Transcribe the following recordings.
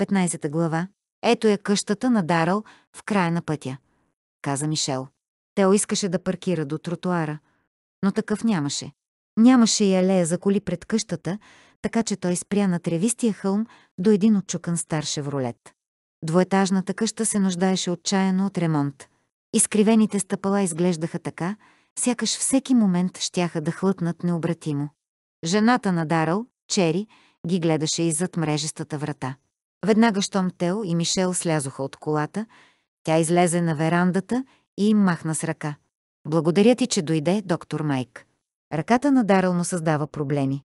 15 глава. Ето е къщата на Дарал в края на пътя, каза Мишел. Тео искаше да паркира до тротуара, но такъв нямаше. Нямаше и алея за коли пред къщата, така че той спря на тревистия хълм до един отчукан стар шевролет. Двоетажната къща се нуждаеше отчаяно от ремонт. Изкривените стъпала изглеждаха така, сякаш всеки момент щяха да хлътнат необратимо. Жената на Дарал, Чери, ги гледаше иззад мрежестата врата. Веднага щом Тео и Мишел слязоха от колата, тя излезе на верандата и им махна с ръка. Благодаря ти, че дойде, доктор Майк. Ръката на Дарал му създава проблеми.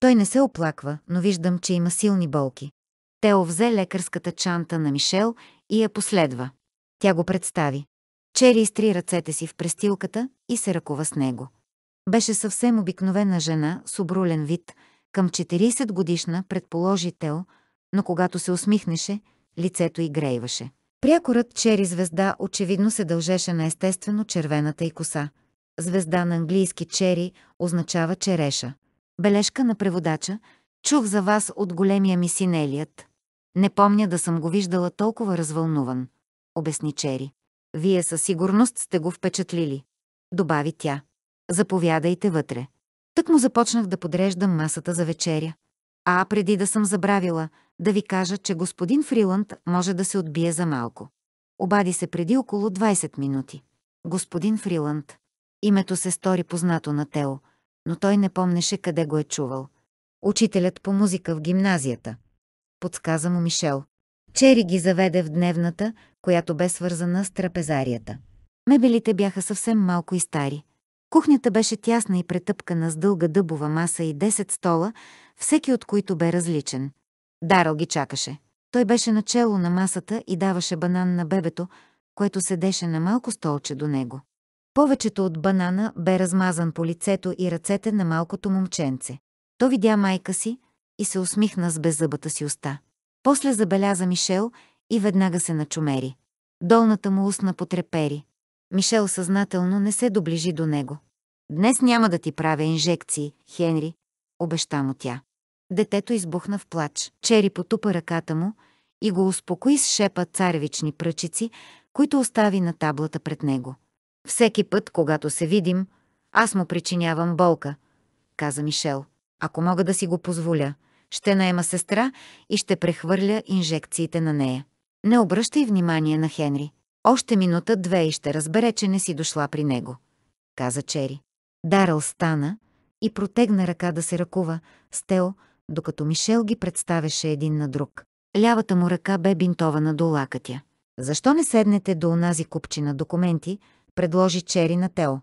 Той не се оплаква, но виждам, че има силни болки. Тео взе лекарската чанта на Мишел и я последва. Тя го представи. Чери изтри ръцете си в престилката и се ръкува с него. Беше съвсем обикновена жена с обрулен вид, към 40 годишна, предположител. Тео, но когато се усмихнеше, лицето й грейваше. Прякорът чери звезда очевидно се дължеше на естествено червената й коса. Звезда на английски чери означава череша. Бележка на преводача «Чух за вас от големия ми син Елият. Не помня да съм го виждала толкова развълнуван», обясни Чери. «Вие със сигурност сте го впечатлили», добави тя. «Заповядайте вътре». Тък му започнах да подреждам масата за вечеря. А преди да съм забравила, да ви кажа, че господин Фриланд може да се отбие за малко. Обади се преди около 20 минути. Господин Фриланд. Името се стори познато на Тео, но той не помнеше къде го е чувал. Учителят по музика в гимназията. Подсказа му Мишел. Чери ги заведе в дневната, която бе свързана с трапезарията. Мебелите бяха съвсем малко и стари. Кухнята беше тясна и претъпкана с дълга дъбова маса и 10 стола, всеки от които бе различен. Даръл ги чакаше. Той беше начело на масата и даваше банан на бебето, което седеше на малко столче до него. Повечето от банана бе размазан по лицето и ръцете на малкото момченце. То видя майка си и се усмихна с беззъбата си уста. После забеляза Мишел и веднага се начумери. Долната му устна потрепери. Мишел съзнателно не се доближи до него. Днес няма да ти правя инжекции, Хенри, обеща му тя. Детето избухна в плач. Чери потупа ръката му и го успокои с шепа царевични пръчици, които остави на таблата пред него. Всеки път, когато се видим, аз му причинявам болка, каза Мишел. Ако мога да си го позволя, ще наема сестра и ще прехвърля инжекциите на нея. Не обръщай внимание на Хенри. Още минута-две и ще разбере, че не си дошла при него, каза Чери. Даръл стана, и протегна ръка да се ръкува с Тео, докато Мишел ги представяше един на друг. Лявата му ръка бе бинтована до лакътя. «Защо не седнете до онази купчина документи?» предложи Чери на Тео,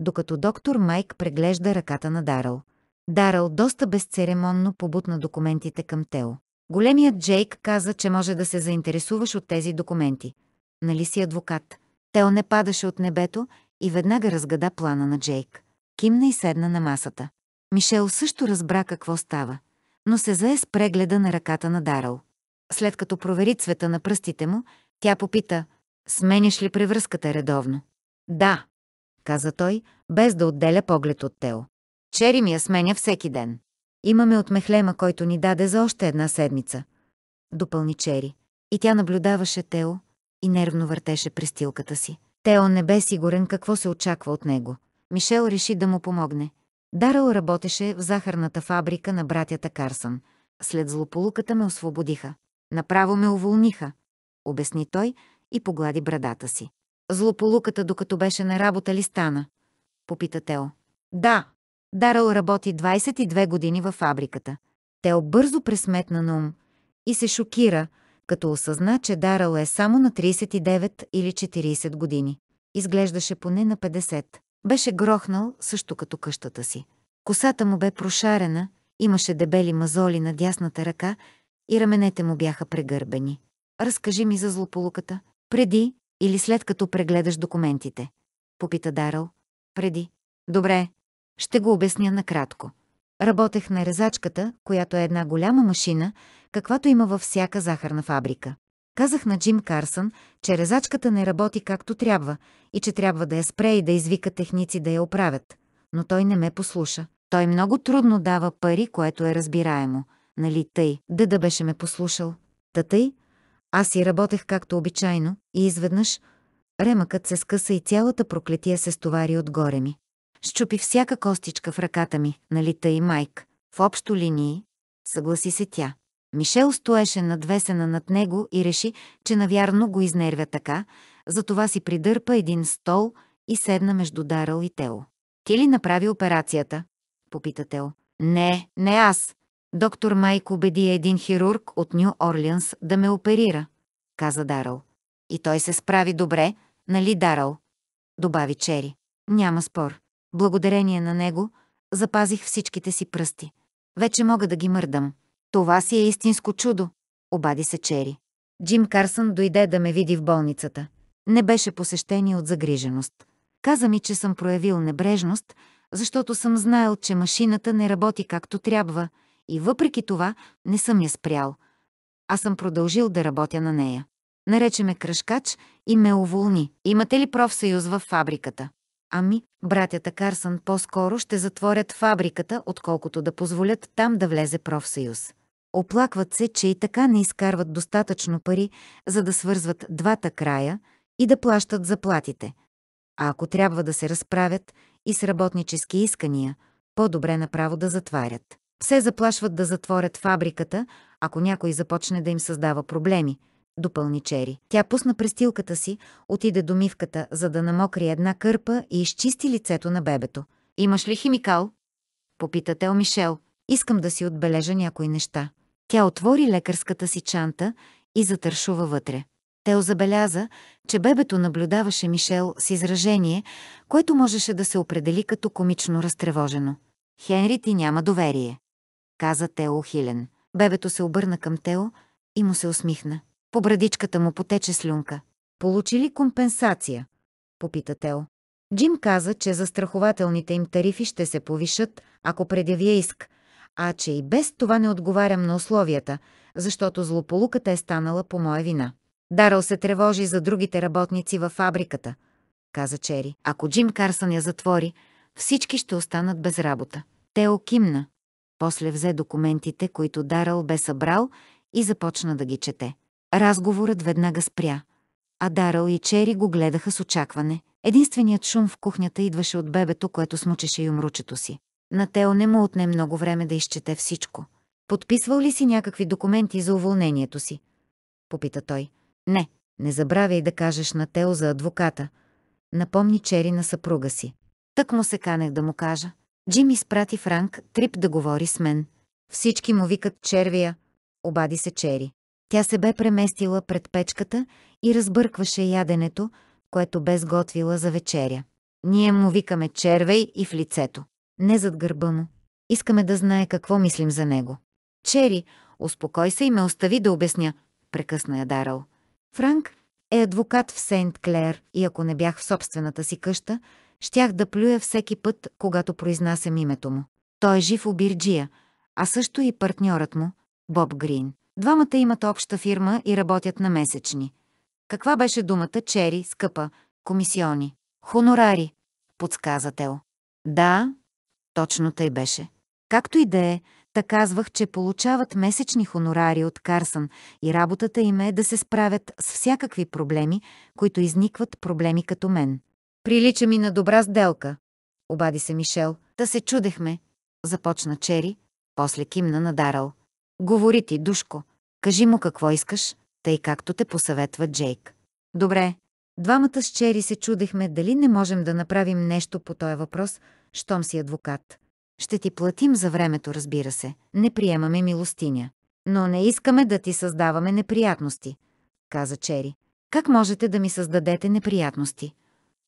докато доктор Майк преглежда ръката на Дарал. Дарал доста безцеремонно побутна документите към Тео. Големият Джейк каза, че може да се заинтересуваш от тези документи. Нали си адвокат? Тео не падаше от небето и веднага разгада плана на Джейк кимна и седна на масата. Мишел също разбра какво става, но се зае с прегледа на ръката на Дарал. След като провери цвета на пръстите му, тя попита, «Сменяш ли превръзката редовно?» «Да», каза той, без да отделя поглед от Тео. «Чери ми я сменя всеки ден. Имаме от мехлема, който ни даде за още една седмица», допълни Чери. И тя наблюдаваше Тео и нервно въртеше престилката си. Тео не бе сигурен какво се очаква от него. Мишел реши да му помогне. Даръл работеше в захарната фабрика на братята Карсън. След злополуката ме освободиха. Направо ме уволниха, обясни той и поглади брадата си. Злополуката, докато беше на работа ли стана? Попита Тео. Да. Даръл работи 22 години във фабриката. Тео бързо пресметна на ум и се шокира, като осъзна, че Даръл е само на 39 или 40 години. Изглеждаше поне на 50. Беше грохнал също като къщата си. Косата му бе прошарена, имаше дебели мазоли на дясната ръка и раменете му бяха прегърбени. Разкажи ми за злополуката. Преди или след като прегледаш документите? Попита Даръл. Преди. Добре, ще го обясня накратко. Работех на резачката, която е една голяма машина, каквато има във всяка захарна фабрика. Казах на Джим Карсън, че резачката не работи както трябва и че трябва да я спре и да извика техници да я оправят. Но той не ме послуша. Той много трудно дава пари, което е разбираемо. Нали тъй, да да беше ме послушал. Та тъй, аз и работех както обичайно и изведнъж ремъкът се скъса и цялата проклетия се стовари отгоре ми. Щупи всяка костичка в ръката ми, нали тъй, майк. В общо линии, съгласи се тя. Мишел стоеше надвесена над него и реши, че навярно го изнервя така, затова си придърпа един стол и седна между Дарал и Тео. «Ти ли направи операцията?» – попита Тео. «Не, не аз. Доктор Майк убеди един хирург от Нью Орлианс да ме оперира», каза Дарал. «И той се справи добре, нали, Дарал?» добави Чери. «Няма спор. Благодарение на него запазих всичките си пръсти. Вече мога да ги мърдам». Това си е истинско чудо, обади се Чери. Джим Карсън дойде да ме види в болницата. Не беше посещение от загриженост. Каза ми, че съм проявил небрежност, защото съм знаел, че машината не работи както трябва и въпреки това не съм я спрял. Аз съм продължил да работя на нея. Нарече ме кръшкач и ме уволни. Имате ли профсъюз в фабриката? Ами, братята Карсън по-скоро ще затворят фабриката, отколкото да позволят там да влезе профсъюз. Оплакват се, че и така не изкарват достатъчно пари, за да свързват двата края и да плащат заплатите. А ако трябва да се разправят и с работнически искания, по-добре направо да затварят. Все заплашват да затворят фабриката, ако някой започне да им създава проблеми, допълни Чери. Тя пусна престилката си, отиде до мивката, за да намокри една кърпа и изчисти лицето на бебето. Имаш ли химикал? Попита Тел Мишел. Искам да си отбележа някои неща. Тя отвори лекарската си чанта и затършува вътре. Тео забеляза, че бебето наблюдаваше Мишел с изражение, което можеше да се определи като комично разтревожено. «Хенри ти няма доверие», каза Тео хилен. Бебето се обърна към Тео и му се усмихна. По брадичката му потече слюнка. «Получи ли компенсация?» попита Тео. Джим каза, че застрахователните им тарифи ще се повишат, ако предявя иск, а че и без това не отговарям на условията, защото злополуката е станала по моя вина. Дарал се тревожи за другите работници във фабриката, каза Чери. Ако Джим Карсън я затвори, всички ще останат без работа. Тео кимна. После взе документите, които Дарал бе събрал и започна да ги чете. Разговорът веднага спря, а Дарал и Чери го гледаха с очакване. Единственият шум в кухнята идваше от бебето, което смучеше юмручето си. На Тео не му отне много време да изчете всичко. Подписвал ли си някакви документи за уволнението си? Попита той. Не, не забравяй да кажеш на Тео за адвоката. Напомни Чери на съпруга си. Тък му се канех да му кажа. Джим изпрати Франк Трип да говори с мен. Всички му викат червия, обади се Чери. Тя се бе преместила пред печката и разбъркваше яденето, което бе сготвила за вечеря. Ние му викаме червей и в лицето не зад гърба му. Искаме да знае какво мислим за него. Чери, успокой се и ме остави да обясня, прекъсна я Дарал. Франк е адвокат в Сент Клер и ако не бях в собствената си къща, щях да плюя всеки път, когато произнасям името му. Той е жив у бирджия, а също и партньорът му, Боб Грин. Двамата имат обща фирма и работят на месечни. Каква беше думата, Чери, скъпа, комисиони? Хонорари, подсказател. Да, точно тъй беше. Както и да е, та казвах, че получават месечни хонорари от Карсън и работата им е да се справят с всякакви проблеми, които изникват проблеми като мен. Прилича ми на добра сделка, обади се Мишел. Та се чудехме, започна Чери, после кимна на Дарал. Говори ти, Душко, кажи му какво искаш, тъй както те посъветва Джейк. Добре. Двамата с Чери се чудехме дали не можем да направим нещо по този въпрос – щом си адвокат. Ще ти платим за времето, разбира се. Не приемаме милостиня. Но не искаме да ти създаваме неприятности, каза Чери. Как можете да ми създадете неприятности?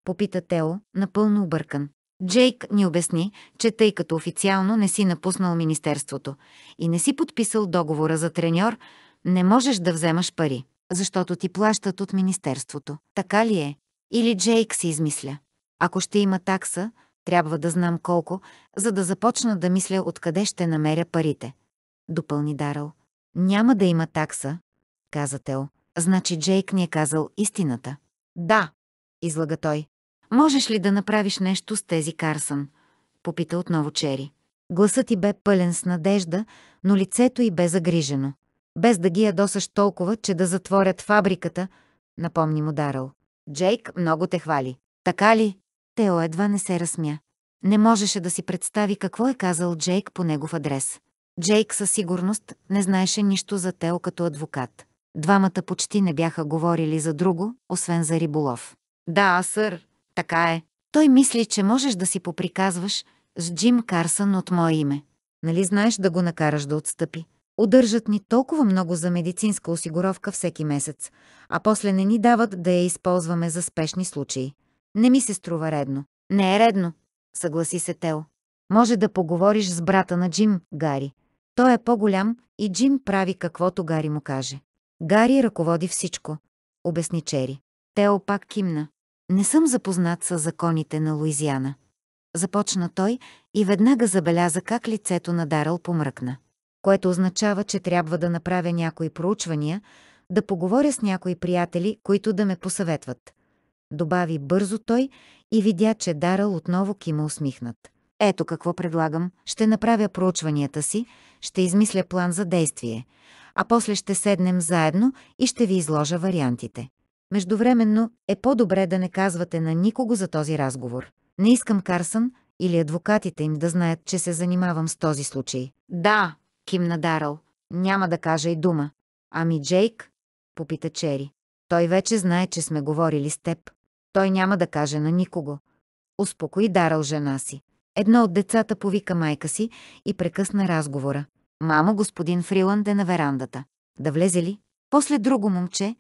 Попита Тео, напълно объркан. Джейк ни обясни, че тъй като официално не си напуснал министерството и не си подписал договора за треньор, не можеш да вземаш пари, защото ти плащат от министерството. Така ли е? Или Джейк си измисля? Ако ще има такса, трябва да знам колко, за да започна да мисля откъде ще намеря парите. Допълни Дарал. Няма да има такса, каза Тел. Значи Джейк ни е казал истината. Да, излага той. Можеш ли да направиш нещо с тези Карсън? Попита отново Чери. Гласът ти бе пълен с надежда, но лицето й бе загрижено. Без да ги ядосаш толкова, че да затворят фабриката, напомни му Дарал. Джейк много те хвали. Така ли? Тео едва не се разсмя. Не можеше да си представи какво е казал Джейк по негов адрес. Джейк със сигурност не знаеше нищо за Тео като адвокат. Двамата почти не бяха говорили за друго, освен за риболов. Да, сър, така е. Той мисли, че можеш да си поприказваш с Джим Карсън от мое име. Нали знаеш да го накараш да отстъпи? Удържат ни толкова много за медицинска осигуровка всеки месец, а после не ни дават да я използваме за спешни случаи. Не ми се струва редно. Не е редно, съгласи се Тео. Може да поговориш с брата на Джим, Гари. Той е по-голям и Джим прави каквото Гари му каже. Гари ръководи всичко, обясни Чери. Тео пак кимна. Не съм запознат с законите на Луизиана. Започна той и веднага забеляза как лицето на Даръл помръкна. Което означава, че трябва да направя някои проучвания, да поговоря с някои приятели, които да ме посъветват добави бързо той и видя, че Дарал отново кима усмихнат. Ето какво предлагам. Ще направя проучванията си, ще измисля план за действие, а после ще седнем заедно и ще ви изложа вариантите. Междувременно е по-добре да не казвате на никого за този разговор. Не искам Карсън или адвокатите им да знаят, че се занимавам с този случай. Да, кимна Дарал. Няма да кажа и дума. Ами Джейк? Попита Чери. Той вече знае, че сме говорили с теб. Той няма да каже на никого. Успокои Дарал жена си. Едно от децата повика майка си и прекъсна разговора. Мамо, господин Фриланд е на верандата. Да влезе ли? После друго момче,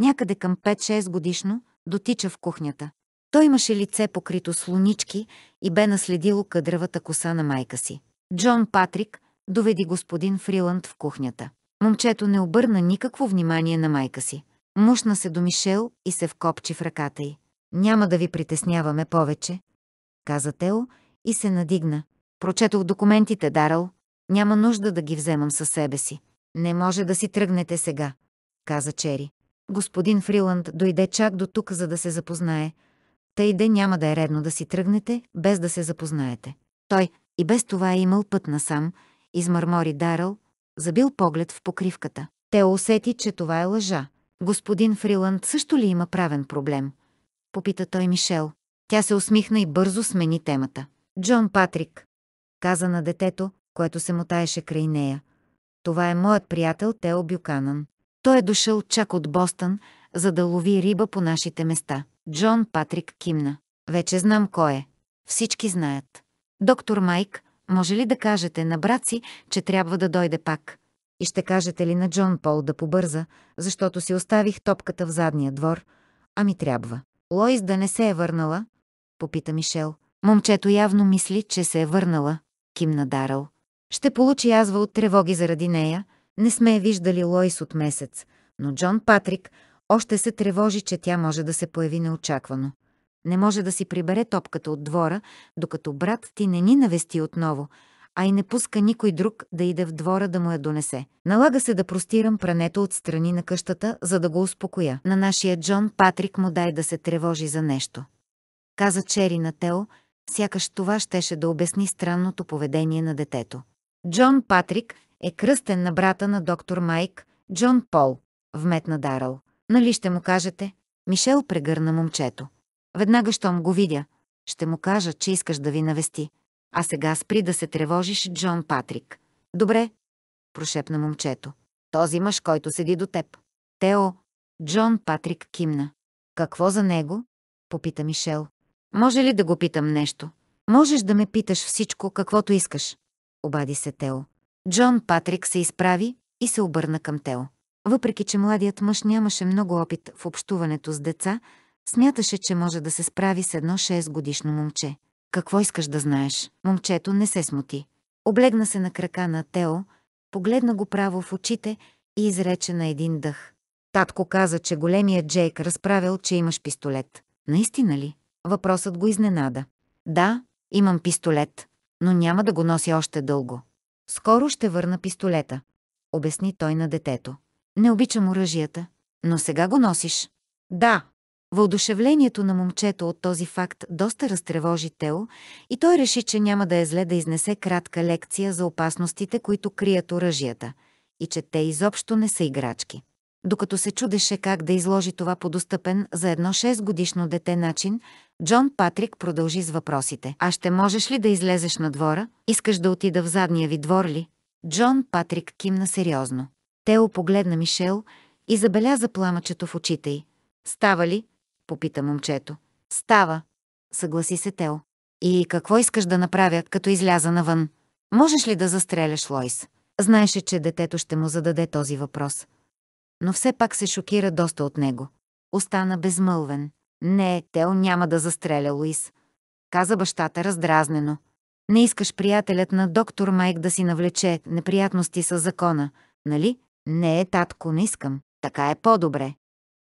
някъде към 5-6 годишно, дотича в кухнята. Той имаше лице покрито с лунички и бе наследило къдравата коса на майка си. Джон Патрик доведи господин Фриланд в кухнята. Момчето не обърна никакво внимание на майка си. Мушна се до Мишел и се вкопчи в ръката й. Няма да ви притесняваме повече, каза Тео и се надигна. Прочетох документите, Дарал. Няма нужда да ги вземам със себе си. Не може да си тръгнете сега, каза Чери. Господин Фриланд дойде чак до тук, за да се запознае. Тъй де няма да е редно да си тръгнете, без да се запознаете. Той и без това е имал път насам, измърмори Дарал, забил поглед в покривката. Те усети, че това е лъжа. Господин Фриланд също ли има правен проблем? Попита той Мишел. Тя се усмихна и бързо смени темата. Джон Патрик. Каза на детето, което се мотаеше край нея. Това е моят приятел Тео Бюканан. Той е дошъл чак от Бостън, за да лови риба по нашите места. Джон Патрик кимна. Вече знам кой е. Всички знаят. Доктор Майк, може ли да кажете на брат си, че трябва да дойде пак? И ще кажете ли на Джон Пол да побърза, защото си оставих топката в задния двор? Ами трябва. Лоис да не се е върнала? Попита Мишел. Момчето явно мисли, че се е върнала. Кимна Дарал. Ще получи азва от тревоги заради нея. Не сме виждали Лоис от месец, но Джон Патрик още се тревожи, че тя може да се появи неочаквано. Не може да си прибере топката от двора, докато брат ти не ни навести отново – а и не пуска никой друг да иде в двора да му я донесе. Налага се да простирам прането от страни на къщата, за да го успокоя. На нашия Джон Патрик му дай да се тревожи за нещо. Каза Чери на Тео, сякаш това щеше да обясни странното поведение на детето. Джон Патрик е кръстен на брата на доктор Майк, Джон Пол, вметна Дарал. Нали ще му кажете? Мишел прегърна момчето. Веднага, щом го видя, ще му кажа, че искаш да ви навести. А сега спри да се тревожиш, Джон Патрик. Добре, прошепна момчето. Този мъж, който седи до теб. Тео. Джон Патрик кимна. Какво за него? Попита Мишел. Може ли да го питам нещо? Можеш да ме питаш всичко, каквото искаш. Обади се Тео. Джон Патрик се изправи и се обърна към Тео. Въпреки, че младият мъж нямаше много опит в общуването с деца, смяташе, че може да се справи с едно 6 годишно момче. Какво искаш да знаеш? Момчето не се смути. Облегна се на крака на Тео, погледна го право в очите и изрече на един дъх. Татко каза, че големия Джейк разправил, че имаш пистолет. Наистина ли? Въпросът го изненада. Да, имам пистолет, но няма да го нося още дълго. Скоро ще върна пистолета, обясни той на детето. Не обичам оръжията, но сега го носиш. Да, Въодушевлението на момчето от този факт доста разтревожи Тео и той реши, че няма да е зле да изнесе кратка лекция за опасностите, които крият оръжията, и че те изобщо не са играчки. Докато се чудеше как да изложи това по достъпен за едно 6-годишно дете начин, Джон Патрик продължи с въпросите. «А ще можеш ли да излезеш на двора? Искаш да отида в задния ви двор ли?» Джон Патрик кимна сериозно. Тео погледна Мишел и забеляза пламъчето в очите й. «Става ли?» попита момчето. Става, съгласи се Тео. И какво искаш да направя, като изляза навън? Можеш ли да застреляш Лойс? Знаеше, че детето ще му зададе този въпрос. Но все пак се шокира доста от него. Остана безмълвен. Не, Тео няма да застреля Луис. Каза бащата раздразнено. Не искаш приятелят на доктор Майк да си навлече неприятности с закона, нали? Не, татко, не искам. Така е по-добре,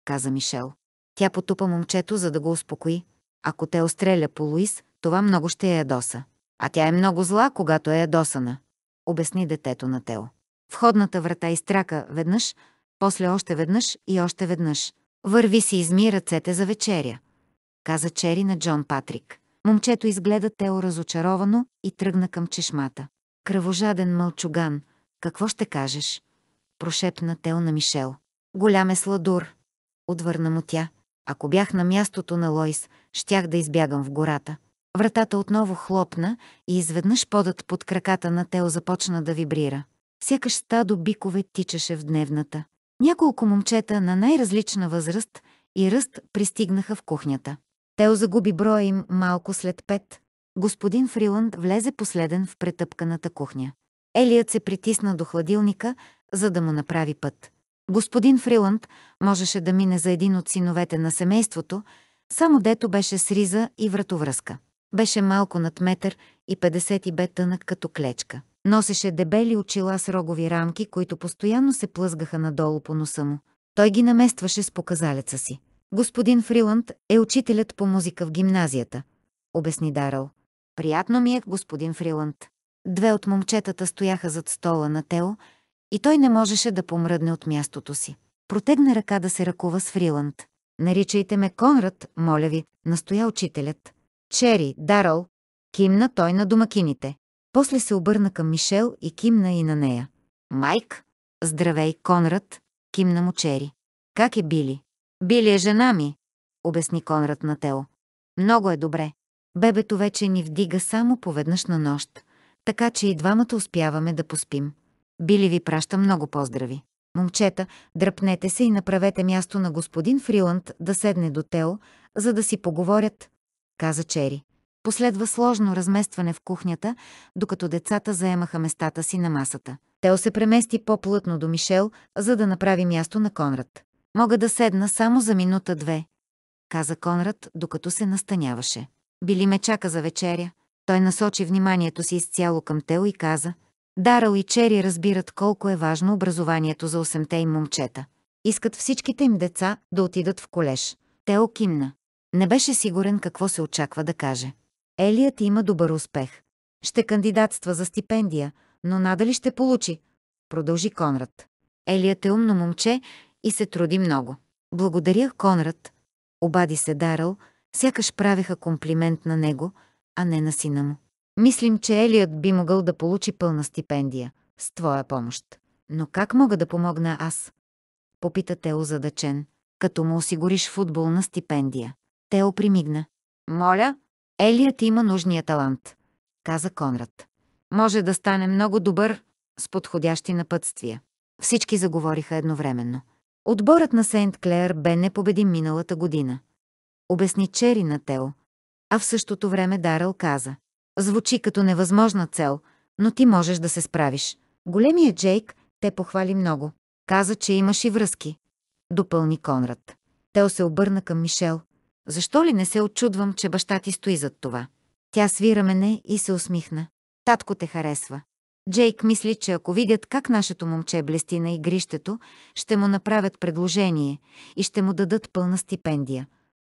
каза Мишел. Тя потупа момчето, за да го успокои. Ако те остреля по Луис, това много ще е ядоса. А тя е много зла, когато е ядосана, обясни детето на Тео. Входната врата изтрака веднъж, после още веднъж и още веднъж. Върви си изми ръцете за вечеря, каза Чери на Джон Патрик. Момчето изгледа Тео разочаровано и тръгна към чешмата. Кръвожаден мълчуган, какво ще кажеш? Прошепна Тео на Мишел. Голям е сладур, отвърна му тя. Ако бях на мястото на Лойс, щях да избягам в гората. Вратата отново хлопна и изведнъж подът под краката на Тео започна да вибрира. Сякаш стадо бикове тичаше в дневната. Няколко момчета на най-различна възраст и ръст пристигнаха в кухнята. Тео загуби броя им малко след пет. Господин Фриланд влезе последен в претъпканата кухня. Елият се притисна до хладилника, за да му направи път. Господин Фриланд можеше да мине за един от синовете на семейството, само дето беше с риза и вратовръзка. Беше малко над метър и 50 и бе тънък като клечка. Носеше дебели очила с рогови рамки, които постоянно се плъзгаха надолу по носа му. Той ги наместваше с показалеца си. Господин Фриланд е учителят по музика в гимназията, обясни Дарал. Приятно ми е, господин Фриланд. Две от момчетата стояха зад стола на Тео, и той не можеше да помръдне от мястото си. Протегна ръка да се ръкува с Фриланд. Наричайте ме Конрад, моля ви, настоя учителят. Чери, Даръл, кимна той на домакините. После се обърна към Мишел и кимна и на нея. Майк, здравей, Конрад, кимна му Чери. Как е Били? Били е жена ми, обясни Конрад на Тео. Много е добре. Бебето вече ни вдига само поведнъж на нощ, така че и двамата успяваме да поспим. Били ви праща много поздрави. Момчета, дръпнете се и направете място на господин Фриланд да седне до Тео, за да си поговорят, каза Чери. Последва сложно разместване в кухнята, докато децата заемаха местата си на масата. Тео се премести по-плътно до Мишел, за да направи място на Конрад. Мога да седна само за минута-две, каза Конрад, докато се настаняваше. Били ме чака за вечеря. Той насочи вниманието си изцяло към Тео и каза – Дарал и Чери разбират колко е важно образованието за осемте им момчета. Искат всичките им деца да отидат в колеж. Тео кимна. Не беше сигурен какво се очаква да каже. Елият има добър успех. Ще кандидатства за стипендия, но надали ще получи, продължи Конрад. Елият е умно момче и се труди много. Благодаря, Конрад. Обади се Дарал, сякаш правеха комплимент на него, а не на сина му. Мислим, че Елият би могъл да получи пълна стипендия, с твоя помощ. Но как мога да помогна аз? Попита Тео задачен, като му осигуриш футболна стипендия. Тео примигна. Моля, Елият има нужния талант, каза Конрад. Може да стане много добър с подходящи напътствия. Всички заговориха едновременно. Отборът на Сейнт Клеер бе непобедим миналата година. Обясни Чери на Тео. А в същото време Дарел каза. Звучи като невъзможна цел, но ти можеш да се справиш. Големия Джейк те похвали много. Каза, че имаш и връзки. Допълни Конрад. Тео се обърна към Мишел. Защо ли не се очудвам, че баща ти стои зад това? Тя свира мене и се усмихна. Татко те харесва. Джейк мисли, че ако видят как нашето момче блести на игрището, ще му направят предложение и ще му дадат пълна стипендия,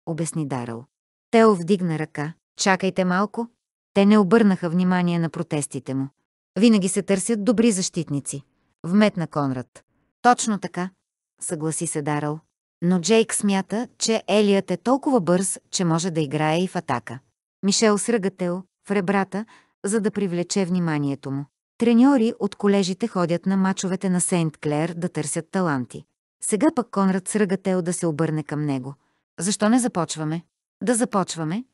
обясни Даръл. Тео вдигна ръка. Чакайте малко, те не обърнаха внимание на протестите му. Винаги се търсят добри защитници. Вметна Конрад. Точно така, съгласи се Дарал. Но Джейк смята, че Елият е толкова бърз, че може да играе и в атака. Мишел сръгател, в ребрата, за да привлече вниманието му. Треньори от колежите ходят на мачовете на Сейнт Клер да търсят таланти. Сега пък Конрад сръгател да се обърне към него. Защо не започваме? Да започваме,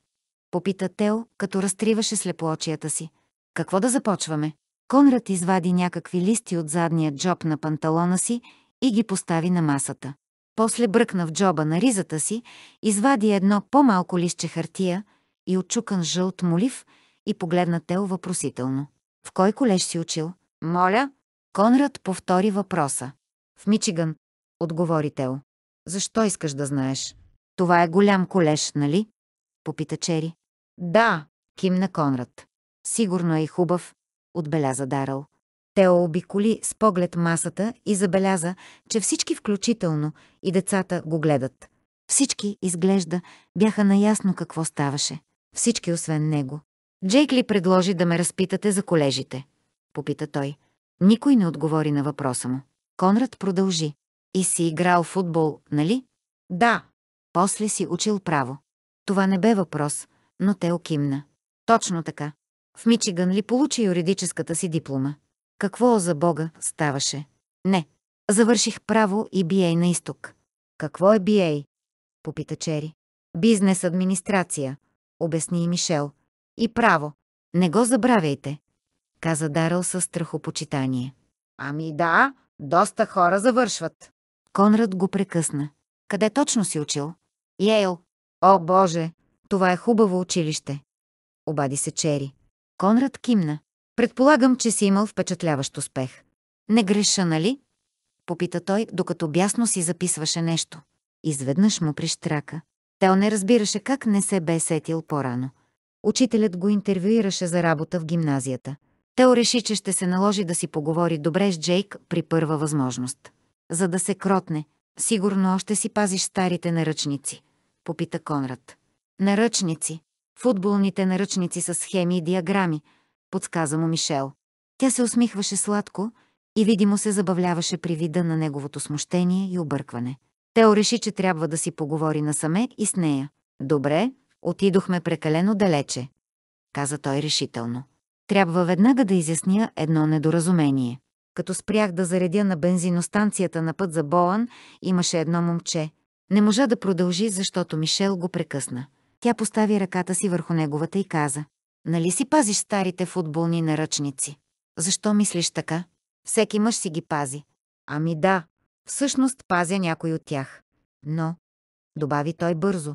Попита Тео, като разтриваше слепоочията си. Какво да започваме? Конрад извади някакви листи от задния джоб на панталона си и ги постави на масата. После бръкна в джоба на ризата си, извади едно по-малко листче хартия и очукан жълт молив и погледна Тео въпросително. В кой колеж си учил? Моля? Конрад повтори въпроса. В Мичиган, отговори Тео. Защо искаш да знаеш? Това е голям колеж, нали? Попита Чери. Да, кимна Конрад. Сигурно е и хубав, отбеляза Дарал. Тео обиколи с поглед масата и забеляза, че всички включително и децата го гледат. Всички, изглежда, бяха наясно какво ставаше. Всички освен него. Джейк ли предложи да ме разпитате за колежите? Попита той. Никой не отговори на въпроса му. Конрад продължи. И си играл футбол, нали? Да. После си учил право. Това не бе въпрос, но те окимна. Точно така. В Мичиган ли получи юридическата си диплома? Какво за Бога ставаше? Не. Завърших право и BA на изток. Какво е BA? Попита Чери. Бизнес администрация, обясни и Мишел. И право. Не го забравяйте, каза Даръл със страхопочитание. Ами да, доста хора завършват. Конрад го прекъсна. Къде точно си учил? Йейл. О, Боже, това е хубаво училище. Обади се Чери. Конрад кимна. Предполагам, че си имал впечатляващ успех. Не греша, нали? Попита той, докато бясно си записваше нещо. Изведнъж му прищрака. Тел не разбираше как не се бе сетил по-рано. Учителят го интервюираше за работа в гимназията. Тео реши, че ще се наложи да си поговори добре с Джейк при първа възможност. За да се кротне, сигурно още си пазиш старите наръчници, попита Конрад. Наръчници. Футболните наръчници с схеми и диаграми, подсказа му Мишел. Тя се усмихваше сладко и видимо се забавляваше при вида на неговото смущение и объркване. Тео реши, че трябва да си поговори насаме и с нея. Добре, отидохме прекалено далече, каза той решително. Трябва веднага да изясня едно недоразумение. Като спрях да заредя на бензиностанцията на път за Боан, имаше едно момче. Не можа да продължи, защото Мишел го прекъсна. Тя постави ръката си върху неговата и каза. Нали си пазиш старите футболни наръчници? Защо мислиш така? Всеки мъж си ги пази. Ами да, всъщност пазя някой от тях. Но, добави той бързо,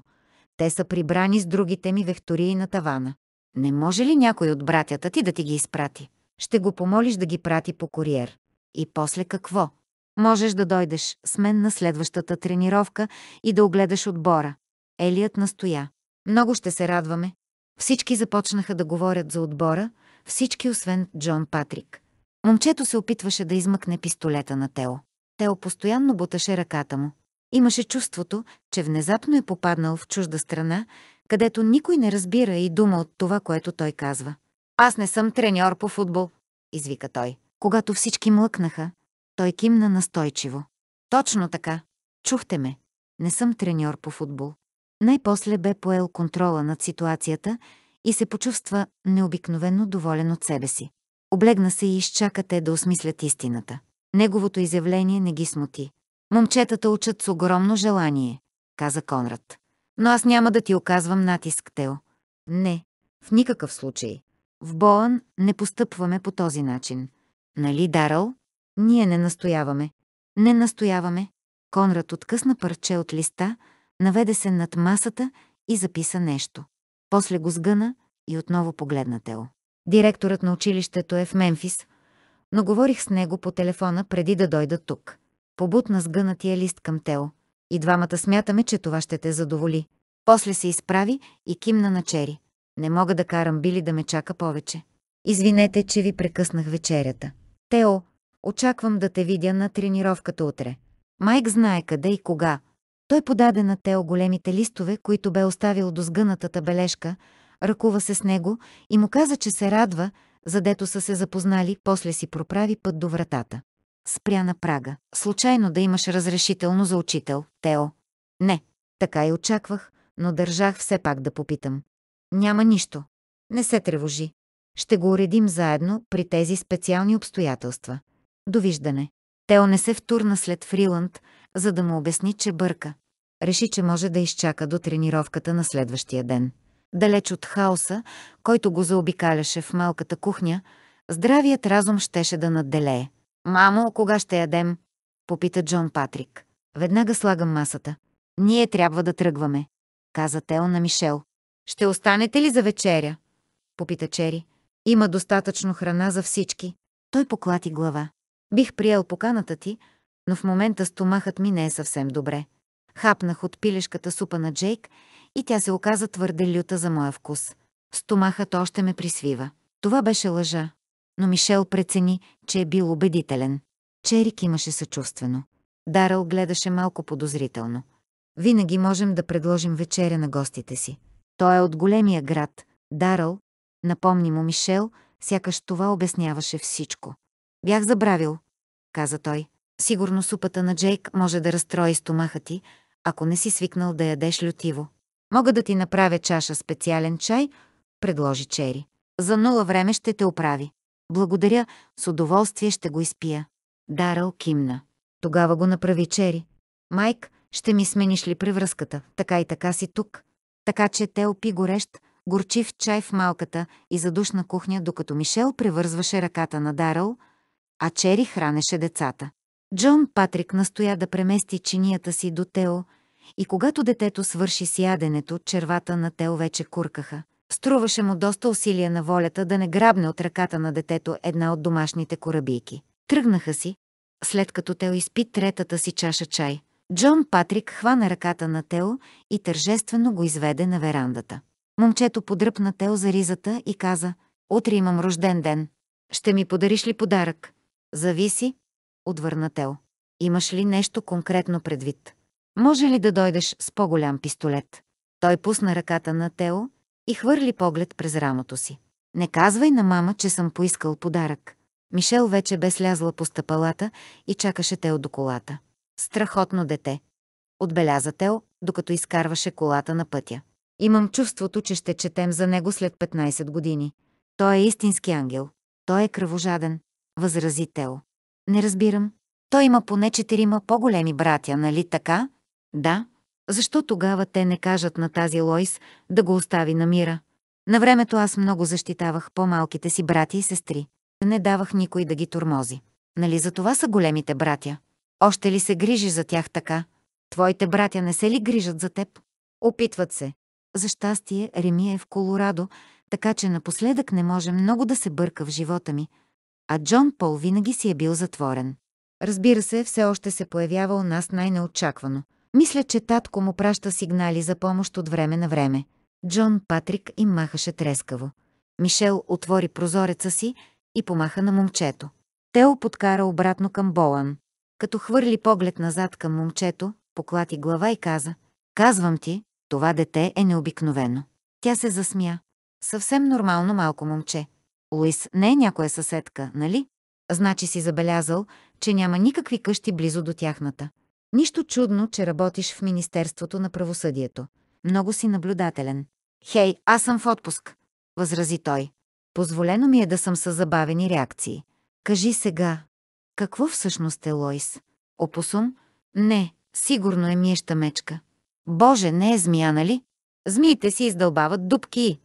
те са прибрани с другите ми вехтории на тавана. Не може ли някой от братята ти да ти ги изпрати? Ще го помолиш да ги прати по куриер. И после какво? Можеш да дойдеш с мен на следващата тренировка и да огледаш отбора. Елият настоя. Много ще се радваме. Всички започнаха да говорят за отбора, всички освен Джон Патрик. Момчето се опитваше да измъкне пистолета на Тео. Тео постоянно буташе ръката му. Имаше чувството, че внезапно е попаднал в чужда страна, където никой не разбира и дума от това, което той казва. «Аз не съм треньор по футбол», извика той. Когато всички млъкнаха, той кимна настойчиво. «Точно така. Чухте ме. Не съм треньор по футбол. Най-после бе поел контрола над ситуацията и се почувства необикновено доволен от себе си. Облегна се и изчака те да осмислят истината. Неговото изявление не ги смути. Момчетата учат с огромно желание, каза Конрад. Но аз няма да ти оказвам натиск, Тео. Не, в никакъв случай. В Боан не постъпваме по този начин. Нали, Дарал? Ние не настояваме. Не настояваме. Конрад откъсна парче от листа, Наведе се над масата и записа нещо. После го сгъна и отново погледна Тео. Директорът на училището е в Мемфис, но говорих с него по телефона преди да дойда тук. Побутна сгънатия лист към Тео. И двамата смятаме, че това ще те задоволи. После се изправи и кимна на Чери. Не мога да карам Били да ме чака повече. Извинете, че ви прекъснах вечерята. Тео, очаквам да те видя на тренировката утре. Майк знае къде и кога, той подаде на Тео големите листове, които бе оставил до сгънатата бележка, ръкува се с него и му каза, че се радва, задето са се запознали, после си проправи път до вратата. Спря на прага. Случайно да имаш разрешително за учител, Тео. Не, така и очаквах, но държах все пак да попитам. Няма нищо. Не се тревожи. Ще го уредим заедно при тези специални обстоятелства. Довиждане. Тео не се втурна след Фриланд, за да му обясни, че бърка реши, че може да изчака до тренировката на следващия ден. Далеч от хаоса, който го заобикаляше в малката кухня, здравият разум щеше да надделее. «Мамо, кога ще ядем?» – попита Джон Патрик. «Веднага слагам масата. Ние трябва да тръгваме», каза Тел на Мишел. «Ще останете ли за вечеря?» попита Чери. «Има достатъчно храна за всички». Той поклати глава. «Бих приел поканата ти, но в момента стомахът ми не е съвсем добре. Хапнах от пилешката супа на Джейк и тя се оказа твърде люта за моя вкус. Стомахът още ме присвива. Това беше лъжа. Но Мишел прецени, че е бил убедителен. Черик имаше съчувствено. Даръл гледаше малко подозрително. Винаги можем да предложим вечеря на гостите си. Той е от големия град. Даръл, напомни му Мишел, сякаш това обясняваше всичко. Бях забравил, каза той. Сигурно супата на Джейк може да разстрои стомаха ти, ако не си свикнал да ядеш лютиво. Мога да ти направя чаша специален чай, предложи Чери. За нула време ще те оправи. Благодаря, с удоволствие ще го изпия. Дарал кимна. Тогава го направи Чери. Майк, ще ми смениш ли превръзката? Така и така си тук. Така че те опи горещ, горчив чай в малката и задушна кухня, докато Мишел превързваше ръката на Дарал, а Чери хранеше децата. Джон Патрик настоя да премести чинията си до Тео и когато детето свърши с яденето, червата на Тео вече куркаха. Струваше му доста усилия на волята да не грабне от ръката на детето една от домашните корабийки. Тръгнаха си, след като Тео изпи третата си чаша чай. Джон Патрик хвана ръката на Тео и тържествено го изведе на верандата. Момчето подръпна Тео за ризата и каза «Утре имам рожден ден. Ще ми подариш ли подарък?» «Зависи», отвърна Тел. Имаш ли нещо конкретно предвид? Може ли да дойдеш с по-голям пистолет? Той пусна ръката на Тео и хвърли поглед през рамото си. Не казвай на мама, че съм поискал подарък. Мишел вече бе слязла по стъпалата и чакаше Тео до колата. Страхотно дете. Отбеляза Тео, докато изкарваше колата на пътя. Имам чувството, че ще четем за него след 15 години. Той е истински ангел. Той е кръвожаден, възрази Тео. Не разбирам. Той има поне четирима по-големи братя, нали така? Да. Защо тогава те не кажат на тази Лойс да го остави на мира? На времето аз много защитавах по-малките си брати и сестри. Не давах никой да ги турмози. Нали за това са големите братя? Още ли се грижи за тях така? Твоите братя не се ли грижат за теб? Опитват се. За щастие, Реми е в Колорадо, така че напоследък не може много да се бърка в живота ми – а Джон Пол винаги си е бил затворен. Разбира се, все още се появява у нас най-неочаквано. Мисля, че татко му праща сигнали за помощ от време на време. Джон Патрик им махаше трескаво. Мишел отвори прозореца си и помаха на момчето. Тео подкара обратно към Болан. Като хвърли поглед назад към момчето, поклати глава и каза «Казвам ти, това дете е необикновено». Тя се засмя. Съвсем нормално малко момче. Луис не е някоя съседка, нали? Значи си забелязал, че няма никакви къщи близо до тяхната. Нищо чудно, че работиш в Министерството на правосъдието. Много си наблюдателен. Хей, аз съм в отпуск, възрази той. Позволено ми е да съм с забавени реакции. Кажи сега, какво всъщност е Лойс? Опосум? Не, сигурно е миеща мечка. Боже, не е змия, нали? Змиите си издълбават дубки.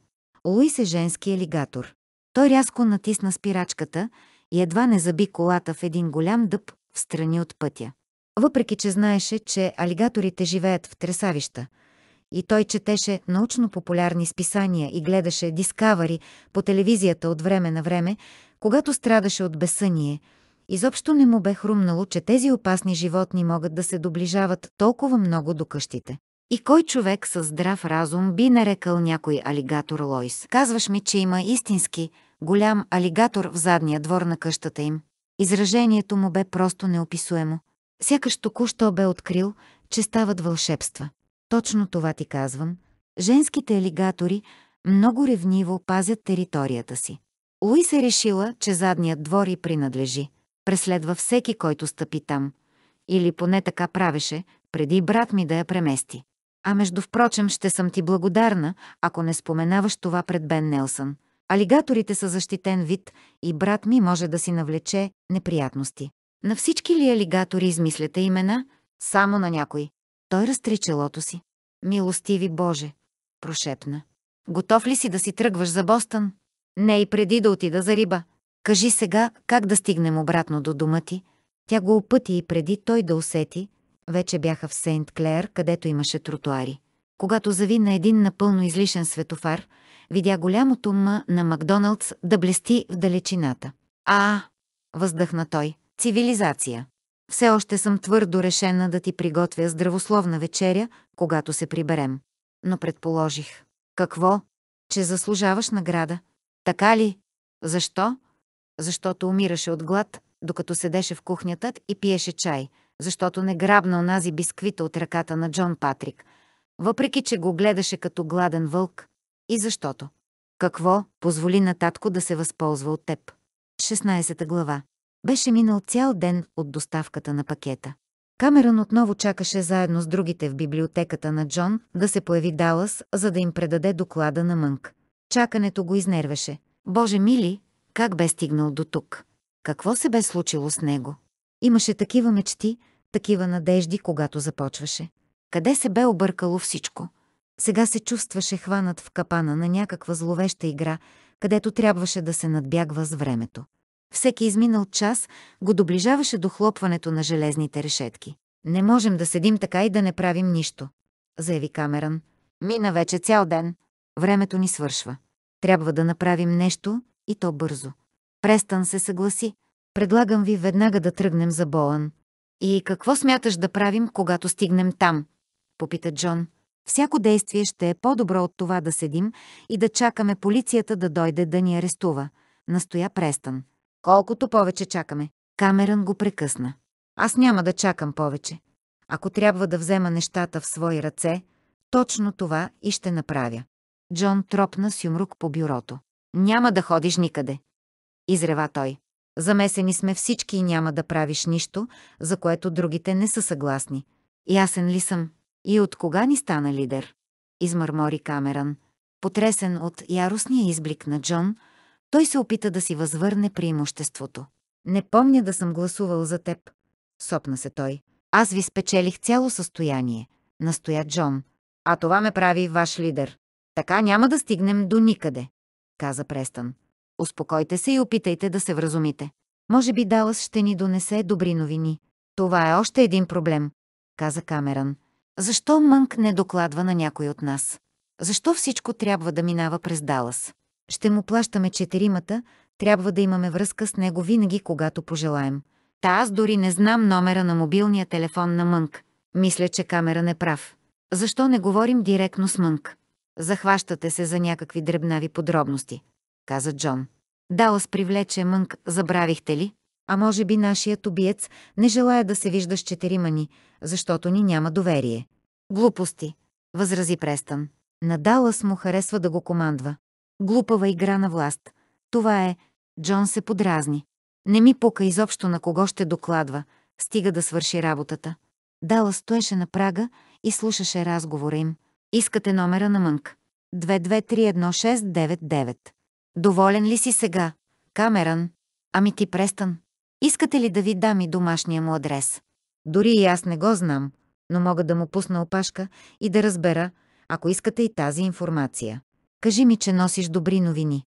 Луис е женски елигатор. Той рязко натисна спирачката и едва не заби колата в един голям дъб в страни от пътя. Въпреки, че знаеше, че алигаторите живеят в тресавища, и той четеше научно-популярни списания и гледаше Дискавари по телевизията от време на време, когато страдаше от безсъние, изобщо не му бе хрумнало, че тези опасни животни могат да се доближават толкова много до къщите. И кой човек със здрав разум би нарекал някой алигатор Лойс? Казваш ми, че има истински, голям алигатор в задния двор на къщата им. Изражението му бе просто неописуемо. Сякаш току-що бе открил, че стават вълшебства. Точно това ти казвам. Женските алигатори много ревниво пазят територията си. Луис е решила, че задният двор и принадлежи. Преследва всеки, който стъпи там. Или поне така правеше, преди брат ми да я премести. А между впрочем ще съм ти благодарна, ако не споменаваш това пред Бен Нелсън. Алигаторите са защитен вид и брат ми може да си навлече неприятности. На всички ли алигатори измисляте имена? Само на някой. Той разтри челото си. Милостиви Боже! Прошепна. Готов ли си да си тръгваш за Бостън? Не и преди да отида за риба. Кажи сега как да стигнем обратно до дома ти. Тя го опъти и преди той да усети. Вече бяха в Сейнт Клеер, където имаше тротуари. Когато зави на един напълно излишен светофар – видя голямото М на Макдоналдс да блести в далечината. А, въздъхна той, цивилизация. Все още съм твърдо решена да ти приготвя здравословна вечеря, когато се приберем. Но предположих. Какво? Че заслужаваш награда. Така ли? Защо? Защото умираше от глад, докато седеше в кухнята и пиеше чай, защото не грабна онази бисквита от ръката на Джон Патрик, въпреки че го гледаше като гладен вълк, и защото. Какво позволи на татко да се възползва от теб? 16 глава. Беше минал цял ден от доставката на пакета. Камерон отново чакаше заедно с другите в библиотеката на Джон да се появи Далас, за да им предаде доклада на Мънк. Чакането го изнервеше. Боже мили, как бе стигнал до тук? Какво се бе случило с него? Имаше такива мечти, такива надежди, когато започваше. Къде се бе объркало всичко? Сега се чувстваше хванат в капана на някаква зловеща игра, където трябваше да се надбягва с времето. Всеки изминал час го доближаваше до хлопването на железните решетки. Не можем да седим така и да не правим нищо, заяви Камеран. Мина вече цял ден. Времето ни свършва. Трябва да направим нещо и то бързо. Престън се съгласи. Предлагам ви веднага да тръгнем за Боан. И какво смяташ да правим, когато стигнем там? Попита Джон. Всяко действие ще е по-добро от това да седим и да чакаме полицията да дойде да ни арестува, настоя Престън. Колкото повече чакаме, Камерън го прекъсна. Аз няма да чакам повече. Ако трябва да взема нещата в свои ръце, точно това и ще направя. Джон тропна с юмрук по бюрото. Няма да ходиш никъде. Изрева той. Замесени сме всички и няма да правиш нищо, за което другите не са съгласни. Ясен ли съм? И от кога ни стана лидер? Измърмори Камеран. Потресен от яростния изблик на Джон, той се опита да си възвърне преимуществото. Не помня да съм гласувал за теб. Сопна се той. Аз ви спечелих цяло състояние, настоя Джон. А това ме прави ваш лидер. Така няма да стигнем до никъде, каза Престън. Успокойте се и опитайте да се вразумите. Може би Далас ще ни донесе добри новини. Това е още един проблем, каза Камеран. Защо Мънк не докладва на някой от нас? Защо всичко трябва да минава през Далас? Ще му плащаме четиримата, трябва да имаме връзка с него винаги, когато пожелаем. Та аз дори не знам номера на мобилния телефон на Мънк. Мисля, че камера не прав. Защо не говорим директно с Мънк? Захващате се за някакви дребнави подробности, каза Джон. Далас привлече Мънк, забравихте ли? А може би нашият убиец не желая да се вижда с четирима ни, защото ни няма доверие. Глупости, възрази Престън. Надалъс му харесва да го командва. Глупава игра на власт. Това е... Джон се подразни. Не ми пука изобщо на кого ще докладва, стига да свърши работата. Дала стоеше на прага и слушаше разговора им. Искате номера на Мънк. 2231699. Доволен ли си сега, Камеран? Ами ти престан. Искате ли да ви дам и домашния му адрес? Дори и аз не го знам, но мога да му пусна опашка и да разбера, ако искате и тази информация. Кажи ми, че носиш добри новини,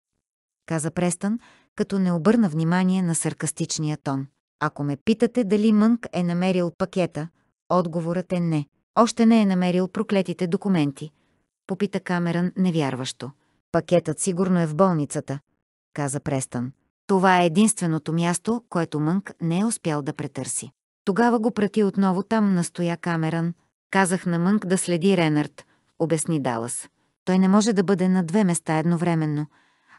каза Престън, като не обърна внимание на саркастичния тон. Ако ме питате дали Мънк е намерил пакета, отговорът е не. Още не е намерил проклетите документи. Попита камеран невярващо. Пакетът сигурно е в болницата, каза Престън. Това е единственото място, което Мънк не е успял да претърси. Тогава го прати отново там, настоя Камеран. Казах на Мънк да следи Ренард, обясни Далас. Той не може да бъде на две места едновременно,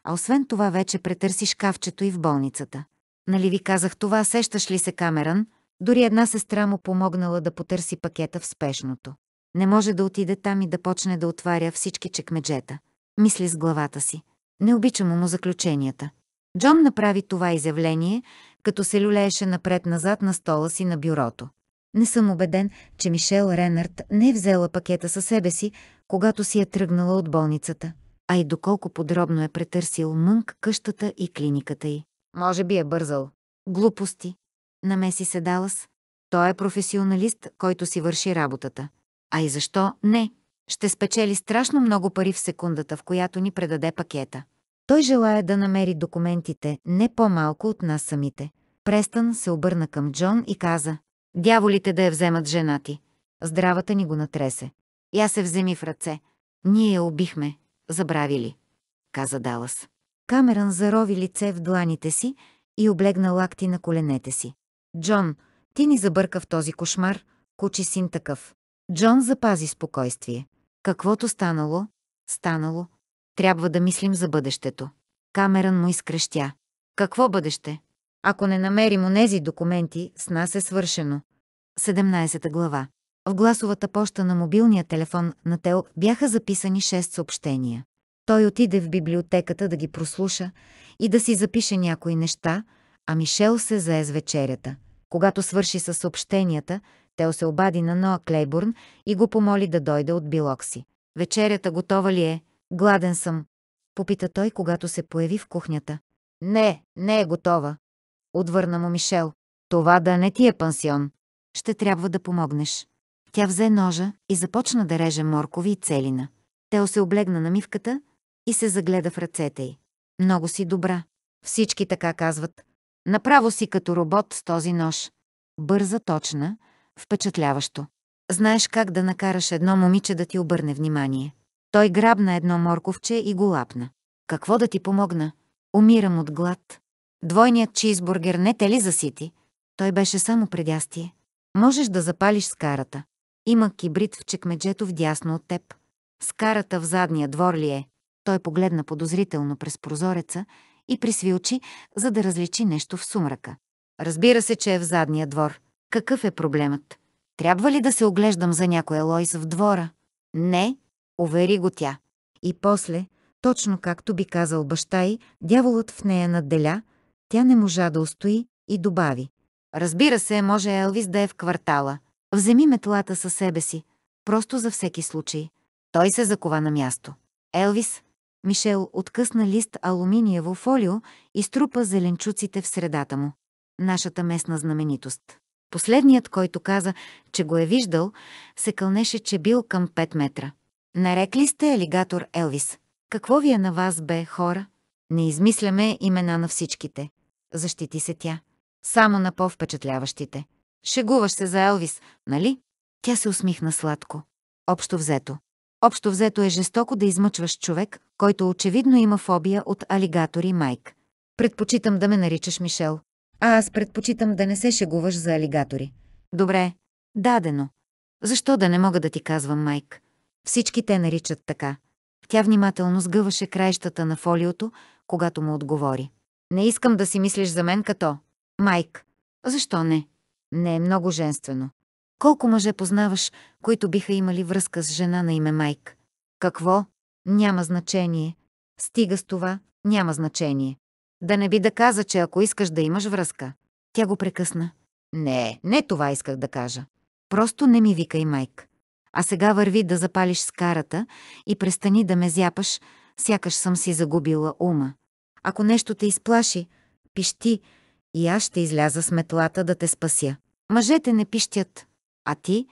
а освен това вече претърси шкафчето и в болницата. Нали ви казах това, сещаш ли се Камеран? Дори една сестра му помогнала да потърси пакета в спешното. Не може да отиде там и да почне да отваря всички чекмеджета. Мисли с главата си. Не обичам му заключенията. Джон направи това изявление, като се люлееше напред-назад на стола си на бюрото. Не съм убеден, че Мишел Ренард не е взела пакета със себе си, когато си е тръгнала от болницата, а и доколко подробно е претърсил Мънк къщата и клиниката й. Може би е бързал. Глупости. Намеси се Далас. Той е професионалист, който си върши работата. А и защо не? Ще спечели страшно много пари в секундата, в която ни предаде пакета. Той желая да намери документите не по-малко от нас самите. Престън се обърна към Джон и каза «Дяволите да я вземат женати. Здравата ни го натресе. Я се вземи в ръце. Ние я убихме. забравили, Каза Далас. Камеран зарови лице в дланите си и облегна лакти на коленете си. Джон, ти ни забърка в този кошмар, кучи син такъв. Джон запази спокойствие. Каквото станало, станало, трябва да мислим за бъдещето. Камеран му изкръщя. Какво бъдеще? Ако не намерим онези документи, с нас е свършено. 17 глава. В гласовата поща на мобилния телефон на Тел бяха записани 6 съобщения. Той отиде в библиотеката да ги прослуша и да си запише някои неща, а Мишел се зае с вечерята. Когато свърши с съобщенията, Тео се обади на Ноа Клейбурн и го помоли да дойде от Билокси. Вечерята готова ли е? Гладен съм, попита той, когато се появи в кухнята. Не, не е готова, отвърна му Мишел. Това да не ти е пансион. Ще трябва да помогнеш. Тя взе ножа и започна да реже моркови и целина. Тео се облегна на мивката и се загледа в ръцете й. Много си добра. Всички така казват. Направо си като робот с този нож. Бърза, точна, впечатляващо. Знаеш как да накараш едно момиче да ти обърне внимание. Той грабна едно морковче и го лапна. Какво да ти помогна? Умирам от глад. Двойният чизбургер не те ли засити? Той беше само предястие. Можеш да запалиш скарата. Има кибрид в чекмеджето вдясно от теб. Скарата в задния двор ли е? Той погледна подозрително през прозореца и присви очи, за да различи нещо в сумрака. Разбира се, че е в задния двор. Какъв е проблемът? Трябва ли да се оглеждам за някоя Лойс в двора? Не, Увери го тя. И после, точно както би казал баща й, дяволът в нея надделя, тя не можа да устои и добави. Разбира се, може Елвис да е в квартала. Вземи метлата със себе си, просто за всеки случай. Той се закова на място. Елвис, Мишел откъсна лист алуминиево фолио и струпа зеленчуците в средата му. Нашата местна знаменитост. Последният, който каза, че го е виждал, се кълнеше, че бил към 5 метра. Нарекли сте алигатор Елвис. Какво ви е на вас, бе, хора? Не измисляме имена на всичките. Защити се тя. Само на по-впечатляващите. Шегуваш се за Елвис, нали? Тя се усмихна сладко. Общо взето. Общо взето е жестоко да измъчваш човек, който очевидно има фобия от алигатори Майк. Предпочитам да ме наричаш Мишел. А аз предпочитам да не се шегуваш за алигатори. Добре. Дадено. Защо да не мога да ти казвам Майк? Всички те наричат така. Тя внимателно сгъваше краищата на фолиото, когато му отговори. Не искам да си мислиш за мен като Майк. Защо не? Не е много женствено. Колко мъже познаваш, които биха имали връзка с жена на име Майк? Какво? Няма значение. Стига с това, няма значение. Да не би да каза, че ако искаш да имаш връзка. Тя го прекъсна. Не, не това исках да кажа. Просто не ми викай Майк. А сега върви да запалиш скарата и престани да ме зяпаш, сякаш съм си загубила ума. Ако нещо те изплаши, пищи и аз ще изляза с метлата да те спася. Мъжете не пищят, а ти,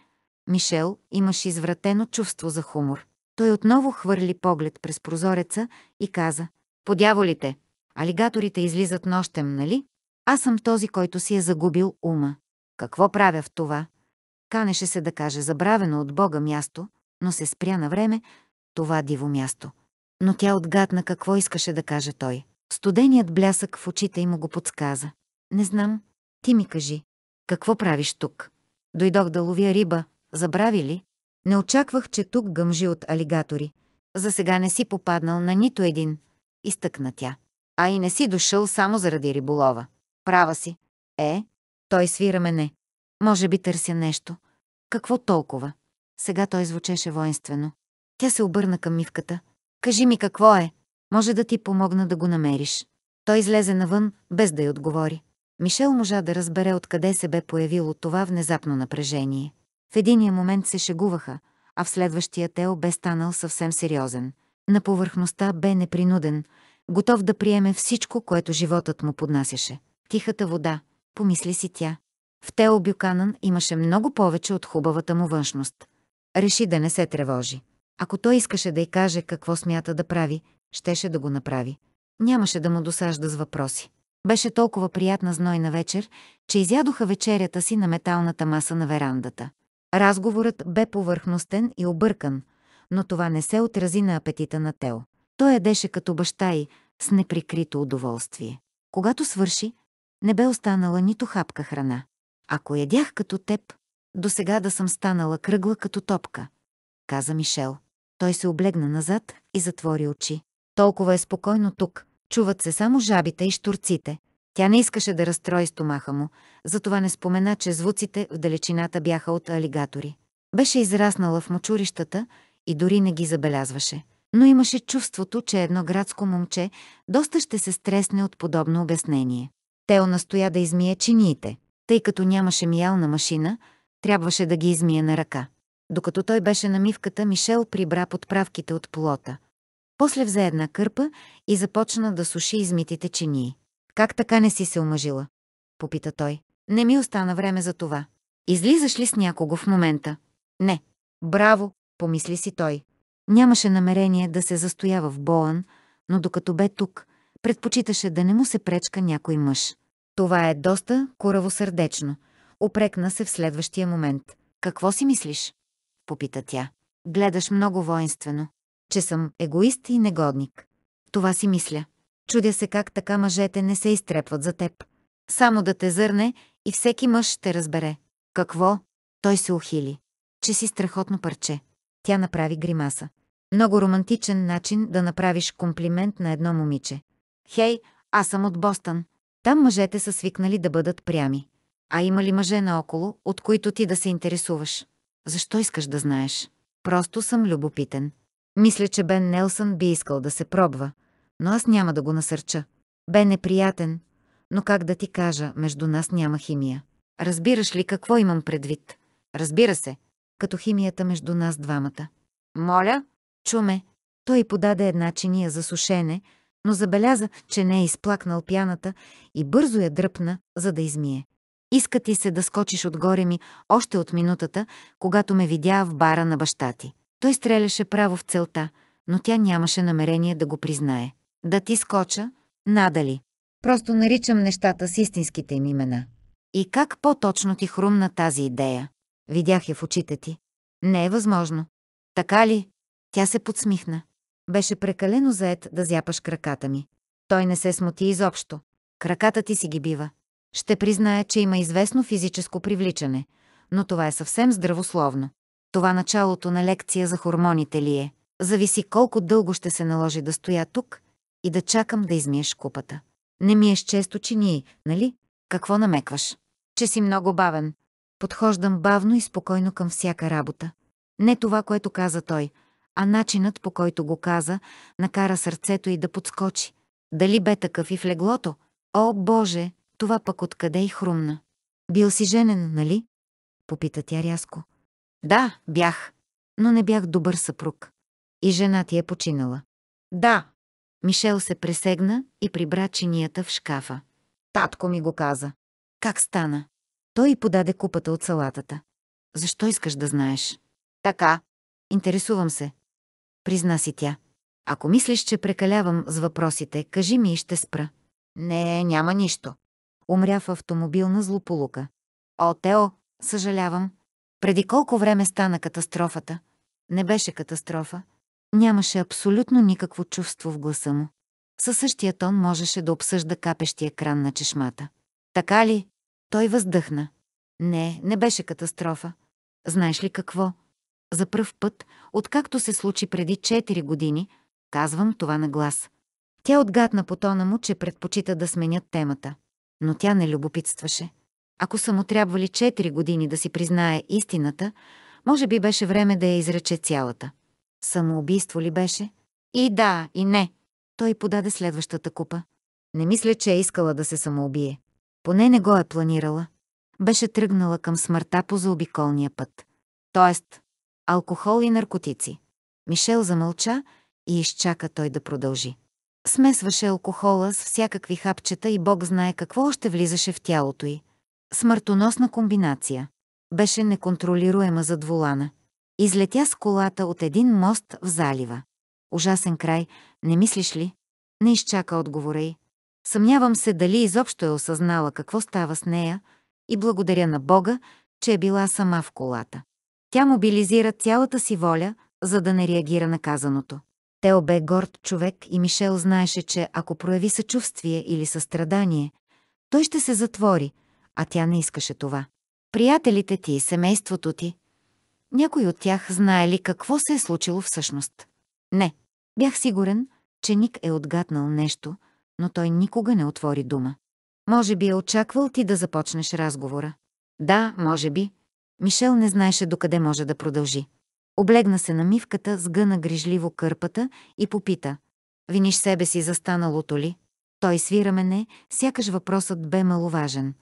Мишел, имаш извратено чувство за хумор. Той отново хвърли поглед през прозореца и каза «Подяволите, алигаторите излизат нощем, нали? Аз съм този, който си е загубил ума. Какво правя в това? Канеше се да каже забравено от Бога място, но се спря на време това диво място. Но тя отгадна какво искаше да каже той. Студеният блясък в очите й му го подсказа. Не знам. Ти ми кажи. Какво правиш тук? Дойдох да ловя риба. Забрави ли? Не очаквах, че тук гъмжи от алигатори. За сега не си попаднал на нито един. Изтъкна тя. А и не си дошъл само заради риболова. Права си. Е, той свира мене. Може би търся нещо. Какво толкова? Сега той звучеше воинствено. Тя се обърна към мивката. Кажи ми какво е. Може да ти помогна да го намериш. Той излезе навън, без да й отговори. Мишел можа да разбере откъде се бе появило това внезапно напрежение. В единия момент се шегуваха, а в следващия Тео бе станал съвсем сериозен. На повърхността бе непринуден, готов да приеме всичко, което животът му поднасяше. Тихата вода, помисли си тя, в Тео Бюканън имаше много повече от хубавата му външност. Реши да не се тревожи. Ако той искаше да й каже какво смята да прави, щеше да го направи. Нямаше да му досажда с въпроси. Беше толкова приятна знойна вечер, че изядоха вечерята си на металната маса на верандата. Разговорът бе повърхностен и объркан, но това не се отрази на апетита на Тео. Той ядеше като баща й, с неприкрито удоволствие. Когато свърши, не бе останала нито хапка храна. Ако ядях като теб, до сега да съм станала кръгла като топка, каза Мишел. Той се облегна назад и затвори очи. Толкова е спокойно тук, чуват се само жабите и штурците. Тя не искаше да разстрои стомаха му, затова не спомена, че звуците в далечината бяха от алигатори. Беше израснала в мочурищата и дори не ги забелязваше. Но имаше чувството, че едно градско момче доста ще се стресне от подобно обяснение. Тео настоя да измие чиниите тъй като нямаше миялна машина, трябваше да ги измие на ръка. Докато той беше на мивката, Мишел прибра подправките от плота. После взе една кърпа и започна да суши измитите чинии. «Как така не си се омъжила?» – попита той. «Не ми остана време за това. Излизаш ли с някого в момента?» «Не». «Браво!» – помисли си той. Нямаше намерение да се застоява в Боан, но докато бе тук, предпочиташе да не му се пречка някой мъж. Това е доста коравосърдечно. Опрекна се в следващия момент. Какво си мислиш? Попита тя. Гледаш много воинствено. Че съм егоист и негодник. Това си мисля. Чудя се как така мъжете не се изтрепват за теб. Само да те зърне и всеки мъж ще разбере. Какво? Той се ухили. Че си страхотно парче. Тя направи гримаса. Много романтичен начин да направиш комплимент на едно момиче. Хей, аз съм от Бостън. Там мъжете са свикнали да бъдат прями. А има ли мъже наоколо, от които ти да се интересуваш? Защо искаш да знаеш? Просто съм любопитен. Мисля, че Бен Нелсън би искал да се пробва, но аз няма да го насърча. Бен е приятен, но как да ти кажа, между нас няма химия. Разбираш ли какво имам предвид? Разбира се, като химията между нас двамата. Моля? Чуме. Той подаде една чиния за сушене, но забеляза, че не е изплакнал пяната и бързо я дръпна, за да измие. Иска ти се да скочиш отгоре ми още от минутата, когато ме видя в бара на баща ти. Той стреляше право в целта, но тя нямаше намерение да го признае. Да ти скоча? Надали. Просто наричам нещата с истинските им имена. И как по-точно ти хрумна тази идея? Видях я в очите ти. Не е възможно. Така ли? Тя се подсмихна. Беше прекалено заед да зяпаш краката ми. Той не се смути изобщо. Краката ти си ги бива. Ще призная, че има известно физическо привличане, но това е съвсем здравословно. Това началото на лекция за хормоните ли е? Зависи колко дълго ще се наложи да стоя тук и да чакам да измиеш купата. Не миеш често чинии, нали? Какво намекваш? Че си много бавен. Подхождам бавно и спокойно към всяка работа. Не това, което каза той, а начинът, по който го каза, накара сърцето й да подскочи. Дали бе такъв и в леглото? О, Боже, това пък откъде и хрумна. Бил си женен, нали? Попита тя рязко. Да, бях, но не бях добър съпруг. И жена ти е починала. Да. Мишел се пресегна и прибра чинията в шкафа. Татко ми го каза. Как стана? Той и подаде купата от салатата. Защо искаш да знаеш? Така. Интересувам се, призна си тя. Ако мислиш, че прекалявам с въпросите, кажи ми и ще спра. Не, няма нищо. Умря в автомобилна злополука. О, Тео, съжалявам. Преди колко време стана катастрофата? Не беше катастрофа. Нямаше абсолютно никакво чувство в гласа му. Със същия тон можеше да обсъжда капещия кран на чешмата. Така ли? Той въздъхна. Не, не беше катастрофа. Знаеш ли какво? За пръв път, откакто се случи преди 4 години, казвам това на глас. Тя отгадна по тона му, че предпочита да сменят темата. Но тя не любопитстваше. Ако са му трябвали 4 години да си признае истината, може би беше време да я изрече цялата. Самоубийство ли беше? И да, и не. Той подаде следващата купа. Не мисля, че е искала да се самоубие. Поне не го е планирала. Беше тръгнала към смъртта по заобиколния път. Тоест, алкохол и наркотици. Мишел замълча и изчака той да продължи. Смесваше алкохола с всякакви хапчета и Бог знае какво още влизаше в тялото й. Смъртоносна комбинация. Беше неконтролируема зад вулана. Излетя с колата от един мост в залива. Ужасен край, не мислиш ли? Не изчака отговора й. Съмнявам се дали изобщо е осъзнала какво става с нея и благодаря на Бога, че е била сама в колата. Тя мобилизира цялата си воля, за да не реагира на казаното. Тео бе горд човек и Мишел знаеше, че ако прояви съчувствие или състрадание, той ще се затвори, а тя не искаше това. Приятелите ти и семейството ти, някой от тях знае ли какво се е случило всъщност? Не. Бях сигурен, че Ник е отгаднал нещо, но той никога не отвори дума. Може би е очаквал ти да започнеш разговора. Да, може би, Мишел не знаеше докъде може да продължи. Облегна се на мивката, сгъна грижливо кърпата и попита. Виниш себе си застаналото ли? Той свира мене, сякаш въпросът бе маловажен.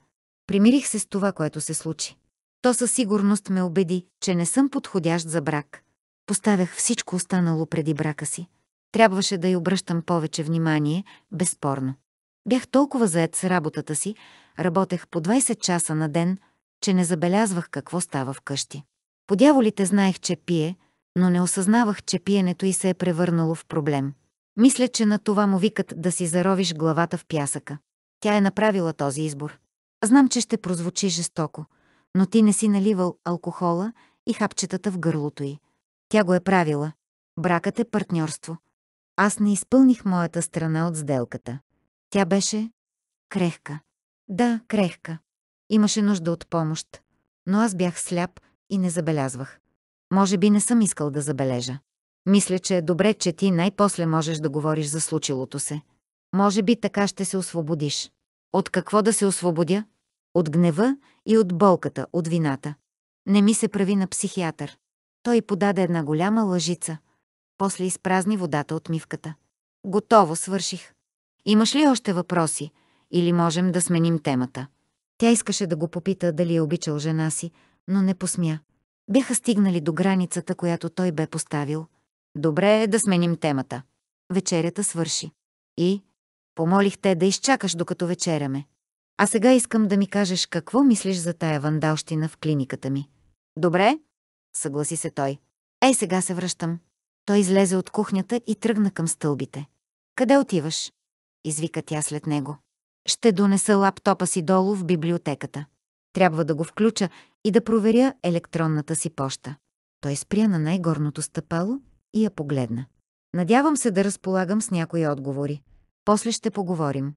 Примирих се с това, което се случи. То със сигурност ме убеди, че не съм подходящ за брак. Поставях всичко останало преди брака си. Трябваше да й обръщам повече внимание, безспорно. Бях толкова заед с работата си, работех по 20 часа на ден – че не забелязвах какво става вкъщи. По дяволите знаех, че пие, но не осъзнавах, че пиенето й се е превърнало в проблем. Мисля, че на това му викат да си заровиш главата в пясъка. Тя е направила този избор. Знам, че ще прозвучи жестоко, но ти не си наливал алкохола и хапчетата в гърлото й. Тя го е правила. Бракът е партньорство. Аз не изпълних моята страна от сделката. Тя беше крехка. Да, крехка. Имаше нужда от помощ, но аз бях сляп и не забелязвах. Може би не съм искал да забележа. Мисля, че е добре, че ти най-после можеш да говориш за случилото се. Може би така ще се освободиш. От какво да се освободя? От гнева и от болката, от вината. Не ми се прави на психиатър. Той подаде една голяма лъжица. После изпразни водата от мивката. Готово свърших. Имаш ли още въпроси? Или можем да сменим темата? Тя искаше да го попита дали е обичал жена си, но не посмя. Бяха стигнали до границата, която той бе поставил. Добре е да сменим темата. Вечерята свърши. И помолих те да изчакаш докато вечеряме. А сега искам да ми кажеш какво мислиш за тая вандалщина в клиниката ми. Добре, съгласи се той. Ей, сега се връщам. Той излезе от кухнята и тръгна към стълбите. Къде отиваш? Извика тя след него. Ще донеса лаптопа си долу в библиотеката. Трябва да го включа и да проверя електронната си поща. Той спря на най-горното стъпало и я погледна. Надявам се да разполагам с някои отговори. После ще поговорим.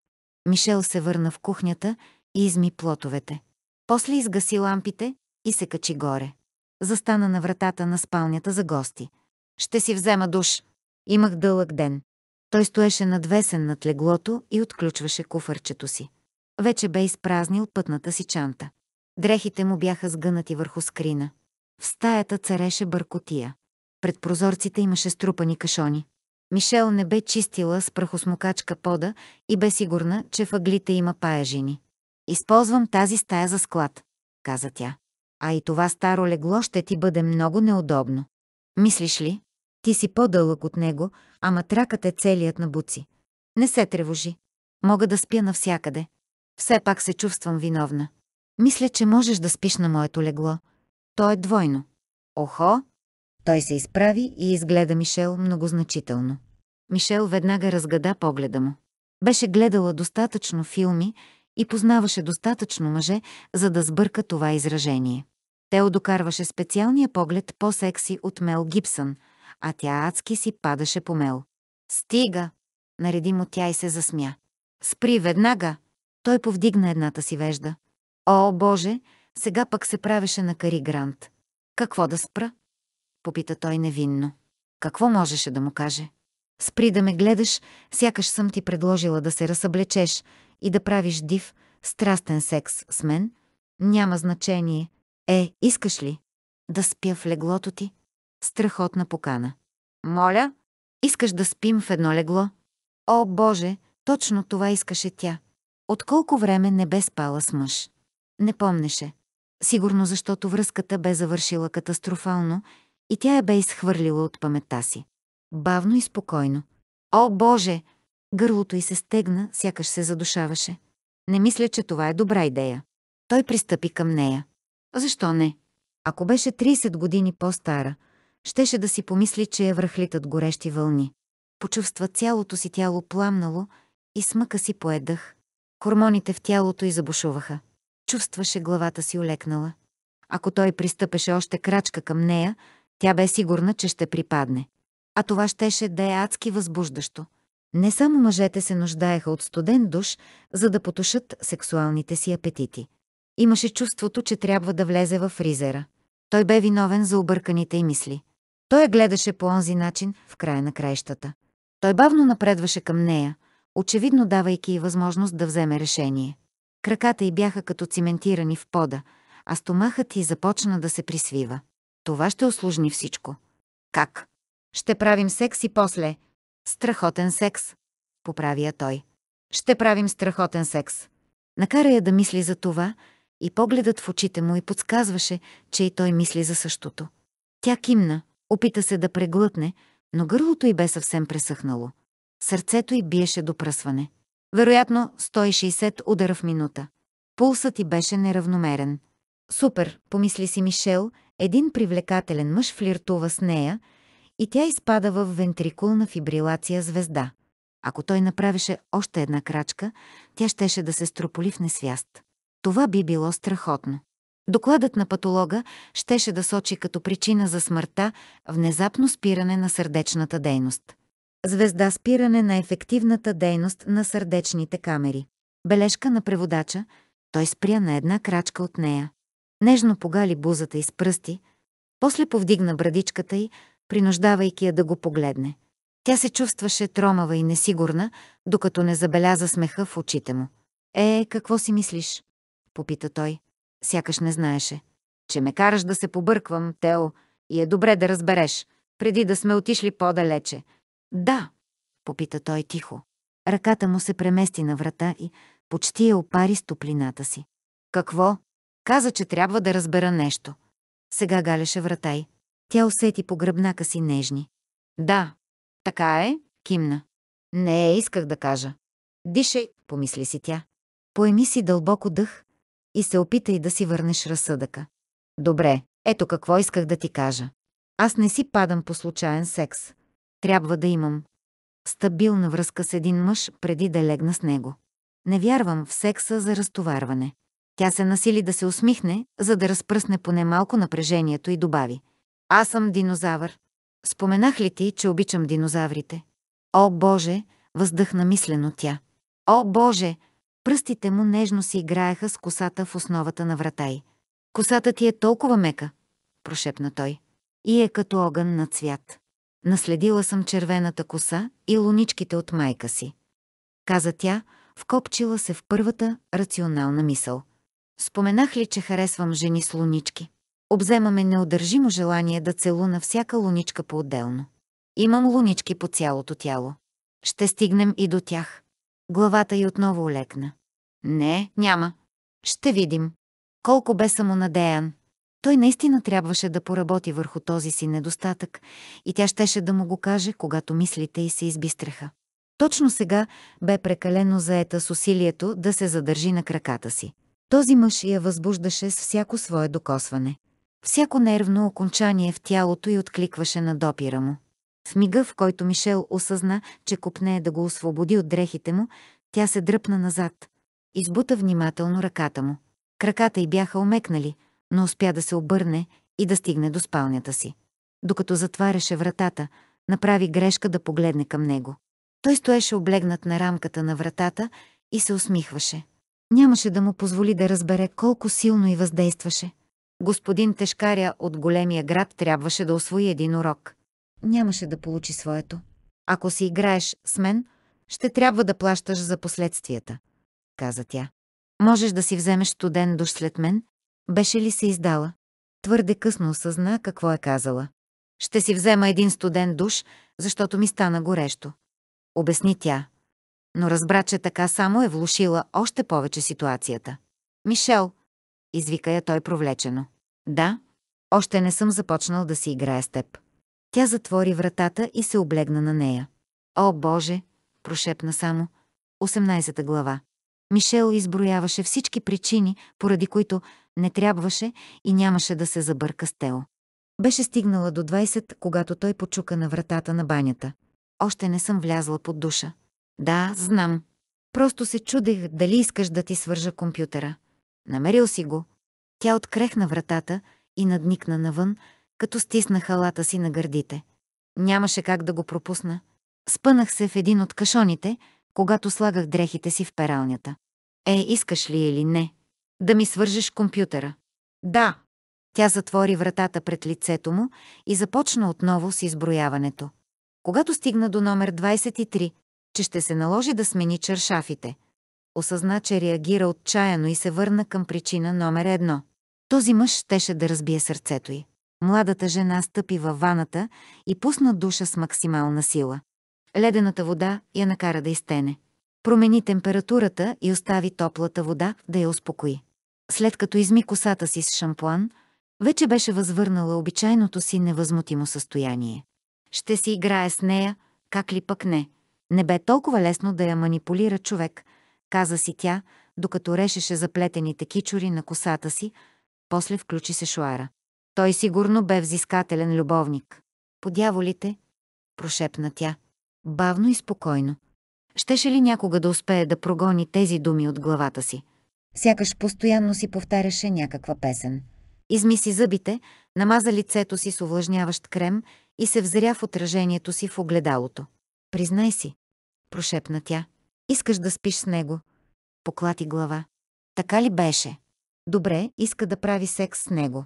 Мишел се върна в кухнята и изми плотовете. После изгаси лампите и се качи горе. Застана на вратата на спалнята за гости. Ще си взема душ. Имах дълъг ден. Той стоеше надвесен над леглото и отключваше куфърчето си. Вече бе изпразнил пътната си чанта. Дрехите му бяха сгънати върху скрина. В стаята цареше бъркотия. Пред прозорците имаше струпани кашони. Мишел не бе чистила с прахосмокачка пода и бе сигурна, че въглите има паяжини. «Използвам тази стая за склад», каза тя. «А и това старо легло ще ти бъде много неудобно. Мислиш ли, ти си по-дълъг от него, а матракът е целият на буци. Не се тревожи. Мога да спя навсякъде. Все пак се чувствам виновна. Мисля, че можеш да спиш на моето легло. То е двойно. Охо! Той се изправи и изгледа Мишел многозначително. Мишел веднага разгада погледа му. Беше гледала достатъчно филми и познаваше достатъчно мъже, за да сбърка това изражение. Тео докарваше специалния поглед по-секси от Мел Гибсън – а тя адски си падаше по мел. «Стига!» — нареди му тя и се засмя. «Спри веднага!» Той повдигна едната си вежда. «О, Боже!» Сега пък се правеше на Кари Грант. «Какво да спра?» — попита той невинно. Какво можеше да му каже? Спри да ме гледаш, сякаш съм ти предложила да се разсъблечеш и да правиш див, страстен секс с мен. Няма значение. Е, искаш ли? Да спя в леглото ти? Страхотна покана. Моля, искаш да спим в едно легло? О, Боже, точно това искаше тя. От колко време не бе спала с мъж? Не помнеше. Сигурно защото връзката бе завършила катастрофално и тя я бе изхвърлила от паметта си. Бавно и спокойно. О, Боже! Гърлото й се стегна, сякаш се задушаваше. Не мисля, че това е добра идея. Той пристъпи към нея. Защо не? Ако беше 30 години по-стара, щеше да си помисли, че е връхлитат горещи вълни. Почувства цялото си тяло пламнало и смъка си поедах. Хормоните в тялото й забушуваха. Чувстваше главата си олекнала. Ако той пристъпеше още крачка към нея, тя бе сигурна, че ще припадне. А това щеше да е адски възбуждащо. Не само мъжете се нуждаеха от студен душ, за да потушат сексуалните си апетити. Имаше чувството, че трябва да влезе в фризера. Той бе виновен за обърканите й мисли. Той я гледаше по онзи начин в края на краищата. Той бавно напредваше към нея, очевидно давайки и възможност да вземе решение. Краката й бяха като циментирани в пода, а стомахът й започна да се присвива. Това ще осложни всичко. Как? Ще правим секс и после. Страхотен секс, поправи я той. Ще правим страхотен секс. Накара я да мисли за това и погледът в очите му и подсказваше, че и той мисли за същото. Тя кимна, Опита се да преглътне, но гърлото й бе съвсем пресъхнало. Сърцето й биеше до пръсване. Вероятно 160 удара в минута. Пулсът й беше неравномерен. Супер, помисли си Мишел, един привлекателен мъж флиртува с нея и тя изпада в вентрикулна фибрилация звезда. Ако той направеше още една крачка, тя щеше да се строполи в несвяст. Това би било страхотно. Докладът на патолога щеше да сочи като причина за смъртта внезапно спиране на сърдечната дейност. Звезда спиране на ефективната дейност на сърдечните камери. Бележка на преводача, той спря на една крачка от нея. Нежно погали бузата и с пръсти, после повдигна брадичката й, принуждавайки я да го погледне. Тя се чувстваше тромава и несигурна, докато не забеляза смеха в очите му. «Е, какво си мислиш?» — попита той. Сякаш не знаеше. Че ме караш да се побърквам, Тео, и е добре да разбереш, преди да сме отишли по-далече. Да, попита той тихо. Ръката му се премести на врата и почти я е опари с топлината си. Какво? Каза, че трябва да разбера нещо. Сега галеше врата й. Тя усети по гръбнака си нежни. Да, така е, кимна. Не, исках да кажа. Дишай, помисли си тя. Поеми си дълбоко дъх и се опитай да си върнеш разсъдъка. Добре, ето какво исках да ти кажа. Аз не си падам по случайен секс. Трябва да имам стабилна връзка с един мъж преди да легна с него. Не вярвам в секса за разтоварване. Тя се насили да се усмихне, за да разпръсне поне малко напрежението и добави. Аз съм динозавър. Споменах ли ти, че обичам динозаврите? О, Боже! Въздъхна мислено тя. О, Боже! Пръстите му нежно си играеха с косата в основата на врата й. Косата ти е толкова мека, прошепна той. И е като огън на цвят. Наследила съм червената коса и луничките от майка си. Каза тя, вкопчила се в първата рационална мисъл. Споменах ли, че харесвам жени с лунички? Обземаме неудържимо желание да целуна всяка луничка по-отделно. Имам лунички по цялото тяло. Ще стигнем и до тях. Главата й отново олекна. Не, няма. Ще видим. Колко бе самонадеян. Той наистина трябваше да поработи върху този си недостатък и тя щеше да му го каже, когато мислите й се избистреха. Точно сега бе прекалено заета с усилието да се задържи на краката си. Този мъж я възбуждаше с всяко свое докосване. Всяко нервно окончание в тялото й откликваше на допира му. В мига, в който Мишел осъзна, че купне е да го освободи от дрехите му, тя се дръпна назад избута внимателно ръката му. Краката й бяха омекнали, но успя да се обърне и да стигне до спалнята си. Докато затваряше вратата, направи грешка да погледне към него. Той стоеше облегнат на рамката на вратата и се усмихваше. Нямаше да му позволи да разбере колко силно и въздействаше. Господин Тешкаря от големия град трябваше да освои един урок. Нямаше да получи своето. Ако си играеш с мен, ще трябва да плащаш за последствията каза тя. Можеш да си вземеш студен душ след мен? Беше ли се издала? Твърде късно осъзна какво е казала. Ще си взема един студен душ, защото ми стана горещо. Обясни тя. Но разбра, че така само е влушила още повече ситуацията. Мишел, извика я той провлечено. Да, още не съм започнал да си играя с теб. Тя затвори вратата и се облегна на нея. О, Боже! прошепна само. 18 глава. Мишел изброяваше всички причини, поради които не трябваше и нямаше да се забърка с Тео. Беше стигнала до 20, когато той почука на вратата на банята. Още не съм влязла под душа. Да, знам. Просто се чудех дали искаш да ти свържа компютъра. Намерил си го. Тя открехна вратата и надникна навън, като стисна халата си на гърдите. Нямаше как да го пропусна. Спънах се в един от кашоните – когато слагах дрехите си в пералнята. Е, искаш ли или не? Да ми свържеш компютъра. Да. Тя затвори вратата пред лицето му и започна отново с изброяването. Когато стигна до номер 23, че ще се наложи да смени чершафите, осъзна, че реагира отчаяно и се върна към причина номер едно. Този мъж щеше да разбие сърцето й. Младата жена стъпи във ваната и пусна душа с максимална сила. Ледената вода я накара да изтене. Промени температурата и остави топлата вода да я успокои. След като изми косата си с шампуан, вече беше възвърнала обичайното си невъзмутимо състояние. Ще си играе с нея, как ли пък не. Не бе толкова лесно да я манипулира човек, каза си тя, докато решеше заплетените кичори на косата си, после включи се шуара. Той сигурно бе взискателен любовник. Подяволите, прошепна тя бавно и спокойно. Щеше ли някога да успее да прогони тези думи от главата си? Сякаш постоянно си повтаряше някаква песен. Изми си зъбите, намаза лицето си с увлажняващ крем и се взря в отражението си в огледалото. «Признай си», прошепна тя. «Искаш да спиш с него». Поклати глава. Така ли беше? Добре, иска да прави секс с него.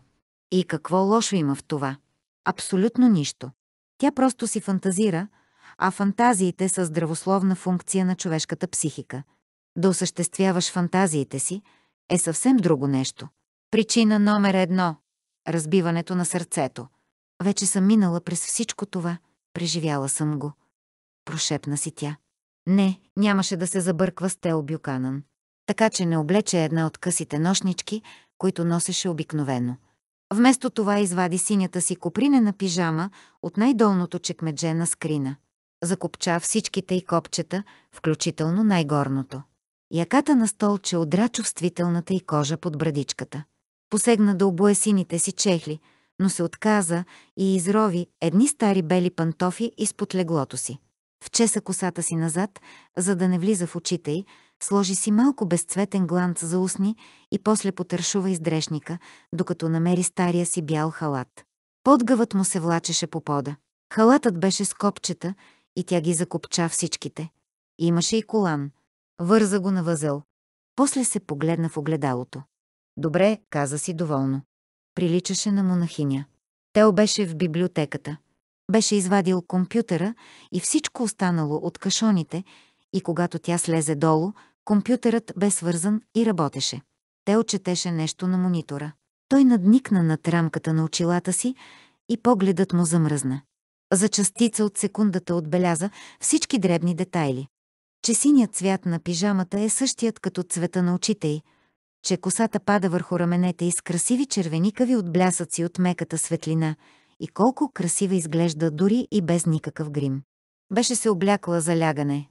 И какво лошо има в това? Абсолютно нищо. Тя просто си фантазира – а фантазиите са здравословна функция на човешката психика. Да осъществяваш фантазиите си е съвсем друго нещо. Причина номер едно – разбиването на сърцето. Вече съм минала през всичко това, преживяла съм го. Прошепна си тя. Не, нямаше да се забърква с Тео Бюканан. Така че не облече една от късите нощнички, които носеше обикновено. Вместо това извади синята си копринена пижама от най-долното чекмедже на скрина закопча всичките й копчета, включително най-горното. Яката на столче удря чувствителната й кожа под брадичката. Посегна да обуе сините си чехли, но се отказа и изрови едни стари бели пантофи изпод леглото си. Вчеса косата си назад, за да не влиза в очите й, сложи си малко безцветен гланц за устни и после потършува издрешника, докато намери стария си бял халат. Подгъвът му се влачеше по пода. Халатът беше с копчета и тя ги закопча всичките. Имаше и колан. Върза го на възел. После се погледна в огледалото. Добре, каза си доволно. Приличаше на монахиня. Тео беше в библиотеката. Беше извадил компютъра и всичко останало от кашоните, и когато тя слезе долу, компютърът бе свързан и работеше. Тео четеше нещо на монитора. Той надникна над рамката на очилата си и погледът му замръзна. За частица от секундата отбеляза всички дребни детайли. Че синият цвят на пижамата е същият като цвета на очите й, че косата пада върху раменете и с красиви червеникави отблясъци от меката светлина и колко красива изглежда дори и без никакъв грим. Беше се облякла за лягане,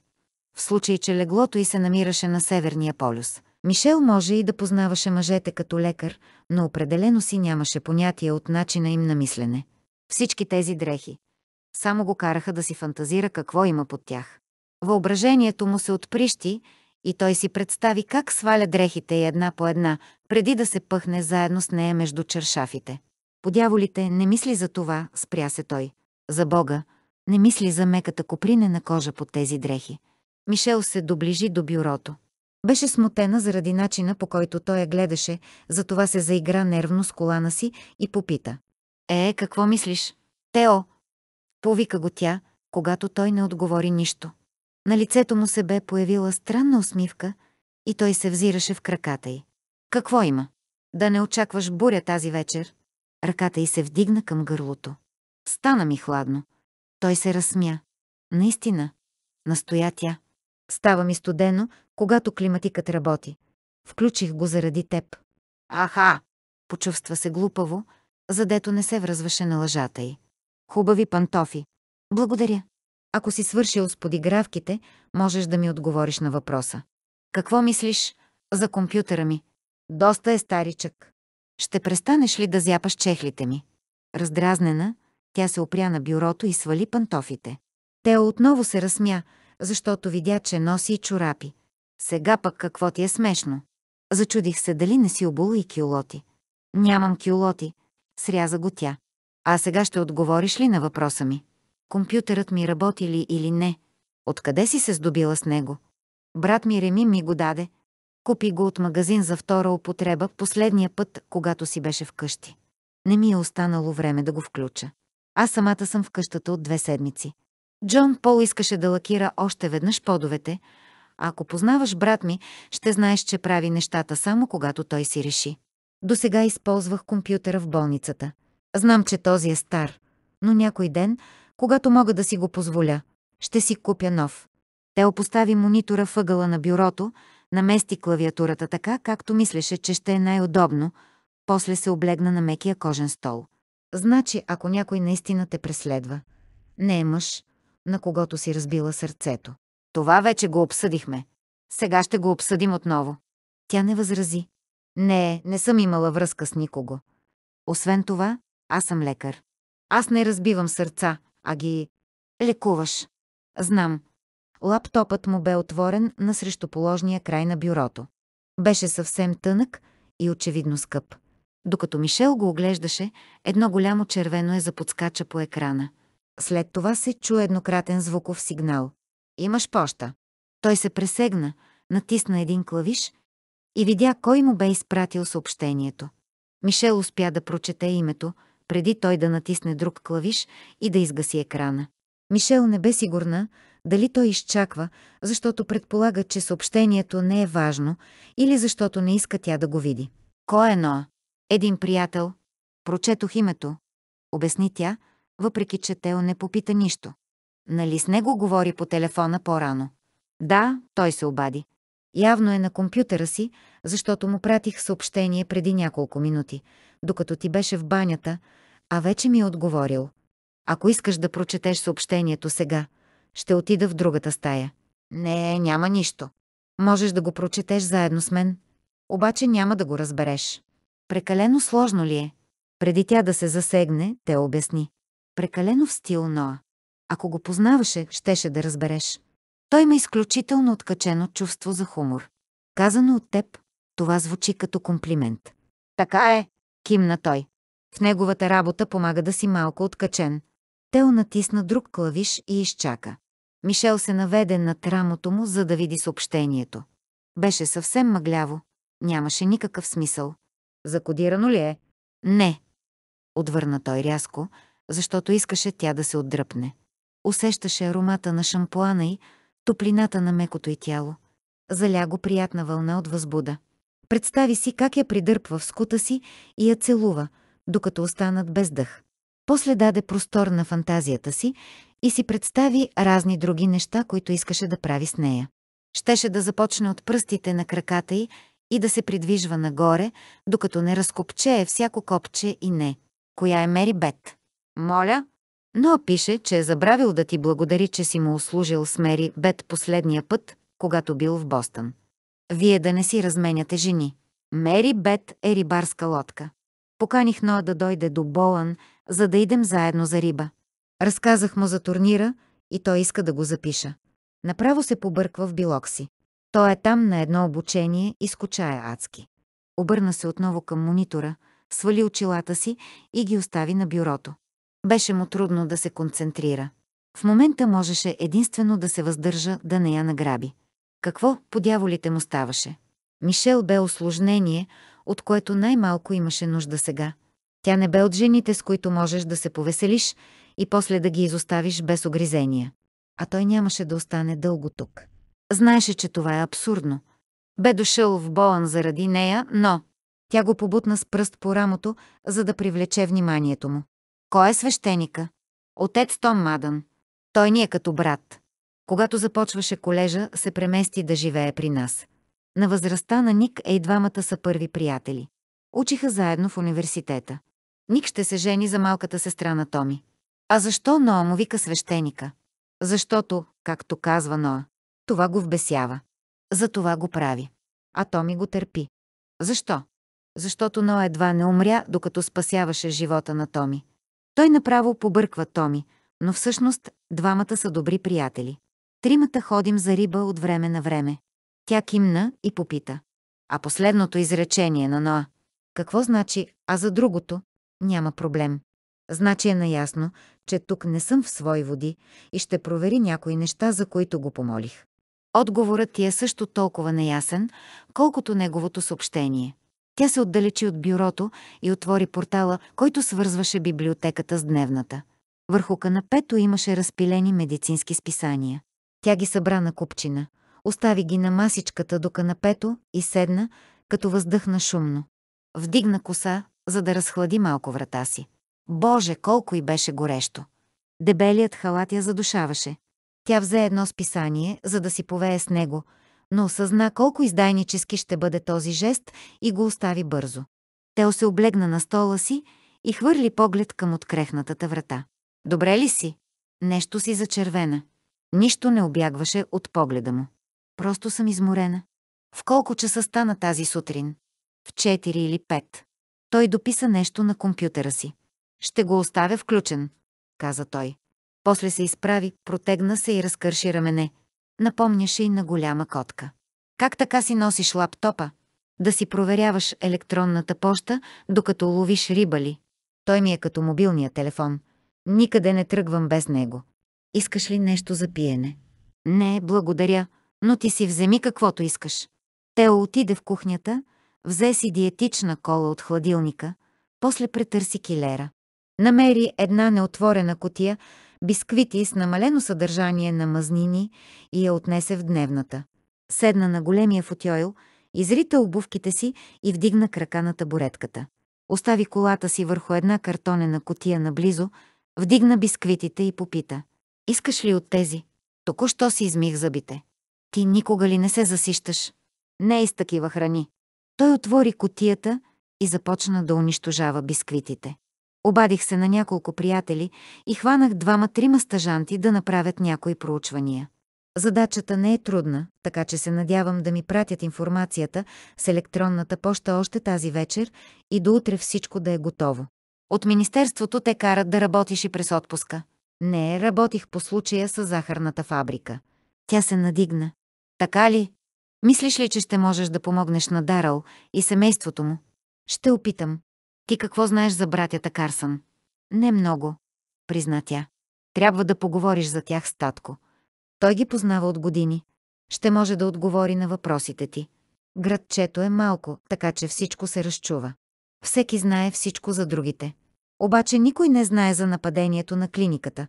в случай, че леглото й се намираше на Северния полюс. Мишел може и да познаваше мъжете като лекар, но определено си нямаше понятие от начина им на мислене. Всички тези дрехи, само го караха да си фантазира какво има под тях. Въображението му се отприщи и той си представи как сваля дрехите и една по една, преди да се пъхне заедно с нея между чершафите. Подяволите, не мисли за това, спря се той. За Бога, не мисли за меката копринена кожа под тези дрехи. Мишел се доближи до бюрото. Беше смутена заради начина, по който той я гледаше, затова се заигра нервно с колана си и попита. Е, какво мислиш? Тео, Повика го тя, когато той не отговори нищо. На лицето му се бе появила странна усмивка и той се взираше в краката й. Какво има? Да не очакваш буря тази вечер. Ръката й се вдигна към гърлото. Стана ми хладно. Той се разсмя. Наистина, настоя тя. Става ми студено, когато климатикът работи. Включих го заради теб. Аха! Почувства се глупаво, задето не се връзваше на лъжата й. Хубави пантофи. Благодаря. Ако си свършил с подигравките, можеш да ми отговориш на въпроса. Какво мислиш за компютъра ми? Доста е старичък. Ще престанеш ли да зяпаш чехлите ми? Раздразнена, тя се опря на бюрото и свали пантофите. Тео отново се разсмя, защото видя, че носи и чорапи. Сега пък какво ти е смешно? Зачудих се дали не си обула и киолоти. Нямам киолоти, сряза го тя. А сега ще отговориш ли на въпроса ми? Компютърът ми работи ли или не? Откъде си се здобила с него? Брат ми Реми ми го даде. Купи го от магазин за втора употреба последния път, когато си беше вкъщи. Не ми е останало време да го включа. Аз самата съм в къщата от две седмици. Джон Пол искаше да лакира още веднъж подовете. А ако познаваш брат ми, ще знаеш, че прави нещата само когато той си реши. До сега използвах компютъра в болницата. Знам, че този е стар, но някой ден, когато мога да си го позволя, ще си купя нов. Тео постави монитора въгъла на бюрото, намести клавиатурата така, както мислеше, че ще е най-удобно, после се облегна на мекия кожен стол. Значи, ако някой наистина те преследва, не е мъж, на когото си разбила сърцето. Това вече го обсъдихме. Сега ще го обсъдим отново. Тя не възрази. Не, не съм имала връзка с никого. Освен това, аз съм лекар. Аз не разбивам сърца, а ги... Лекуваш. Знам. Лаптопът му бе отворен на срещуположния край на бюрото. Беше съвсем тънък и очевидно скъп. Докато Мишел го оглеждаше, едно голямо червено е заподскача по екрана. След това се чу еднократен звуков сигнал. «Имаш поща». Той се пресегна, натисна един клавиш и видя кой му бе изпратил съобщението. Мишел успя да прочете името – преди той да натисне друг клавиш и да изгаси екрана. Мишел не бе сигурна дали той изчаква, защото предполага, че съобщението не е важно или защото не иска тя да го види. Кой е Ноа? Един приятел. Прочетох името. Обясни тя, въпреки че Тео не попита нищо. Нали с него говори по телефона по-рано? Да, той се обади. Явно е на компютъра си, защото му пратих съобщение преди няколко минути, докато ти беше в банята, а вече ми е отговорил. Ако искаш да прочетеш съобщението сега, ще отида в другата стая. Не, няма нищо. Можеш да го прочетеш заедно с мен, обаче няма да го разбереш. Прекалено сложно ли е? Преди тя да се засегне, те обясни. Прекалено в стил Ноа. Ако го познаваше, щеше да разбереш. Той има изключително откачено чувство за хумор. Казано от теб, това звучи като комплимент. Така е, кимна той. В неговата работа помага да си малко откачен. Тео натисна друг клавиш и изчака. Мишел се наведе над рамото му, за да види съобщението. Беше съвсем мъгляво. Нямаше никакъв смисъл. Закодирано ли е? Не. Отвърна той рязко, защото искаше тя да се отдръпне. Усещаше аромата на шампуана и топлината на мекото й тяло. Заля го приятна вълна от възбуда. Представи си как я придърпва в скута си и я целува – докато останат без дъх. После даде простор на фантазията си и си представи разни други неща, които искаше да прави с нея. Щеше да започне от пръстите на краката й и да се придвижва нагоре, докато не разкопчее всяко копче и не. Коя е Мери Бет? Моля? Но пише, че е забравил да ти благодари, че си му услужил с Мери Бет последния път, когато бил в Бостън. Вие да не си разменяте жени. Мери Бет е рибарска лодка. Поканих Ноа да дойде до Болан, за да идем заедно за риба. Разказах му за турнира и той иска да го запиша. Направо се побърква в билок си. Той е там на едно обучение и скучае адски. Обърна се отново към монитора, свали очилата си и ги остави на бюрото. Беше му трудно да се концентрира. В момента можеше единствено да се въздържа да не я награби. Какво по дяволите му ставаше? Мишел бе осложнение, от което най-малко имаше нужда сега. Тя не бе от жените, с които можеш да се повеселиш и после да ги изоставиш без огризения. А той нямаше да остане дълго тук. Знаеше, че това е абсурдно. Бе дошъл в Боан заради нея, но... Тя го побутна с пръст по рамото, за да привлече вниманието му. Кой е свещеника? Отец Том Мадън. Той ни е като брат. Когато започваше колежа, се премести да живее при нас. На възрастта на Ник е и двамата са първи приятели. Учиха заедно в университета. Ник ще се жени за малката сестра на Томи. А защо Ноа му вика свещеника? Защото, както казва Ноа, това го вбесява. За това го прави. А Томи го търпи. Защо? Защото Ноа едва не умря, докато спасяваше живота на Томи. Той направо побърква Томи, но всъщност двамата са добри приятели. Тримата ходим за риба от време на време. Тя кимна и попита. А последното изречение на Ноа. Какво значи, а за другото? Няма проблем. Значи е наясно, че тук не съм в свои води и ще провери някои неща, за които го помолих. Отговорът ти е също толкова неясен, колкото неговото съобщение. Тя се отдалечи от бюрото и отвори портала, който свързваше библиотеката с дневната. Върху канапето имаше разпилени медицински списания. Тя ги събра на купчина – остави ги на масичката до канапето и седна, като въздъхна шумно. Вдигна коса, за да разхлади малко врата си. Боже, колко и беше горещо! Дебелият халат я задушаваше. Тя взе едно списание, за да си повее с него, но осъзна колко издайнически ще бъде този жест и го остави бързо. Тео се облегна на стола си и хвърли поглед към открехнатата врата. Добре ли си? Нещо си зачервена. Нищо не обягваше от погледа му. Просто съм изморена. В колко часа стана тази сутрин? В 4 или 5. Той дописа нещо на компютъра си. Ще го оставя включен, каза той. После се изправи, протегна се и разкърши рамене. Напомняше и на голяма котка. Как така си носиш лаптопа? Да си проверяваш електронната поща, докато ловиш риба ли? Той ми е като мобилния телефон. Никъде не тръгвам без него. Искаш ли нещо за пиене? Не, благодаря, но ти си вземи каквото искаш. Тео отиде в кухнята, взе си диетична кола от хладилника, после претърси килера. Намери една неотворена котия, бисквити с намалено съдържание на мазнини и я отнесе в дневната. Седна на големия футьойл, изрита обувките си и вдигна крака на табуретката. Остави колата си върху една картонена котия наблизо, вдигна бисквитите и попита. «Искаш ли от тези? Току-що си измих зъбите». Ти никога ли не се засищаш? Не е такива храни. Той отвори котията и започна да унищожава бисквитите. Обадих се на няколко приятели и хванах двама-трима стажанти да направят някои проучвания. Задачата не е трудна, така че се надявам да ми пратят информацията с електронната поща още тази вечер и до утре всичко да е готово. От Министерството те карат да работиш и през отпуска. Не, работих по случая с захарната фабрика. Тя се надигна. Така ли? Мислиш ли, че ще можеш да помогнеш на Дарал и семейството му? Ще опитам. Ти какво знаеш за братята Карсън? Не много, призна тя. Трябва да поговориш за тях с татко. Той ги познава от години. Ще може да отговори на въпросите ти. Градчето е малко, така че всичко се разчува. Всеки знае всичко за другите. Обаче никой не знае за нападението на клиниката,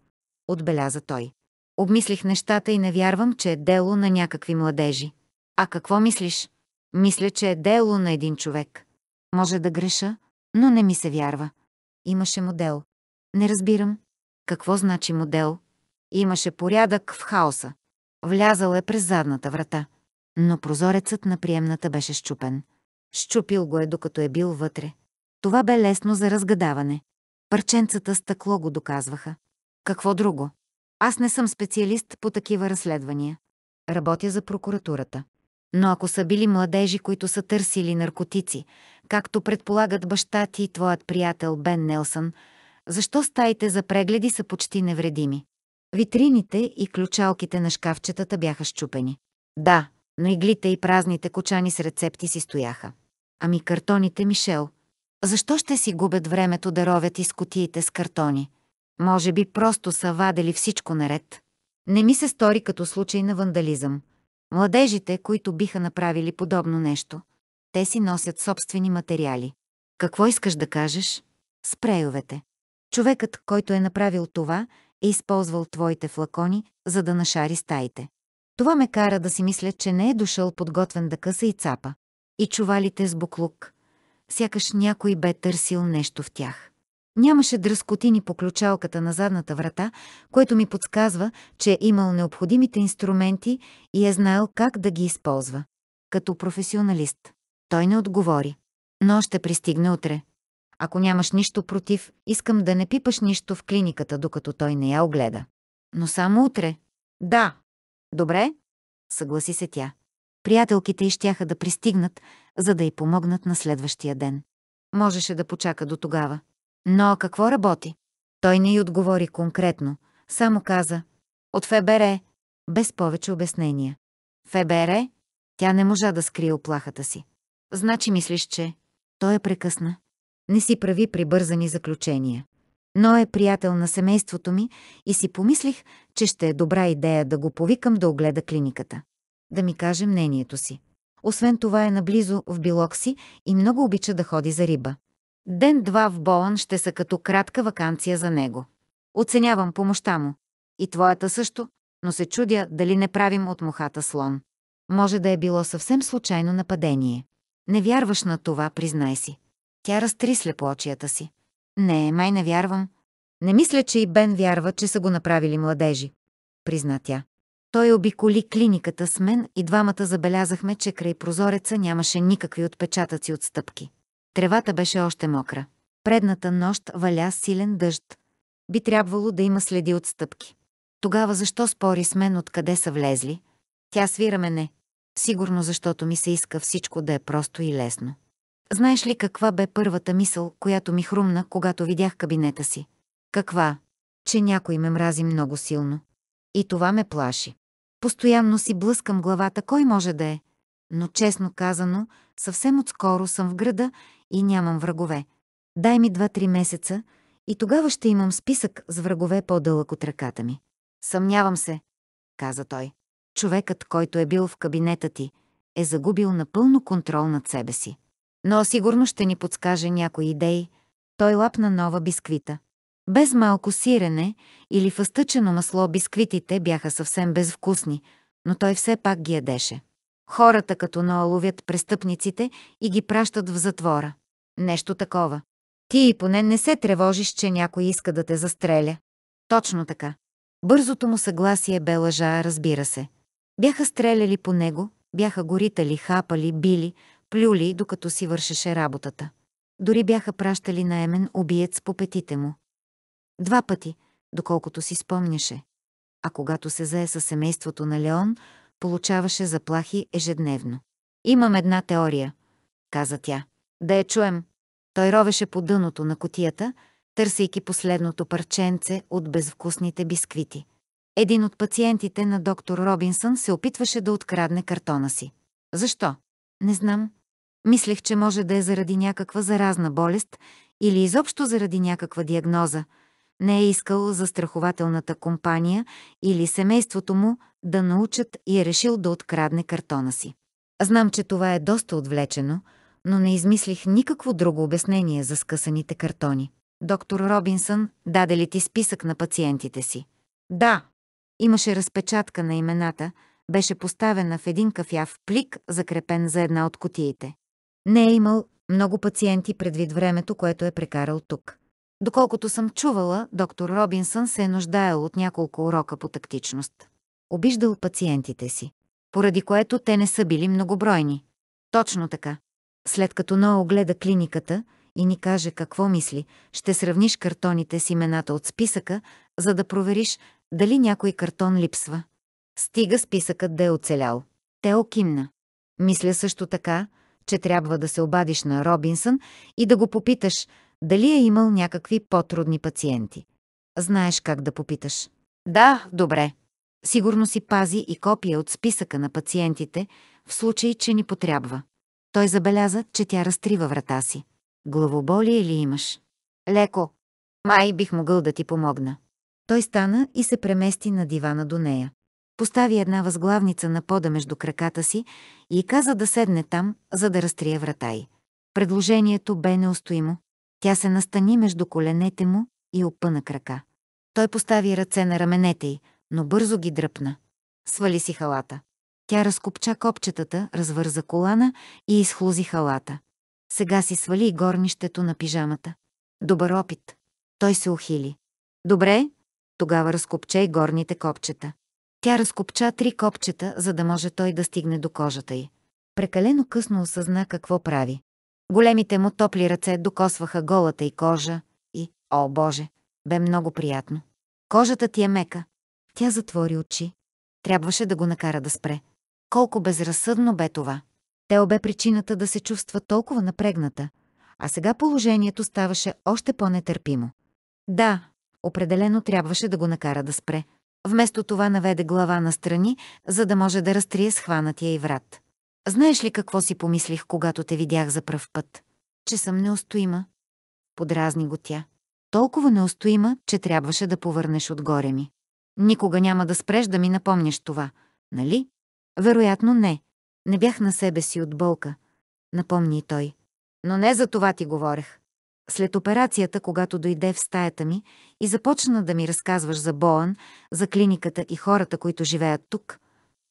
отбеляза той. Обмислих нещата и не вярвам, че е дело на някакви младежи. А какво мислиш? Мисля, че е дело на един човек. Може да греша, но не ми се вярва. Имаше модел. Не разбирам. Какво значи модел? Имаше порядък в хаоса. Влязал е през задната врата. Но прозорецът на приемната беше щупен. Щупил го е, докато е бил вътре. Това бе лесно за разгадаване. Парченцата стъкло го доказваха. Какво друго? Аз не съм специалист по такива разследвания. Работя за прокуратурата. Но ако са били младежи, които са търсили наркотици, както предполагат баща ти и твоят приятел Бен Нелсън, защо стаите за прегледи са почти невредими? Витрините и ключалките на шкафчетата бяха щупени. Да, но иглите и празните кочани с рецепти си стояха. Ами картоните, Мишел. Защо ще си губят времето да ровят из кутиите с картони? Може би просто са вадели всичко наред. Не ми се стори като случай на вандализъм. Младежите, които биха направили подобно нещо, те си носят собствени материали. Какво искаш да кажеш? Спрейовете. Човекът, който е направил това, е използвал твоите флакони, за да нашари стаите. Това ме кара да си мисля, че не е дошъл подготвен да къса и цапа. И чувалите с буклук. Сякаш някой бе търсил нещо в тях. Нямаше дръскотини по ключалката на задната врата, което ми подсказва, че е имал необходимите инструменти и е знаел как да ги използва. Като професионалист. Той не отговори. Но ще пристигне утре. Ако нямаш нищо против, искам да не пипаш нищо в клиниката, докато той не я огледа. Но само утре. Да. Добре, съгласи се тя. Приятелките й да пристигнат, за да й помогнат на следващия ден. Можеше да почака до тогава. Но какво работи? Той не й отговори конкретно, само каза «От ФБР», без повече обяснения. ФБР? Тя не можа да скрие оплахата си. Значи мислиш, че... Той е прекъсна. Не си прави прибързани заключения. Но е приятел на семейството ми и си помислих, че ще е добра идея да го повикам да огледа клиниката. Да ми каже мнението си. Освен това е наблизо в билок си и много обича да ходи за риба. Ден-два в Боън ще са като кратка вакансия за него. Оценявам помощта му. И твоята също, но се чудя дали не правим от мухата слон. Може да е било съвсем случайно нападение. Не вярваш на това, признай си. Тя разтри очията си. Не, май не вярвам. Не мисля, че и Бен вярва, че са го направили младежи, призна тя. Той обиколи клиниката с мен и двамата забелязахме, че край прозореца нямаше никакви отпечатъци от стъпки. Тревата беше още мокра. Предната нощ валя силен дъжд. Би трябвало да има следи от стъпки. Тогава защо спори с мен откъде са влезли? Тя свира мене. Сигурно защото ми се иска всичко да е просто и лесно. Знаеш ли каква бе първата мисъл, която ми хрумна, когато видях кабинета си? Каква? Че някой ме мрази много силно. И това ме плаши. Постоянно си блъскам главата, кой може да е. Но честно казано, съвсем отскоро съм в града и нямам врагове. Дай ми два-три месеца и тогава ще имам списък с врагове по-дълъг от ръката ми. Съмнявам се, каза той. Човекът, който е бил в кабинета ти, е загубил напълно контрол над себе си. Но сигурно ще ни подскаже някои идеи. Той лапна нова бисквита. Без малко сирене или фъстъчено масло бисквитите бяха съвсем безвкусни, но той все пак ги ядеше. Хората като Ноа ловят престъпниците и ги пращат в затвора. Нещо такова. Ти и поне не се тревожиш, че някой иска да те застреля. Точно така. Бързото му съгласие бе лъжа, разбира се. Бяха стреляли по него, бяха горитали, хапали, били, плюли, докато си вършеше работата. Дори бяха пращали наемен убиец по петите му. Два пъти, доколкото си спомняше. А когато се зае със семейството на Леон, получаваше заплахи ежедневно. Имам една теория, каза тя. Да я чуем. Той ровеше по дъното на котията, търсейки последното парченце от безвкусните бисквити. Един от пациентите на доктор Робинсън се опитваше да открадне картона си. Защо? Не знам. Мислех, че може да е заради някаква заразна болест или изобщо заради някаква диагноза. Не е искал застрахователната компания или семейството му да научат и е решил да открадне картона си. Знам, че това е доста отвлечено – но не измислих никакво друго обяснение за скъсаните картони. Доктор Робинсън, даде ли ти списък на пациентите си? Да. Имаше разпечатка на имената, беше поставена в един кафяв плик, закрепен за една от котиите. Не е имал много пациенти предвид времето, което е прекарал тук. Доколкото съм чувала, доктор Робинсън се е нуждаел от няколко урока по тактичност. Обиждал пациентите си, поради което те не са били многобройни. Точно така. След като Ноа огледа клиниката и ни каже какво мисли, ще сравниш картоните с имената от списъка, за да провериш дали някой картон липсва. Стига списъкът да е оцелял. Тео кимна. Мисля също така, че трябва да се обадиш на Робинсън и да го попиташ дали е имал някакви по-трудни пациенти. Знаеш как да попиташ. Да, добре. Сигурно си пази и копия от списъка на пациентите, в случай, че ни потрябва. Той забеляза, че тя разтрива врата си. Главоболие ли имаш? Леко. Май бих могъл да ти помогна. Той стана и се премести на дивана до нея. Постави една възглавница на пода между краката си и каза да седне там, за да разтрие врата й. Предложението бе неустоимо. Тя се настани между коленете му и опъна крака. Той постави ръце на раменете й, но бързо ги дръпна. Свали си халата. Тя разкопча копчетата, развърза колана и изхлузи халата. Сега си свали и горнището на пижамата. Добър опит. Той се ухили. Добре, тогава разкопче и горните копчета. Тя разкопча три копчета, за да може той да стигне до кожата й. Прекалено късно осъзна какво прави. Големите му топли ръце докосваха голата й кожа и, о боже, бе много приятно. Кожата ти е мека. Тя затвори очи. Трябваше да го накара да спре. Колко безразсъдно бе това. Тео бе причината да се чувства толкова напрегната, а сега положението ставаше още по-нетърпимо. Да, определено трябваше да го накара да спре. Вместо това наведе глава настрани, за да може да разтрие схванатия и врат. Знаеш ли какво си помислих, когато те видях за пръв път? Че съм неустоима. Подразни го тя. Толкова неустоима, че трябваше да повърнеш отгоре ми. Никога няма да спреш да ми напомняш това, нали? Вероятно не. Не бях на себе си от болка, напомни той. Но не за това ти говорех. След операцията, когато дойде в стаята ми и започна да ми разказваш за Боан, за клиниката и хората, които живеят тук,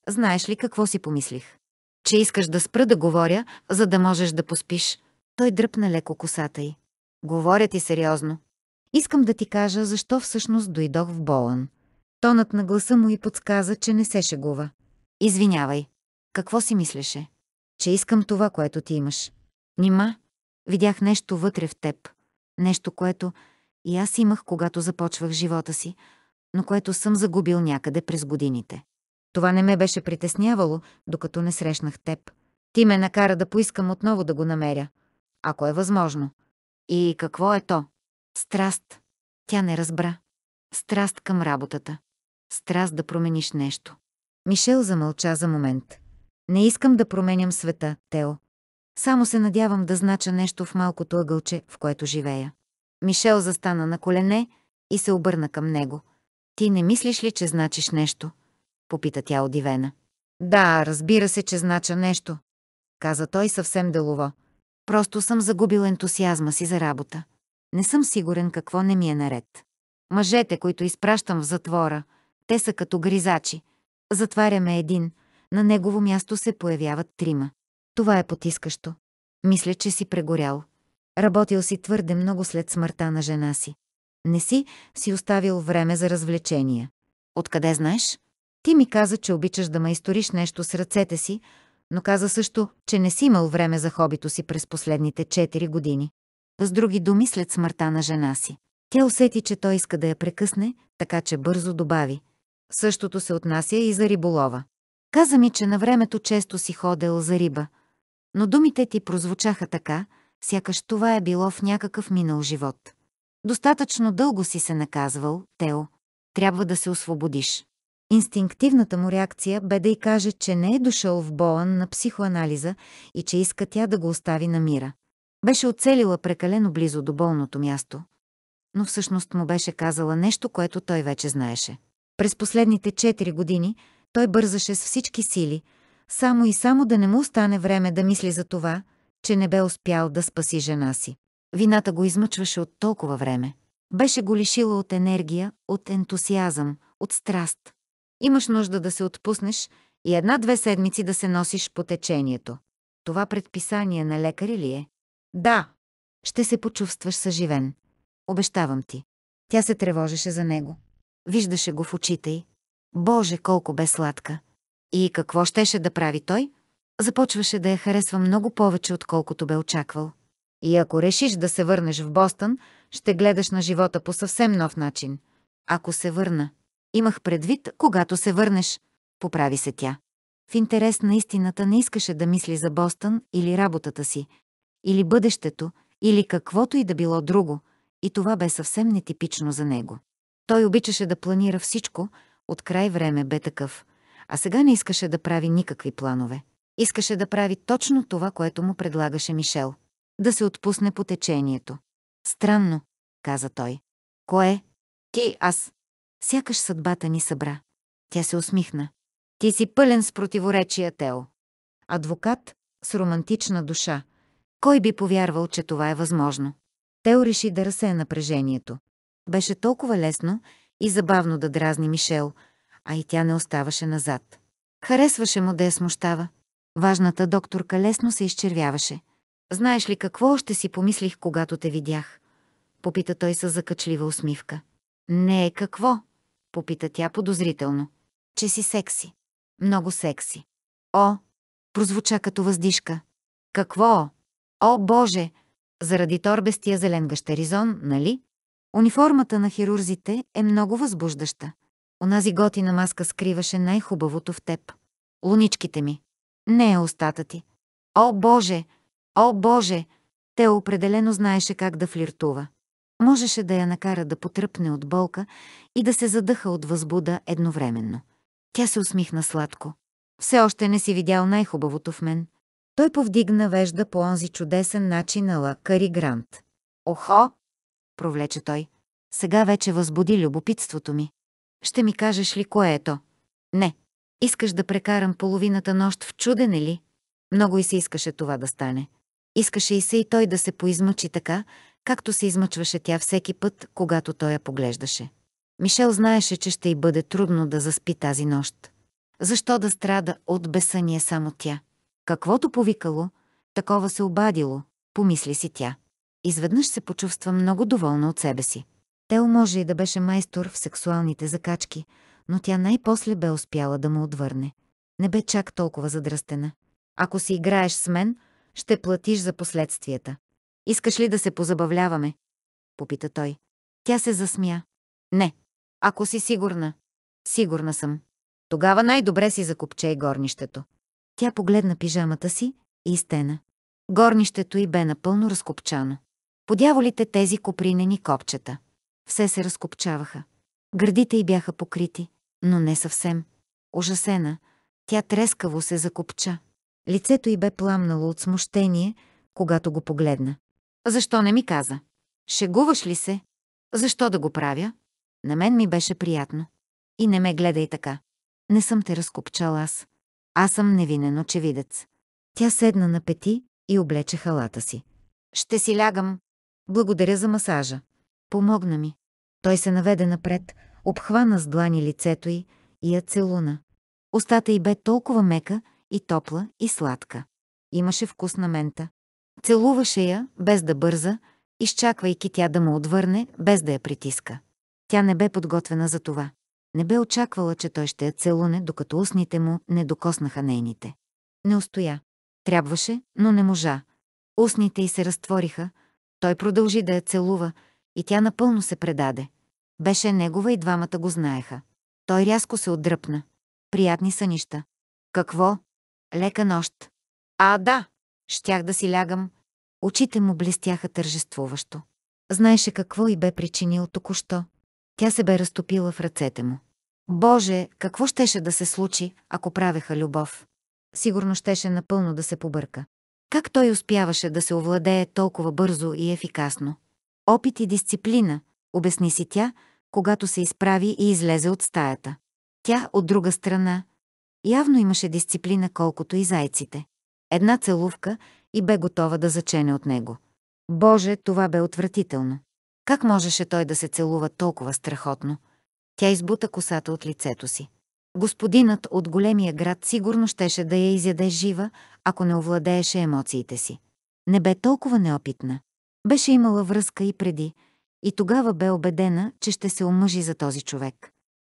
знаеш ли какво си помислих? Че искаш да спра да говоря, за да можеш да поспиш. Той дръпна леко косата й. Говоря ти сериозно. Искам да ти кажа защо всъщност дойдох в Боан. Тонът на гласа му и подсказа, че не се шегува. Извинявай. Какво си мислеше? Че искам това, което ти имаш. Нима, видях нещо вътре в теб. Нещо, което и аз имах, когато започвах живота си, но което съм загубил някъде през годините. Това не ме беше притеснявало, докато не срещнах теб. Ти ме накара да поискам отново да го намеря, ако е възможно. И какво е то? Страст. Тя не разбра. Страст към работата. Страст да промениш нещо. Мишел замълча за момент. Не искам да променям света, Тео. Само се надявам да знача нещо в малкото ъгълче, в което живея. Мишел застана на колене и се обърна към него. Ти не мислиш ли, че значиш нещо? Попита тя удивена. Да, разбира се, че знача нещо, каза той съвсем делово. Просто съм загубил ентусиазма си за работа. Не съм сигурен какво не ми е наред. Мъжете, които изпращам в затвора, те са като гризачи. Затваряме един, на негово място се появяват трима. Това е потискащо. Мисля, че си прегорял. Работил си твърде много след смъртта на жена си. Не си си оставил време за развлечения. Откъде знаеш? Ти ми каза, че обичаш да майсториш нещо с ръцете си, но каза също, че не си имал време за хобито си през последните 4 години. С други думи, след смъртта на жена си. Тя усети, че той иска да я прекъсне, така че бързо добави. Същото се отнася и за риболова. Каза ми, че на времето често си ходел за риба, но думите ти прозвучаха така, сякаш това е било в някакъв минал живот. Достатъчно дълго си се наказвал, Тео. Трябва да се освободиш. Инстинктивната му реакция бе да й каже, че не е дошъл в боан на психоанализа и че иска тя да го остави на мира. Беше оцелила прекалено близо до болното място, но всъщност му беше казала нещо, което той вече знаеше. През последните 4 години той бързаше с всички сили, само и само да не му остане време да мисли за това, че не бе успял да спаси жена си. Вината го измъчваше от толкова време. Беше го лишила от енергия, от ентусиазъм, от страст. Имаш нужда да се отпуснеш и една-две седмици да се носиш по течението. Това предписание на лекаря ли е? Да. Ще се почувстваш съживен. Обещавам ти. Тя се тревожеше за него. Виждаше го в очите й. Боже, колко бе сладка! И какво щеше да прави той? Започваше да я харесва много повече, отколкото бе очаквал. И ако решиш да се върнеш в Бостън, ще гледаш на живота по съвсем нов начин. Ако се върна. Имах предвид, когато се върнеш, поправи се тя. В интерес на истината не искаше да мисли за Бостън или работата си, или бъдещето, или каквото и да било друго, и това бе съвсем нетипично за него. Той обичаше да планира всичко, от край време бе такъв, а сега не искаше да прави никакви планове. Искаше да прави точно това, което му предлагаше Мишел. Да се отпусне по течението. Странно, каза той. Кое? Ти, аз. Сякаш съдбата ни събра. Тя се усмихна. Ти си пълен с противоречия, Тео. Адвокат с романтична душа. Кой би повярвал, че това е възможно? Тео реши да разсее напрежението. Беше толкова лесно и забавно да дразни Мишел, а и тя не оставаше назад. Харесваше му да я смущава. Важната докторка лесно се изчервяваше. «Знаеш ли какво още си помислих, когато те видях?» Попита той с закачлива усмивка. «Не е какво?» Попита тя подозрително. «Че си секси. Много секси». «О!» Прозвуча като въздишка. «Какво?» «О, Боже!» Заради торбестия зелен гъщеризон, нали? Униформата на хирурзите е много възбуждаща. Онази готина маска скриваше най-хубавото в теб. Луничките ми. Не е устата ти. О, Боже! О, Боже! Те определено знаеше как да флиртува. Можеше да я накара да потръпне от болка и да се задъха от възбуда едновременно. Тя се усмихна сладко. Все още не си видял най-хубавото в мен. Той повдигна вежда по онзи чудесен начин на Ла Кари Грант. Охо, провлече той. Сега вече възбуди любопитството ми. Ще ми кажеш ли кое е то? Не. Искаш да прекарам половината нощ в чуден, ли? Много и се искаше това да стане. Искаше и се и той да се поизмъчи така, както се измъчваше тя всеки път, когато той я поглеждаше. Мишел знаеше, че ще й бъде трудно да заспи тази нощ. Защо да страда от бесъние само тя? Каквото повикало, такова се обадило, помисли си тя. Изведнъж се почувства много доволна от себе си. Тел може и да беше майстор в сексуалните закачки, но тя най-после бе успяла да му отвърне. Не бе чак толкова задръстена. Ако си играеш с мен, ще платиш за последствията. Искаш ли да се позабавляваме? Попита той. Тя се засмя. Не. Ако си сигурна. Сигурна съм. Тогава най-добре си закопчей горнището. Тя погледна пижамата си и стена. Горнището й бе напълно разкопчано. Подяволите тези копринени копчета. Все се разкопчаваха. Гърдите й бяха покрити, но не съвсем. Ужасена, тя трескаво се закопча. Лицето й бе пламнало от смущение, когато го погледна. Защо не ми каза? Шегуваш ли се? Защо да го правя? На мен ми беше приятно. И не ме гледай така. Не съм те разкопчал аз. Аз съм невинен очевидец. Тя седна на пети и облече халата си. Ще си лягам, благодаря за масажа. Помогна ми. Той се наведе напред, обхвана с длани лицето й и я целуна. Остата й бе толкова мека и топла и сладка. Имаше вкус на мента. Целуваше я, без да бърза, изчаквайки тя да му отвърне, без да я притиска. Тя не бе подготвена за това. Не бе очаквала, че той ще я целуне, докато устните му не докоснаха нейните. Не устоя. Трябваше, но не можа. Устните й се разтвориха, той продължи да я целува и тя напълно се предаде. Беше негова и двамата го знаеха. Той рязко се отдръпна. Приятни сънища. Какво? Лека нощ. А, да. Щях да си лягам. Очите му блестяха тържествуващо. Знаеше какво и бе причинил току-що. Тя се бе разтопила в ръцете му. Боже, какво щеше да се случи, ако правеха любов? Сигурно щеше напълно да се побърка. Как той успяваше да се овладее толкова бързо и ефикасно? Опит и дисциплина, обясни си тя, когато се изправи и излезе от стаята. Тя, от друга страна, явно имаше дисциплина колкото и зайците. Една целувка и бе готова да зачене от него. Боже, това бе отвратително. Как можеше той да се целува толкова страхотно? Тя избута косата от лицето си. Господинът от големия град сигурно щеше да я изяде жива, ако не овладееше емоциите си. Не бе толкова неопитна. Беше имала връзка и преди, и тогава бе убедена, че ще се омъжи за този човек.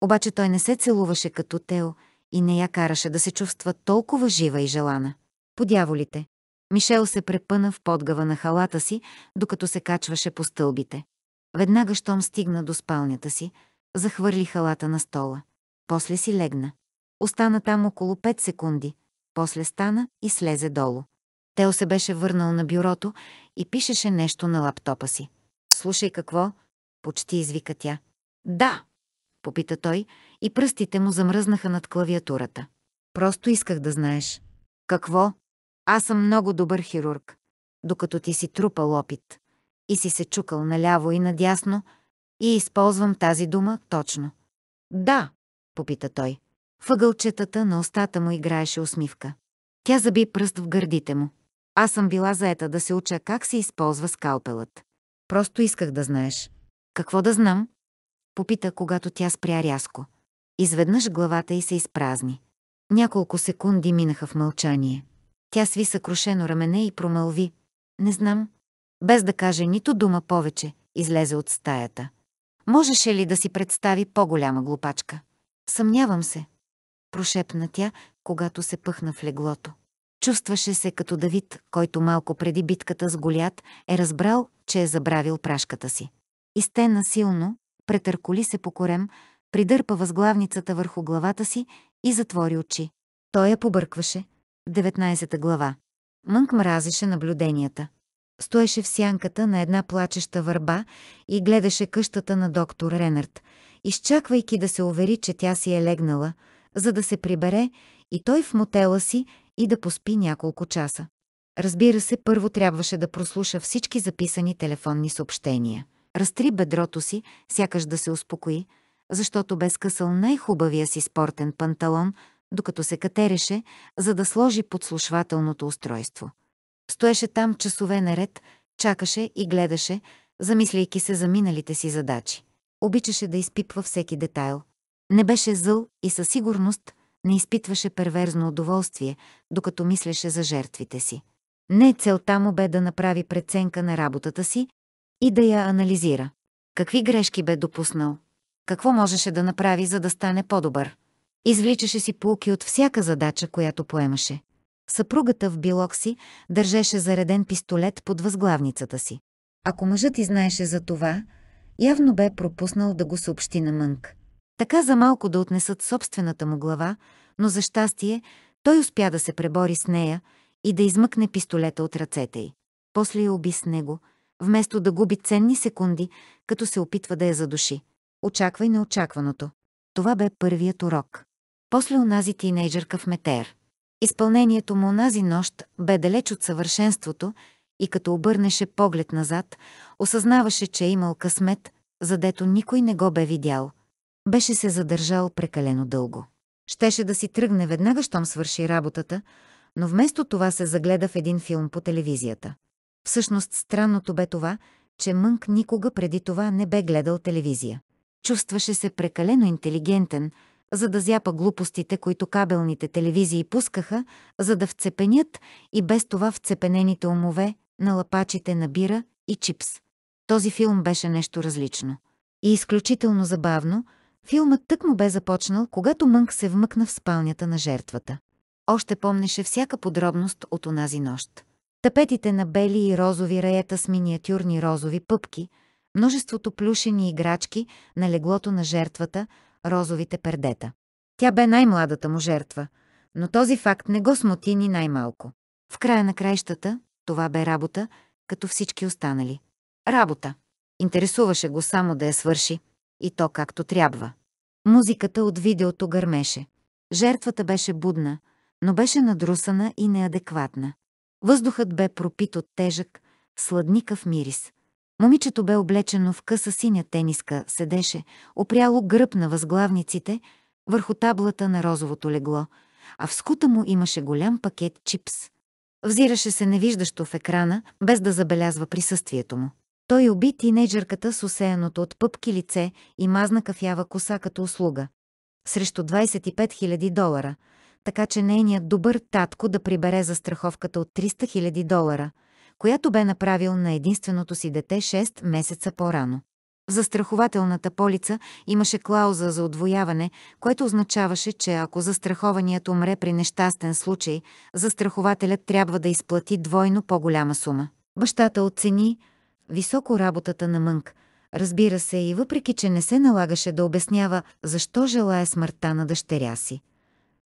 Обаче той не се целуваше като Тео и не я караше да се чувства толкова жива и желана. Подяволите. Мишел се препъна в подгава на халата си, докато се качваше по стълбите. Веднага, щом стигна до спалнята си, захвърли халата на стола. После си легна. Остана там около 5 секунди. После стана и слезе долу. Тео се беше върнал на бюрото и пишеше нещо на лаптопа си. «Слушай какво?» – почти извика тя. «Да!» – попита той и пръстите му замръзнаха над клавиатурата. «Просто исках да знаеш». «Какво?» «Аз съм много добър хирург, докато ти си трупал опит и си се чукал наляво и надясно и използвам тази дума точно». «Да!» попита той. Въгълчетата на устата му играеше усмивка. Тя заби пръст в гърдите му. Аз съм била заета да се уча как се използва скалпелът. Просто исках да знаеш. Какво да знам? Попита, когато тя спря рязко. Изведнъж главата й се изпразни. Няколко секунди минаха в мълчание. Тя сви съкрушено рамене и промълви. Не знам. Без да каже нито дума повече, излезе от стаята. Можеше ли да си представи по-голяма глупачка? Съмнявам се, прошепна тя, когато се пъхна в леглото. Чувстваше се като Давид, който малко преди битката с Голят е разбрал, че е забравил прашката си. Изтена силно, претърколи се по корем, придърпа възглавницата върху главата си и затвори очи. Той я побъркваше. 19 глава. Мънк мразеше наблюденията. Стоеше в сянката на една плачеща върба и гледаше къщата на доктор Ренард изчаквайки да се увери, че тя си е легнала, за да се прибере и той в мотела си и да поспи няколко часа. Разбира се, първо трябваше да прослуша всички записани телефонни съобщения. Разтри бедрото си, сякаш да се успокои, защото бе скъсал най-хубавия си спортен панталон, докато се катереше, за да сложи подслушвателното устройство. Стоеше там часове наред, чакаше и гледаше, замисляйки се за миналите си задачи обичаше да изпипва всеки детайл. Не беше зъл и със сигурност не изпитваше перверзно удоволствие, докато мислеше за жертвите си. Не целта му бе да направи преценка на работата си и да я анализира. Какви грешки бе допуснал? Какво можеше да направи, за да стане по-добър? Извличаше си полки от всяка задача, която поемаше. Съпругата в билок си държеше зареден пистолет под възглавницата си. Ако мъжът и знаеше за това, явно бе пропуснал да го съобщи на Мънк. Така за малко да отнесат собствената му глава, но за щастие той успя да се пребори с нея и да измъкне пистолета от ръцете й. После я уби с него, вместо да губи ценни секунди, като се опитва да я задуши. Очаквай неочакваното. Това бе първият урок. После онази тинейджърка в Метер. Изпълнението му онази нощ бе далеч от съвършенството и като обърнеше поглед назад, осъзнаваше, че е имал късмет, задето никой не го бе видял. Беше се задържал прекалено дълго. Щеше да си тръгне веднага, щом свърши работата, но вместо това се загледа в един филм по телевизията. Всъщност странното бе това, че Мънк никога преди това не бе гледал телевизия. Чувстваше се прекалено интелигентен, за да зяпа глупостите, които кабелните телевизии пускаха, за да вцепенят и без това вцепенените умове, на лапачите на бира и чипс. Този филм беше нещо различно. И изключително забавно, филмът тък му бе започнал, когато Мънк се вмъкна в спалнята на жертвата. Още помнеше всяка подробност от онази нощ. Тапетите на бели и розови раета с миниатюрни розови пъпки, множеството плюшени играчки на леглото на жертвата, розовите пердета. Тя бе най-младата му жертва, но този факт не го смути ни най-малко. В края на краищата, това бе работа, като всички останали. Работа. Интересуваше го само да я свърши. И то както трябва. Музиката от видеото гърмеше. Жертвата беше будна, но беше надрусана и неадекватна. Въздухът бе пропит от тежък, сладникав мирис. Момичето бе облечено в къса синя тениска, седеше, опряло гръб на възглавниците, върху таблата на розовото легло, а в скута му имаше голям пакет чипс. Взираше се невиждащо в екрана, без да забелязва присъствието му. Той уби тинейджърката с усеяното от пъпки лице и мазна кафява коса като услуга. Срещу 25 000 долара, така че нейният добър татко да прибере за страховката от 300 000 долара, която бе направил на единственото си дете 6 месеца по-рано. В застрахователната полица имаше клауза за отвояване, което означаваше, че ако застрахованият умре при нещастен случай, застрахователят трябва да изплати двойно по-голяма сума. Бащата оцени високо работата на Мънк, разбира се, и въпреки, че не се налагаше да обяснява защо желая смъртта на дъщеря си.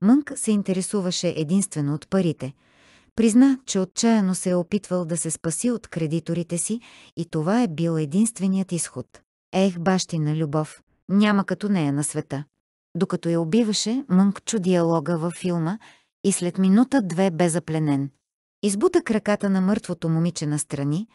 Мънк се интересуваше единствено от парите – Призна, че отчаяно се е опитвал да се спаси от кредиторите си и това е бил единственият изход. Ех, бащина любов, няма като нея на света. Докато я убиваше, Мънк чу диалога във филма и след минута-две бе запленен. Избута краката на мъртвото момиче настрани,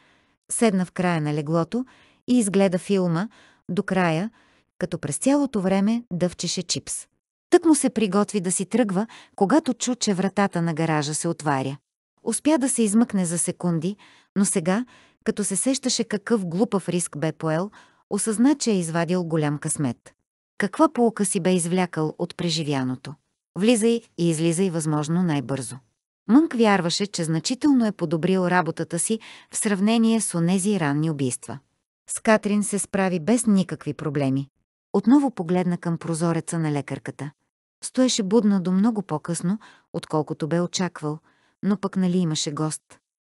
седна в края на леглото и изгледа филма до края, като през цялото време дъвчеше чипс. Тък му се приготви да си тръгва, когато чу, че вратата на гаража се отваря. Успя да се измъкне за секунди, но сега, като се сещаше какъв глупав риск бе поел, осъзна, че е извадил голям късмет. Каква полука си бе извлякал от преживяното? Влизай и излизай възможно най-бързо. Мънк вярваше, че значително е подобрил работата си в сравнение с онези ранни убийства. С Катрин се справи без никакви проблеми. Отново погледна към прозореца на лекарката. Стоеше будна до много по-късно, отколкото бе очаквал, но пък нали имаше гост.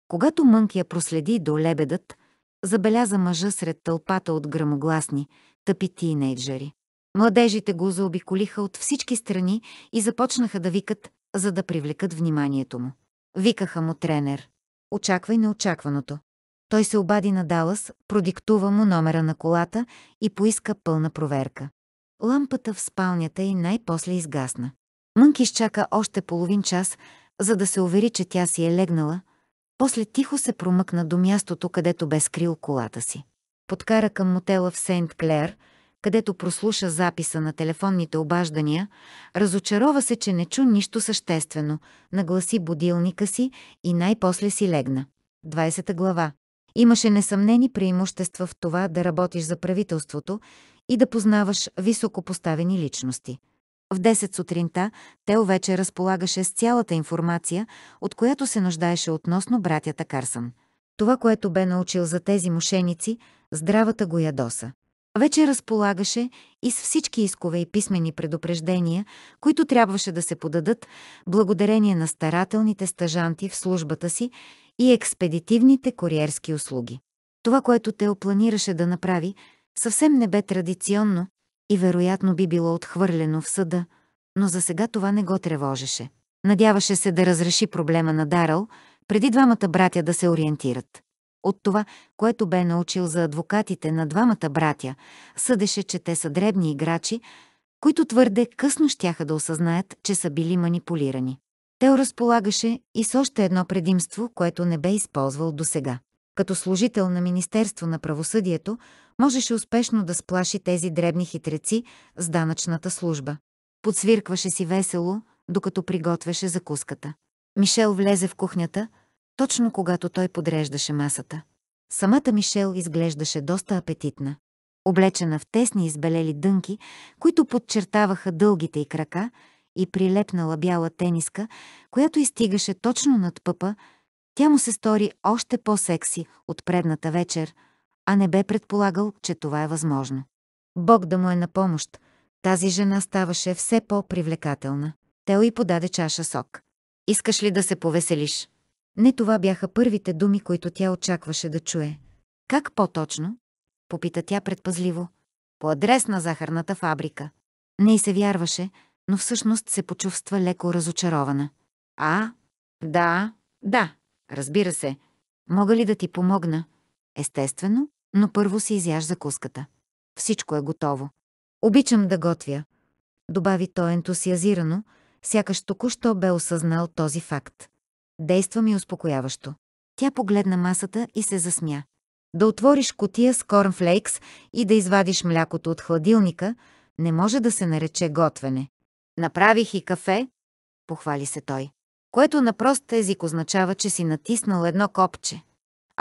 Когато Мънк я проследи до лебедът, забеляза мъжа сред тълпата от грамогласни, тъпи тинейджери. Младежите го заобиколиха от всички страни и започнаха да викат, за да привлекат вниманието му. Викаха му тренер. Очаквай неочакваното. Той се обади на Далас, продиктува му номера на колата и поиска пълна проверка. Лампата в спалнята и най-после изгасна. Мънки изчака още половин час, за да се увери, че тя си е легнала – после тихо се промъкна до мястото, където бе скрил колата си. Подкара към мотела в Сейнт Клер, където прослуша записа на телефонните обаждания, разочарова се, че не чу нищо съществено, нагласи будилника си и най-после си легна. 20 глава. Имаше несъмнени преимущества в това да работиш за правителството и да познаваш високопоставени личности. В 10 сутринта Тео вече разполагаше с цялата информация, от която се нуждаеше относно братята Карсън. Това, което бе научил за тези мошеници, здравата го ядоса. Вече разполагаше и с всички искове и писмени предупреждения, които трябваше да се подадат благодарение на старателните стажанти в службата си и експедитивните куриерски услуги. Това, което Тео планираше да направи, съвсем не бе традиционно, и вероятно би било отхвърлено в съда, но за сега това не го тревожеше. Надяваше се да разреши проблема на дарал преди двамата братя да се ориентират. От това, което бе научил за адвокатите на двамата братя, съдеше, че те са дребни играчи, които твърде късно щяха да осъзнаят, че са били манипулирани. Тео разполагаше и с още едно предимство, което не бе използвал досега. Като служител на Министерство на правосъдието, можеше успешно да сплаши тези дребни хитреци с данъчната служба. Подсвиркваше си весело, докато приготвяше закуската. Мишел влезе в кухнята, точно когато той подреждаше масата. Самата Мишел изглеждаше доста апетитна. Облечена в тесни избелели дънки, които подчертаваха дългите й крака, и прилепнала бяла тениска, която изтигаше точно над пъпа, тя му се стори още по-секси от предната вечер – а не бе предполагал, че това е възможно. Бог да му е на помощ, тази жена ставаше все по-привлекателна. Тео и подаде чаша сок. «Искаш ли да се повеселиш?» Не това бяха първите думи, които тя очакваше да чуе. «Как по-точно?» Попита тя предпазливо. «По адрес на захарната фабрика». Не й се вярваше, но всъщност се почувства леко разочарована. «А? Да, да, разбира се. Мога ли да ти помогна?» Естествено, но първо си изяж закуската. Всичко е готово. Обичам да готвя, добави той ентусиазирано, сякаш току-що бе осъзнал този факт. Действа ми успокояващо. Тя погледна масата и се засмя. Да отвориш котия с корнфлейкс и да извадиш млякото от хладилника не може да се нарече готвене. Направих и кафе, похвали се той, което на прост език означава, че си натиснал едно копче.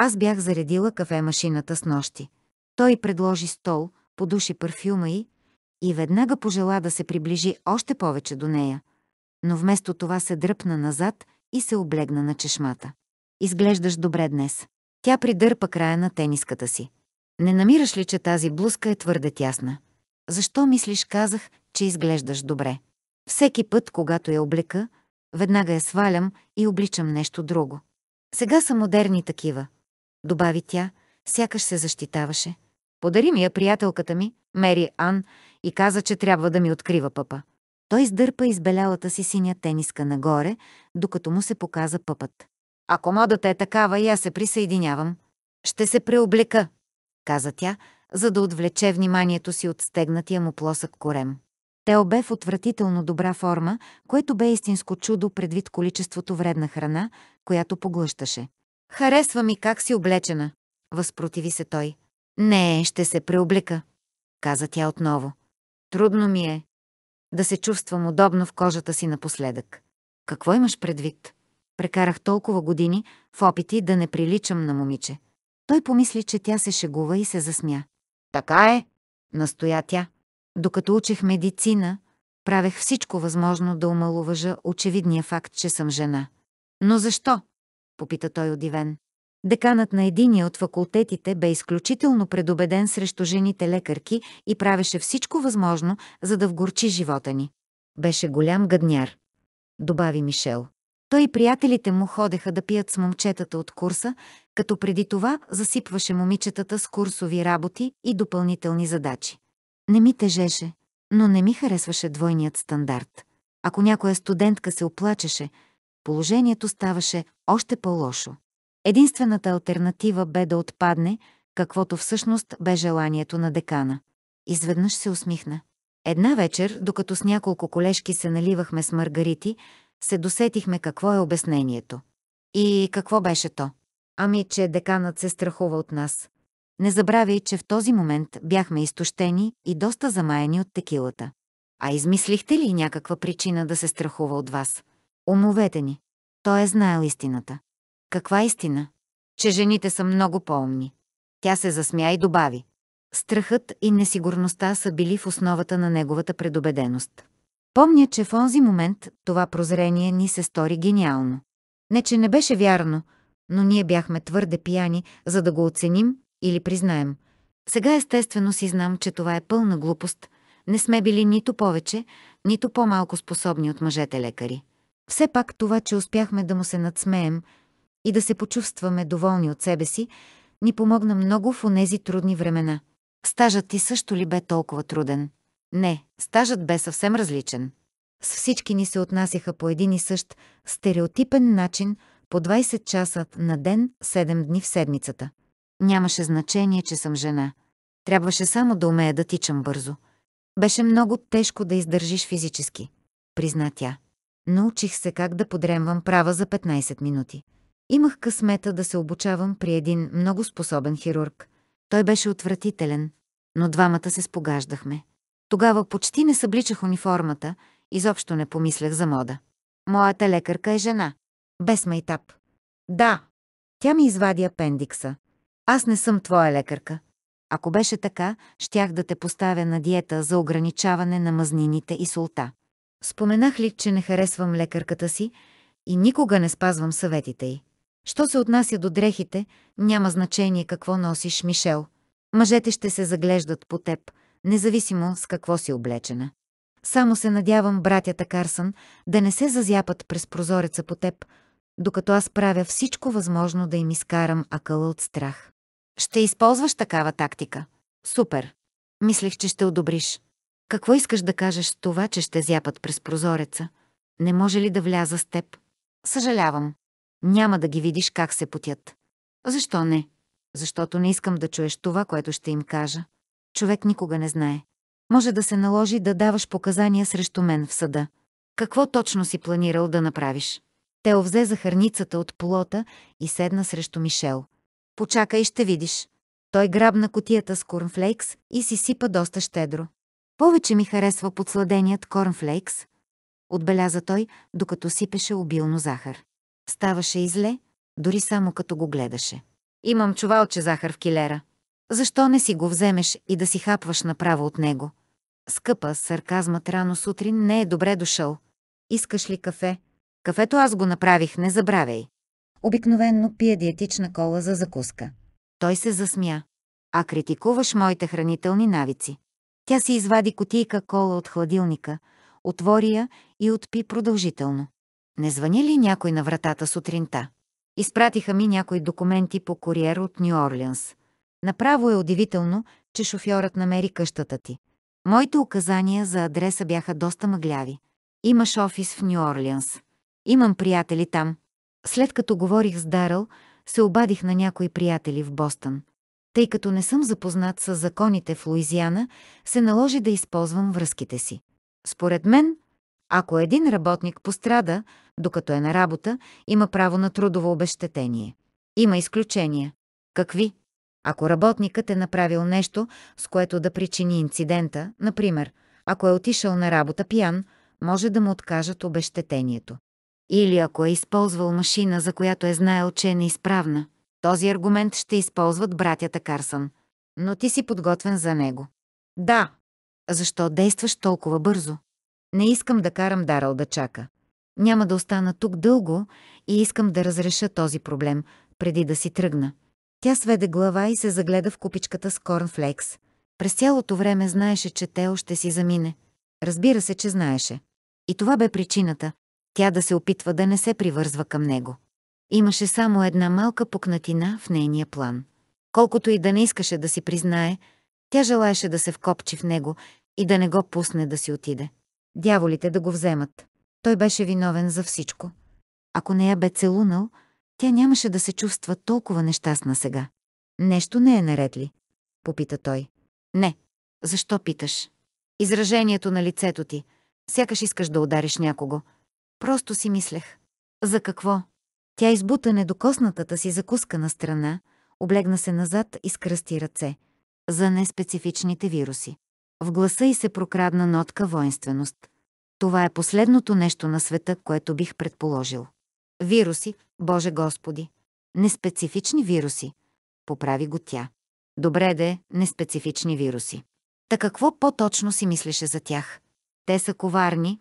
Аз бях заредила кафе машината с нощи. Той предложи стол, подуши парфюма й и веднага пожела да се приближи още повече до нея, но вместо това се дръпна назад и се облегна на чешмата. Изглеждаш добре днес. Тя придърпа края на тениската си. Не намираш ли, че тази блузка е твърде тясна? Защо мислиш, казах, че изглеждаш добре? Всеки път, когато я облека, веднага я свалям и обличам нещо друго. Сега са модерни такива, добави тя, сякаш се защитаваше. Подари ми я приятелката ми, Мери Ан, и каза, че трябва да ми открива пъпа. Той издърпа избелялата си синя тениска нагоре, докато му се показа пъпът. Ако модата е такава, и аз се присъединявам. Ще се преоблека, каза тя, за да отвлече вниманието си от стегнатия му плосък корем. Тео бе в отвратително добра форма, което бе истинско чудо предвид количеството вредна храна, която поглъщаше. Харесва ми как си облечена. Възпротиви се той. Не, ще се преоблека, каза тя отново. Трудно ми е да се чувствам удобно в кожата си напоследък. Какво имаш предвид? Прекарах толкова години в опити да не приличам на момиче. Той помисли, че тя се шегува и се засмя. Така е, настоя тя. Докато учех медицина, правех всичко възможно да омалуважа очевидния факт, че съм жена. Но защо? попита той удивен. Деканът на единия от факултетите бе изключително предубеден срещу жените лекарки и правеше всичко възможно, за да вгорчи живота ни. Беше голям гадняр, добави Мишел. Той и приятелите му ходеха да пият с момчетата от курса, като преди това засипваше момичетата с курсови работи и допълнителни задачи. Не ми тежеше, но не ми харесваше двойният стандарт. Ако някоя студентка се оплачеше, положението ставаше още по-лошо. Единствената альтернатива бе да отпадне, каквото всъщност бе желанието на декана. Изведнъж се усмихна. Една вечер, докато с няколко колежки се наливахме с маргарити, се досетихме какво е обяснението. И какво беше то? Ами, че деканът се страхува от нас. Не забравяй, че в този момент бяхме изтощени и доста замаяни от текилата. А измислихте ли някаква причина да се страхува от вас? Умовете ни. Той е знаел истината. Каква истина? Че жените са много по-умни. Тя се засмя и добави. Страхът и несигурността са били в основата на неговата предобеденост. Помня, че в онзи момент това прозрение ни се стори гениално. Не, че не беше вярно, но ние бяхме твърде пияни, за да го оценим или признаем. Сега естествено си знам, че това е пълна глупост. Не сме били нито повече, нито по-малко способни от мъжете лекари. Все пак това, че успяхме да му се надсмеем и да се почувстваме доволни от себе си, ни помогна много в онези трудни времена. Стажът ти също ли бе толкова труден? Не, стажът бе съвсем различен. С всички ни се отнасяха по един и същ стереотипен начин по 20 часа на ден, 7 дни в седмицата. Нямаше значение, че съм жена. Трябваше само да умея да тичам бързо. Беше много тежко да издържиш физически, призна тя. Научих се как да подремвам права за 15 минути. Имах късмета да се обучавам при един много способен хирург. Той беше отвратителен, но двамата се спогаждахме. Тогава почти не събличах униформата, изобщо не помислях за мода. Моята лекарка е жена. Без майтап. Да. Тя ми извади апендикса. Аз не съм твоя лекарка. Ако беше така, щях да те поставя на диета за ограничаване на мазнините и солта. Споменах ли, че не харесвам лекарката си и никога не спазвам съветите й. Що се отнася до дрехите, няма значение какво носиш, Мишел. Мъжете ще се заглеждат по теб, независимо с какво си облечена. Само се надявам братята Карсън да не се зазяпат през прозореца по теб, докато аз правя всичко възможно да им изкарам акъла от страх. Ще използваш такава тактика. Супер. Мислех, че ще одобриш. Какво искаш да кажеш с това, че ще зяпат през прозореца? Не може ли да вляза с теб? Съжалявам. Няма да ги видиш как се потят. Защо не? Защото не искам да чуеш това, което ще им кажа. Човек никога не знае. Може да се наложи да даваш показания срещу мен в съда. Какво точно си планирал да направиш? Тео взе захарницата от плота и седна срещу Мишел. Почакай, ще видиш. Той грабна котията с корнфлейкс и си сипа доста щедро. Повече ми харесва подсладеният корнфлейкс, отбеляза той, докато сипеше обилно захар. Ставаше и зле, дори само като го гледаше. Имам чувалче захар в килера. Защо не си го вземеш и да си хапваш направо от него? Скъпа, сарказмът рано сутрин не е добре дошъл. Искаш ли кафе? Кафето аз го направих, не забравяй. Обикновенно пия диетична кола за закуска. Той се засмя. А критикуваш моите хранителни навици. Тя си извади котийка кола от хладилника, отвори я и отпи продължително. Не звъни ли някой на вратата сутринта? Изпратиха ми някои документи по куриер от Нью Орлианс. Направо е удивително, че шофьорът намери къщата ти. Моите указания за адреса бяха доста мъгляви. Имаш офис в Нью Орлианс. Имам приятели там. След като говорих с Даръл, се обадих на някои приятели в Бостън тъй като не съм запознат с законите в Луизиана, се наложи да използвам връзките си. Според мен, ако един работник пострада, докато е на работа, има право на трудово обещетение. Има изключения. Какви? Ако работникът е направил нещо, с което да причини инцидента, например, ако е отишъл на работа пиян, може да му откажат обещетението. Или ако е използвал машина, за която е знаел, че е неизправна. Този аргумент ще използват братята Карсън. Но ти си подготвен за него. Да. Защо действаш толкова бързо? Не искам да карам Дарал да чака. Няма да остана тук дълго и искам да разреша този проблем, преди да си тръгна. Тя сведе глава и се загледа в купичката с корнфлекс. През цялото време знаеше, че Тео ще си замине. Разбира се, че знаеше. И това бе причината. Тя да се опитва да не се привързва към него. Имаше само една малка пукнатина в нейния план. Колкото и да не искаше да си признае, тя желаеше да се вкопчи в него и да не го пусне да си отиде. Дяволите да го вземат. Той беше виновен за всичко. Ако не я бе целунал, тя нямаше да се чувства толкова нещастна сега. Нещо не е наред ли? Попита той. Не. Защо питаш? Изражението на лицето ти. Сякаш искаш да удариш някого. Просто си мислех. За какво? Тя избута недокоснатата си закуска на страна, облегна се назад и скръсти ръце. За неспецифичните вируси. В гласа й се прокрадна нотка воинственост. Това е последното нещо на света, което бих предположил. Вируси, Боже Господи! Неспецифични вируси. Поправи го тя. Добре де, неспецифични вируси. Та какво по-точно си мислеше за тях? Те са коварни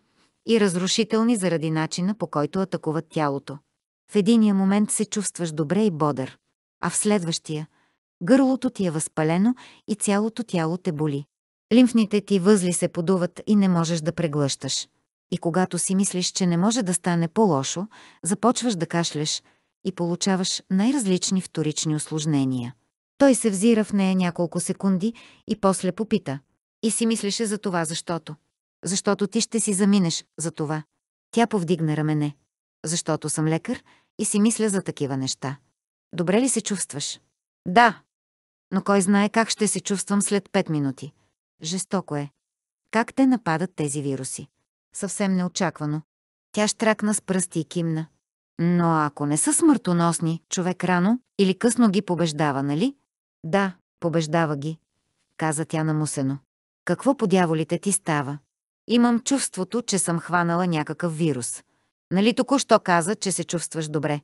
и разрушителни заради начина по който атакуват тялото. В единия момент се чувстваш добре и бодър, а в следващия гърлото ти е възпалено и цялото тяло те боли. Лимфните ти възли се подуват и не можеш да преглъщаш. И когато си мислиш, че не може да стане по-лошо, започваш да кашляш и получаваш най-различни вторични осложнения. Той се взира в нея няколко секунди и после попита. И си мислеше за това, защото. Защото ти ще си заминеш за това. Тя повдигна рамене. Защото съм лекар, и си мисля за такива неща. Добре ли се чувстваш? Да. Но кой знае как ще се чувствам след 5 минути. Жестоко е. Как те нападат тези вируси? Съвсем неочаквано. Тя штракна с пръсти и кимна. Но ако не са смъртоносни, човек рано или късно ги побеждава, нали? Да, побеждава ги, каза тя намусено. Какво по дяволите ти става? Имам чувството, че съм хванала някакъв вирус. Нали току-що каза, че се чувстваш добре?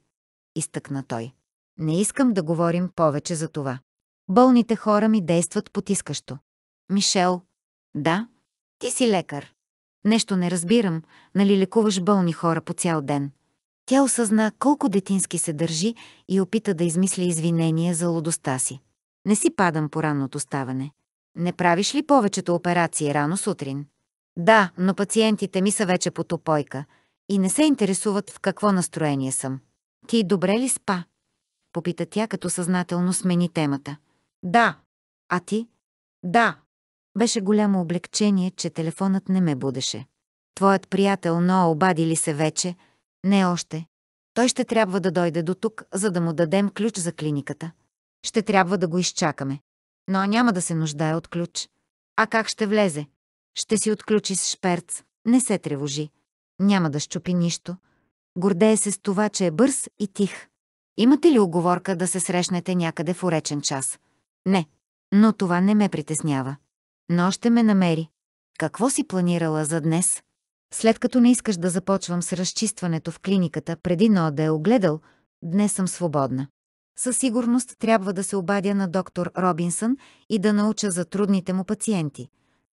Изтъкна той. Не искам да говорим повече за това. Болните хора ми действат потискащо. Мишел. Да, ти си лекар. Нещо не разбирам, нали лекуваш болни хора по цял ден. Тя осъзна колко детински се държи и опита да измисли извинение за лудостта си. Не си падам по ранното ставане. Не правиш ли повечето операции рано сутрин? Да, но пациентите ми са вече по топойка – и не се интересуват в какво настроение съм. Ти добре ли спа? Попита тя, като съзнателно смени темата. Да. А ти? Да. Беше голямо облегчение, че телефонът не ме будеше. Твоят приятел но обади ли се вече? Не още. Той ще трябва да дойде до тук, за да му дадем ключ за клиниката. Ще трябва да го изчакаме. Но няма да се нуждае от ключ. А как ще влезе? Ще си отключи с шперц. Не се тревожи. Няма да щупи нищо. Гордее се с това, че е бърз и тих. Имате ли оговорка да се срещнете някъде в уречен час? Не, но това не ме притеснява. Но още ме намери. Какво си планирала за днес? След като не искаш да започвам с разчистването в клиниката преди но да е огледал, днес съм свободна. Със сигурност трябва да се обадя на доктор Робинсън и да науча за трудните му пациенти,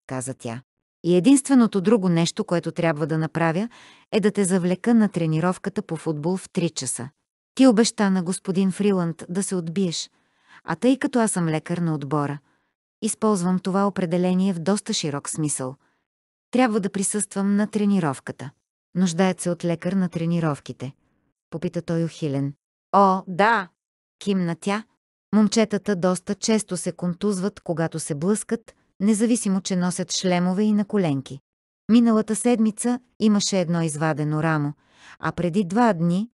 каза тя. И единственото друго нещо, което трябва да направя, е да те завлека на тренировката по футбол в 3 часа. Ти обеща на господин Фриланд да се отбиеш, а тъй като аз съм лекар на отбора. Използвам това определение в доста широк смисъл. Трябва да присъствам на тренировката. Нуждаят се от лекар на тренировките. Попита той ухилен. О, да! Кимна тя. Момчетата доста често се контузват, когато се блъскат – независимо че носят шлемове и на коленки. Миналата седмица имаше едно извадено рамо, а преди два дни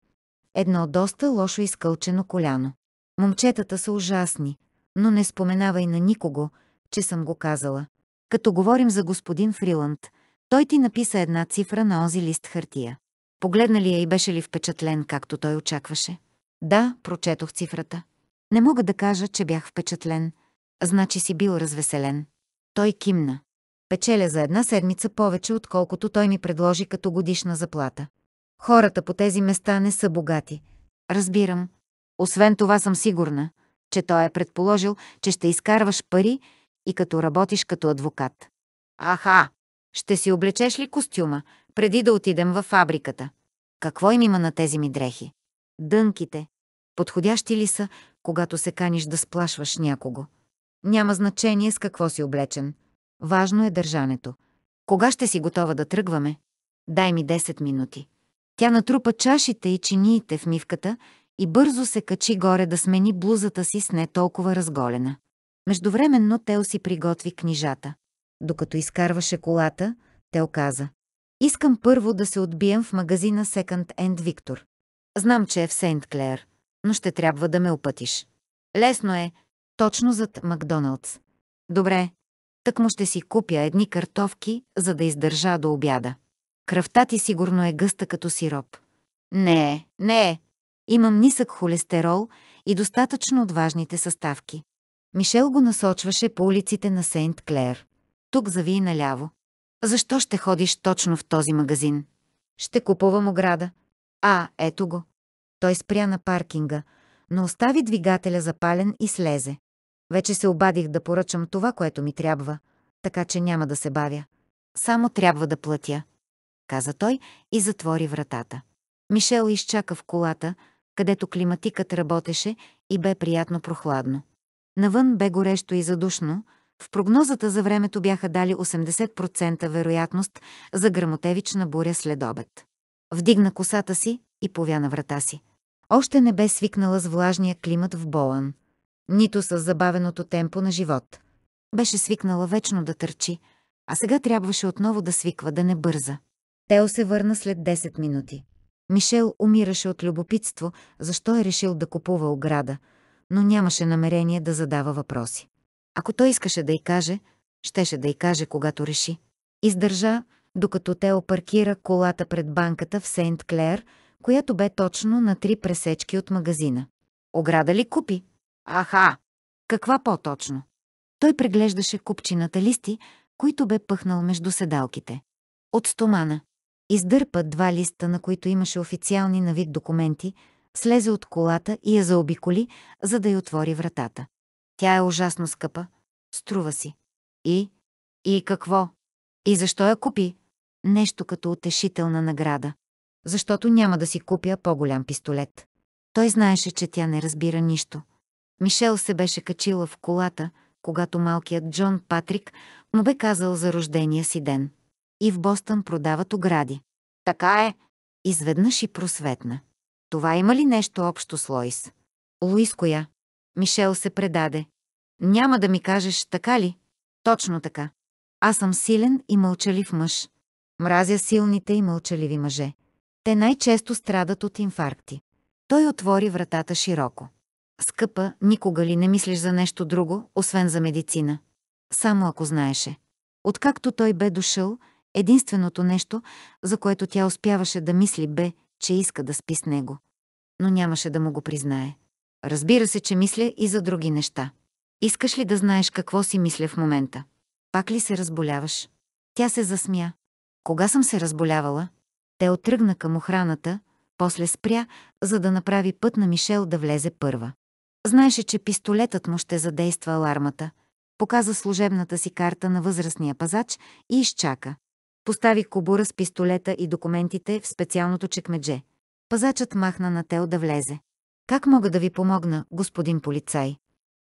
едно доста лошо изкълчено коляно. Момчетата са ужасни, но не споменавай на никого, че съм го казала. Като говорим за господин Фриланд, той ти написа една цифра на ози лист хартия. Погледна ли я и беше ли впечатлен, както той очакваше? Да, прочетох цифрата. Не мога да кажа, че бях впечатлен. Значи си бил развеселен. Той кимна. Печеля за една седмица повече, отколкото той ми предложи като годишна заплата. Хората по тези места не са богати. Разбирам. Освен това съм сигурна, че той е предположил, че ще изкарваш пари и като работиш като адвокат. Аха! Ще си облечеш ли костюма, преди да отидем във фабриката? Какво им има на тези ми дрехи? Дънките. Подходящи ли са, когато се каниш да сплашваш някого? Няма значение с какво си облечен. Важно е държането. Кога ще си готова да тръгваме? Дай ми 10 минути. Тя натрупа чашите и чиниите в мивката и бързо се качи горе да смени блузата си с не толкова разголена. Междувременно Тео си приготви книжата. Докато изкарваше колата, Тео каза. Искам първо да се отбием в магазина Second End Victor. Знам, че е в Сейнт Клеер, но ще трябва да ме опътиш. Лесно е, точно зад Макдоналдс. Добре, так му ще си купя едни картовки, за да издържа до обяда. Кръвта ти сигурно е гъста като сироп. Не не Имам нисък холестерол и достатъчно от важните съставки. Мишел го насочваше по улиците на Сейнт Клер. Тук зави наляво. Защо ще ходиш точно в този магазин? Ще купувам ограда. А, ето го. Той спря на паркинга, но остави двигателя запален и слезе. Вече се обадих да поръчам това, което ми трябва, така че няма да се бавя. Само трябва да платя, каза той и затвори вратата. Мишел изчака в колата, където климатикът работеше и бе приятно прохладно. Навън бе горещо и задушно, в прогнозата за времето бяха дали 80% вероятност за грамотевична буря след обед. Вдигна косата си и повя на врата си. Още не бе свикнала с влажния климат в Боан нито с забавеното темпо на живот. Беше свикнала вечно да търчи, а сега трябваше отново да свиква да не бърза. Тео се върна след 10 минути. Мишел умираше от любопитство, защо е решил да купува ограда, но нямаше намерение да задава въпроси. Ако той искаше да й каже, щеше да й каже, когато реши. Издържа, докато Тео паркира колата пред банката в Сейнт Клер, която бе точно на три пресечки от магазина. Ограда ли купи? Аха! Каква по-точно? Той преглеждаше купчината листи, които бе пъхнал между седалките. От стомана. Издърпа два листа, на които имаше официални на вид документи, слезе от колата и я заобиколи, за да й отвори вратата. Тя е ужасно скъпа. Струва си. И? И какво? И защо я купи? Нещо като утешителна награда. Защото няма да си купя по-голям пистолет. Той знаеше, че тя не разбира нищо. Мишел се беше качила в колата, когато малкият Джон Патрик му бе казал за рождения си ден. И в Бостън продават огради. Така е. Изведнъж и просветна. Това има ли нещо общо с Лоис? Луис коя? Мишел се предаде. Няма да ми кажеш така ли? Точно така. Аз съм силен и мълчалив мъж. Мразя силните и мълчаливи мъже. Те най-често страдат от инфаркти. Той отвори вратата широко. Скъпа, никога ли не мислиш за нещо друго, освен за медицина? Само ако знаеше. Откакто той бе дошъл, единственото нещо, за което тя успяваше да мисли бе, че иска да спи с него. Но нямаше да му го признае. Разбира се, че мисля и за други неща. Искаш ли да знаеш какво си мисля в момента? Пак ли се разболяваш? Тя се засмя. Кога съм се разболявала? Те отръгна към охраната, после спря, за да направи път на Мишел да влезе първа. Знаеше, че пистолетът му ще задейства алармата. Показа служебната си карта на възрастния пазач и изчака. Постави кобура с пистолета и документите в специалното чекмедже. Пазачът махна на Тео да влезе. «Как мога да ви помогна, господин полицай?»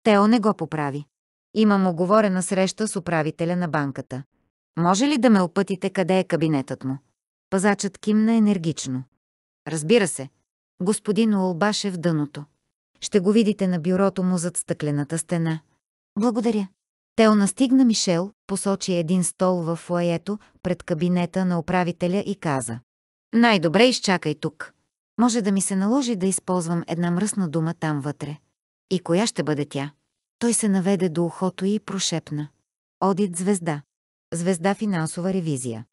Тео не го поправи. Имам оговорена среща с управителя на банката. Може ли да ме опътите къде е кабинетът му? Пазачът кимна енергично. Разбира се. Господин в дъното. Ще го видите на бюрото му зад стъклената стена. Благодаря. Тел настигна Мишел, посочи един стол в лаето, пред кабинета на управителя и каза. Най-добре изчакай тук. Може да ми се наложи да използвам една мръсна дума там вътре. И коя ще бъде тя? Той се наведе до ухото и прошепна. Одит звезда. Звезда финансова ревизия.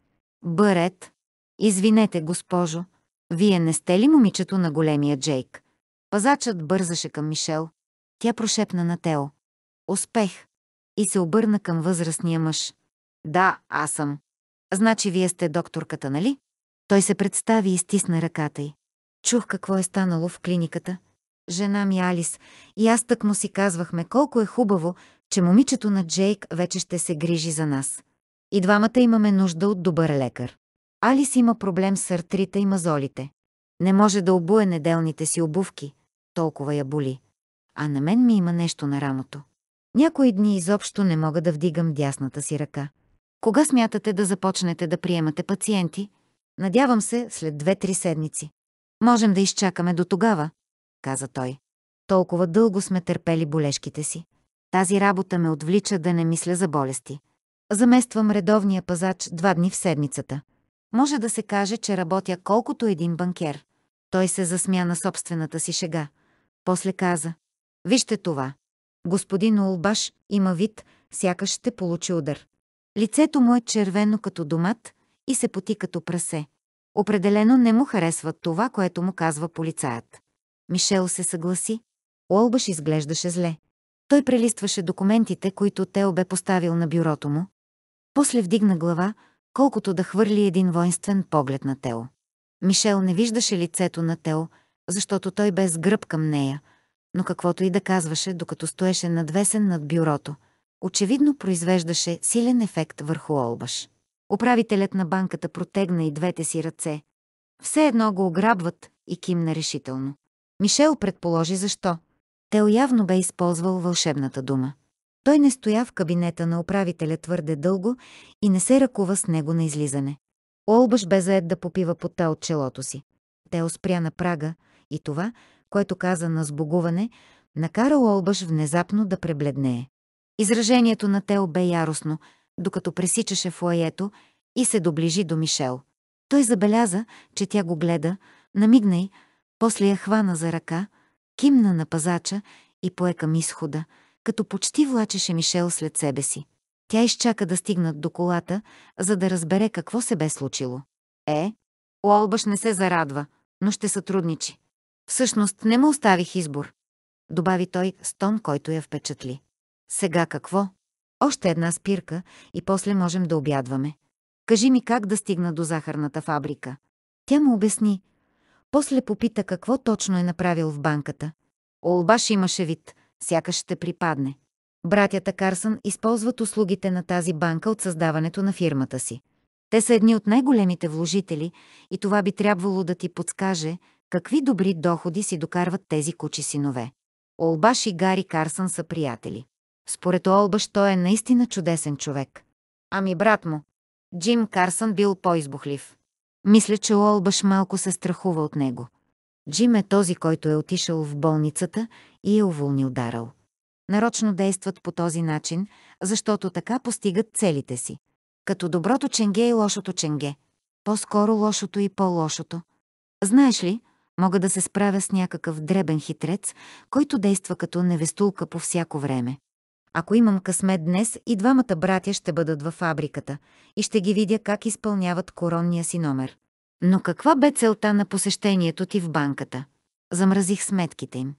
Бърет. Извинете, госпожо. Вие не сте ли момичето на големия Джейк? Пазачът бързаше към Мишел. Тя прошепна на Тео. Успех! И се обърна към възрастния мъж. Да, аз съм. Значи вие сте докторката, нали? Той се представи и стисна ръката й. Чух какво е станало в клиниката. Жена ми Алис и аз тък му си казвахме колко е хубаво, че момичето на Джейк вече ще се грижи за нас. И двамата имаме нужда от добър лекар. Алис има проблем с артрита и мазолите. Не може да обуе неделните си обувки – толкова я боли. А на мен ми има нещо на рамото. Някои дни изобщо не мога да вдигам дясната си ръка. Кога смятате да започнете да приемате пациенти? Надявам се, след две-три седмици. Можем да изчакаме до тогава, каза той. Толкова дълго сме търпели болешките си. Тази работа ме отвлича да не мисля за болести. Замествам редовния пазач два дни в седмицата. Може да се каже, че работя колкото един банкер. Той се засмя на собствената си шега. После каза. Вижте това. Господин Олбаш има вид, сякаш ще получи удар. Лицето му е червено като домат и се поти като прасе. Определено не му харесва това, което му казва полицаят. Мишел се съгласи. Олбаш изглеждаше зле. Той прелистваше документите, които Тео бе поставил на бюрото му. После вдигна глава, колкото да хвърли един воинствен поглед на Тео. Мишел не виждаше лицето на Тео, защото той бе с гръб към нея, но каквото и да казваше, докато стоеше надвесен над бюрото, очевидно произвеждаше силен ефект върху Олбаш. Управителят на банката протегна и двете си ръце. Все едно го ограбват и кимна решително. Мишел предположи защо. Тел явно бе използвал вълшебната дума. Той не стоя в кабинета на управителя твърде дълго и не се ръкува с него на излизане. Олбаш бе заед да попива пота от челото си. Тео спря на прага, и това, което каза на сбогуване, накара Олбаш внезапно да пребледнее. Изражението на Тео бе яростно, докато пресичаше лаето и се доближи до Мишел. Той забеляза, че тя го гледа, намигна й, после я хвана за ръка, кимна на пазача и пое към изхода, като почти влачеше Мишел след себе си. Тя изчака да стигнат до колата, за да разбере какво се бе случило. Е, Уолбаш не се зарадва, но ще сътрудничи. Всъщност не му оставих избор. Добави той с тон, който я впечатли. Сега какво? Още една спирка и после можем да обядваме. Кажи ми как да стигна до захарната фабрика. Тя му обясни. После попита какво точно е направил в банката. Олбаш имаше вид, сякаш ще припадне. Братята Карсън използват услугите на тази банка от създаването на фирмата си. Те са едни от най-големите вложители и това би трябвало да ти подскаже – Какви добри доходи си докарват тези кучи синове. Олбаш и Гари Карсън са приятели. Според Олбаш той е наистина чудесен човек. Ами брат му, Джим Карсън бил по-избухлив. Мисля, че Олбаш малко се страхува от него. Джим е този, който е отишъл в болницата и е уволнил Дарал. Нарочно действат по този начин, защото така постигат целите си. Като доброто ченге и лошото ченге. По-скоро лошото и по-лошото. Знаеш ли, Мога да се справя с някакъв дребен хитрец, който действа като невестулка по всяко време. Ако имам късмет днес, и двамата братя ще бъдат във фабриката и ще ги видя как изпълняват коронния си номер. Но каква бе целта на посещението ти в банката? Замразих сметките им.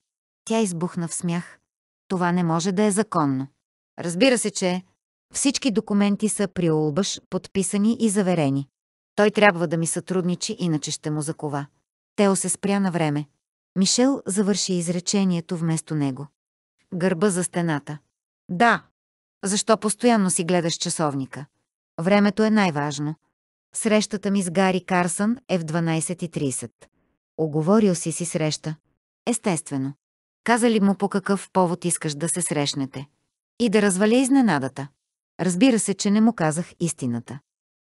Тя избухна в смях. Това не може да е законно. Разбира се, че всички документи са при Улбаш, подписани и заверени. Той трябва да ми сътрудничи, иначе ще му закова. Тео се спря на време. Мишел завърши изречението вместо него. Гърба за стената. Да. Защо постоянно си гледаш часовника? Времето е най-важно. Срещата ми с Гари Карсън е в 12.30. Оговорил си си среща. Естествено. Каза ли му по какъв повод искаш да се срещнете? И да разваля изненадата. Разбира се, че не му казах истината.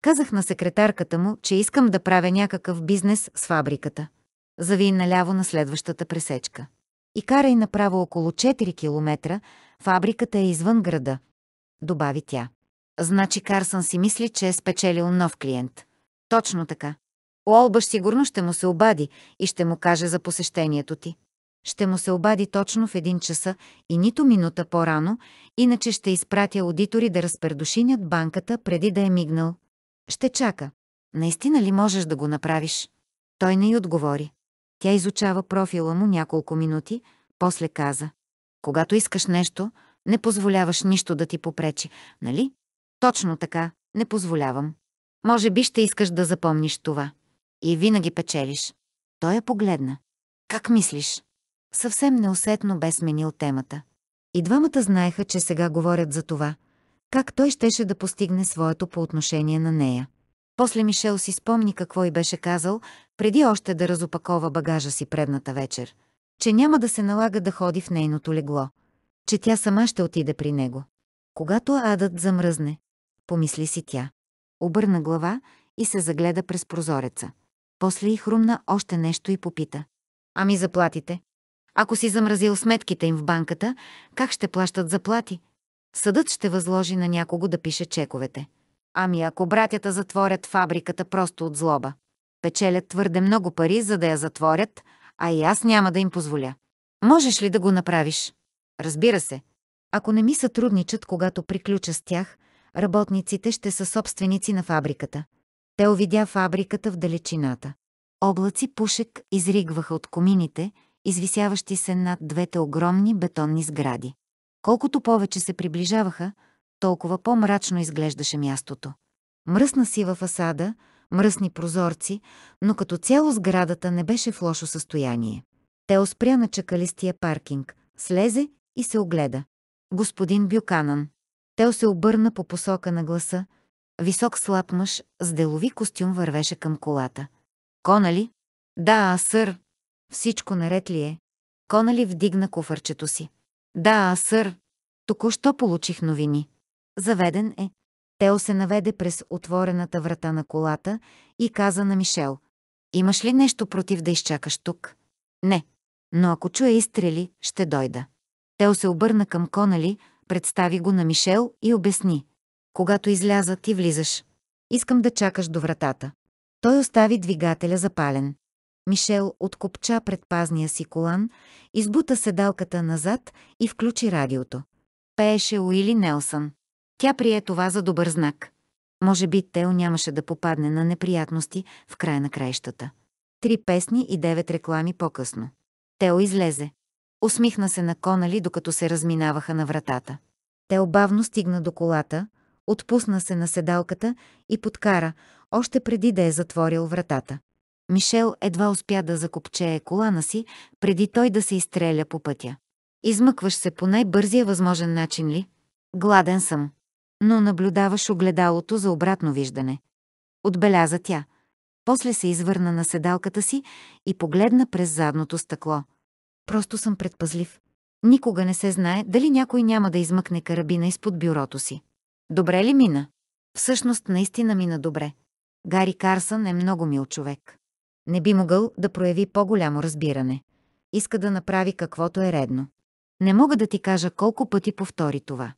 Казах на секретарката му, че искам да правя някакъв бизнес с фабриката. Зави наляво на следващата пресечка. И карай направо около 4 километра, фабриката е извън града, добави тя. Значи Карсън си мисли, че е спечелил нов клиент. Точно така. Уолбъш сигурно ще му се обади и ще му каже за посещението ти. Ще му се обади точно в един часа и нито минута по-рано, иначе ще изпратя аудитори да разпердушинят банката преди да е мигнал. Ще чака. Наистина ли можеш да го направиш? Той не й отговори. Тя изучава профила му няколко минути, после каза. Когато искаш нещо, не позволяваш нищо да ти попречи, нали? Точно така, не позволявам. Може би ще искаш да запомниш това. И винаги печелиш. Той я е погледна. Как мислиш? Съвсем неусетно бе сменил темата. И двамата знаеха, че сега говорят за това, как той щеше да постигне своето по отношение на нея. После Мишел си спомни какво и беше казал, преди още да разопакова багажа си предната вечер, че няма да се налага да ходи в нейното легло, че тя сама ще отиде при него. Когато адът замръзне, помисли си тя. Обърна глава и се загледа през прозореца. После и хрумна още нещо и попита. Ами заплатите? Ако си замразил сметките им в банката, как ще плащат заплати? Съдът ще възложи на някого да пише чековете. Ами ако братята затворят фабриката просто от злоба печелят твърде много пари, за да я затворят, а и аз няма да им позволя. Можеш ли да го направиш? Разбира се. Ако не ми сътрудничат, когато приключа с тях, работниците ще са собственици на фабриката. Те увидя фабриката в далечината. Облаци пушек изригваха от комините, извисяващи се над двете огромни бетонни сгради. Колкото повече се приближаваха, толкова по-мрачно изглеждаше мястото. Мръсна сива фасада – мръсни прозорци, но като цяло сградата не беше в лошо състояние. Те оспря на чакалистия паркинг, слезе и се огледа. Господин Бюканан. Тео се обърна по посока на гласа. Висок слаб мъж с делови костюм вървеше към колата. Конали? Да, сър. Всичко наред ли е? Конали вдигна куфърчето си. Да, сър. Току-що получих новини. Заведен е. Тео се наведе през отворената врата на колата и каза на Мишел. Имаш ли нещо против да изчакаш тук? Не. Но ако чуя изстрели, ще дойда. Тео се обърна към Конали, представи го на Мишел и обясни. Когато изляза, ти влизаш. Искам да чакаш до вратата. Той остави двигателя запален. Мишел откопча предпазния си колан, избута седалката назад и включи радиото. Пееше Уили Нелсън. Тя прие това за добър знак. Може би Тел нямаше да попадне на неприятности в края на краищата. Три песни и девет реклами по-късно. Тел излезе. Усмихна се на Конали, докато се разминаваха на вратата. Тел бавно стигна до колата, отпусна се на седалката и подкара, още преди да е затворил вратата. Мишел едва успя да закопчее колана си, преди той да се изстреля по пътя. Измъкваш се по най-бързия възможен начин ли? Гладен съм. Но наблюдаваш огледалото за обратно виждане. Отбеляза тя. После се извърна на седалката си и погледна през задното стъкло. Просто съм предпазлив. Никога не се знае дали някой няма да измъкне карабина изпод бюрото си. Добре ли мина? Всъщност наистина мина добре. Гари Карсън е много мил човек. Не би могъл да прояви по-голямо разбиране. Иска да направи каквото е редно. Не мога да ти кажа колко пъти повтори това.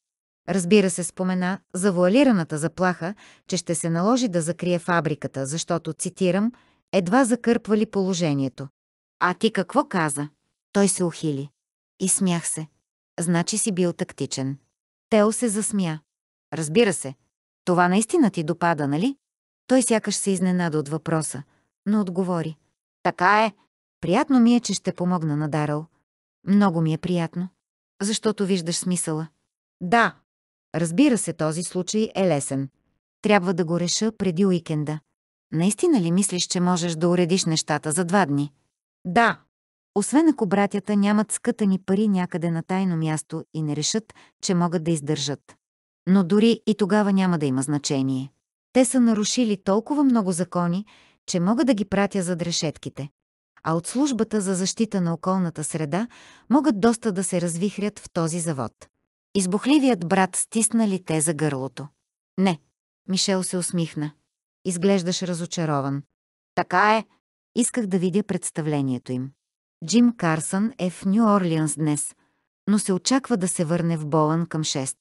Разбира се, спомена за вуалираната заплаха, че ще се наложи да закрие фабриката, защото, цитирам, едва закърпвали положението. А ти какво каза? Той се ухили. И смях се. Значи си бил тактичен. Тео се засмя. Разбира се. Това наистина ти допада, нали? Той сякаш се изненада от въпроса, но отговори. Така е. Приятно ми е, че ще помогна на Дарал. Много ми е приятно. Защото виждаш смисъла. Да, Разбира се, този случай е лесен. Трябва да го реша преди уикенда. Наистина ли мислиш, че можеш да уредиш нещата за два дни? Да. Освен ако братята нямат скътани пари някъде на тайно място и не решат, че могат да издържат. Но дори и тогава няма да има значение. Те са нарушили толкова много закони, че мога да ги пратя зад решетките. А от службата за защита на околната среда могат доста да се развихрят в този завод. Избухливият брат стисна ли те за гърлото. Не. Мишел се усмихна. Изглеждаш разочарован. Така е. Исках да видя представлението им. Джим Карсън е в Нью Орлианс днес, но се очаква да се върне в Болън към 6.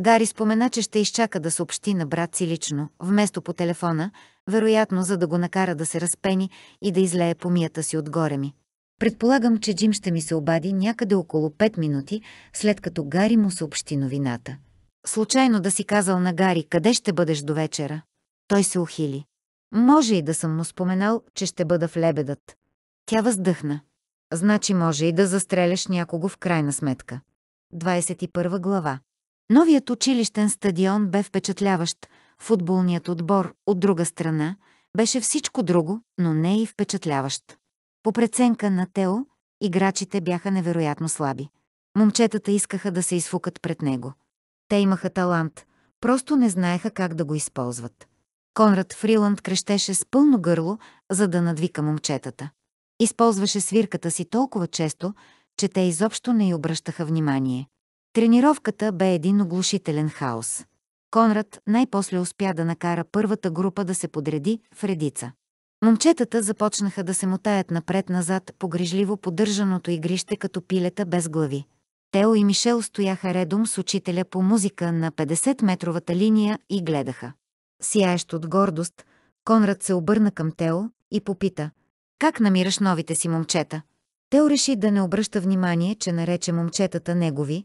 Дари спомена, че ще изчака да съобщи на брат си лично, вместо по телефона, вероятно за да го накара да се разпени и да излее помията си отгоре ми. Предполагам, че Джим ще ми се обади някъде около 5 минути, след като Гари му съобщи новината. Случайно да си казал на Гари къде ще бъдеш до вечера. Той се ухили. Може и да съм му споменал, че ще бъда в лебедът. Тя въздъхна. Значи може и да застреляш някого в крайна сметка. 21 глава. Новият училищен стадион бе впечатляващ. Футболният отбор, от друга страна, беше всичко друго, но не и впечатляващ. По преценка на Тео, играчите бяха невероятно слаби. Момчетата искаха да се изфукат пред него. Те имаха талант, просто не знаеха как да го използват. Конрад Фриланд крещеше с пълно гърло, за да надвика момчетата. Използваше свирката си толкова често, че те изобщо не й обръщаха внимание. Тренировката бе един оглушителен хаос. Конрад най-после успя да накара първата група да се подреди в редица. Момчетата започнаха да се мотаят напред-назад погрижливо поддържаното игрище като пилета без глави. Тео и Мишел стояха редом с учителя по музика на 50-метровата линия и гледаха. Сияещ от гордост, Конрад се обърна към Тео и попита «Как намираш новите си момчета?» Тео реши да не обръща внимание, че нарече момчетата негови,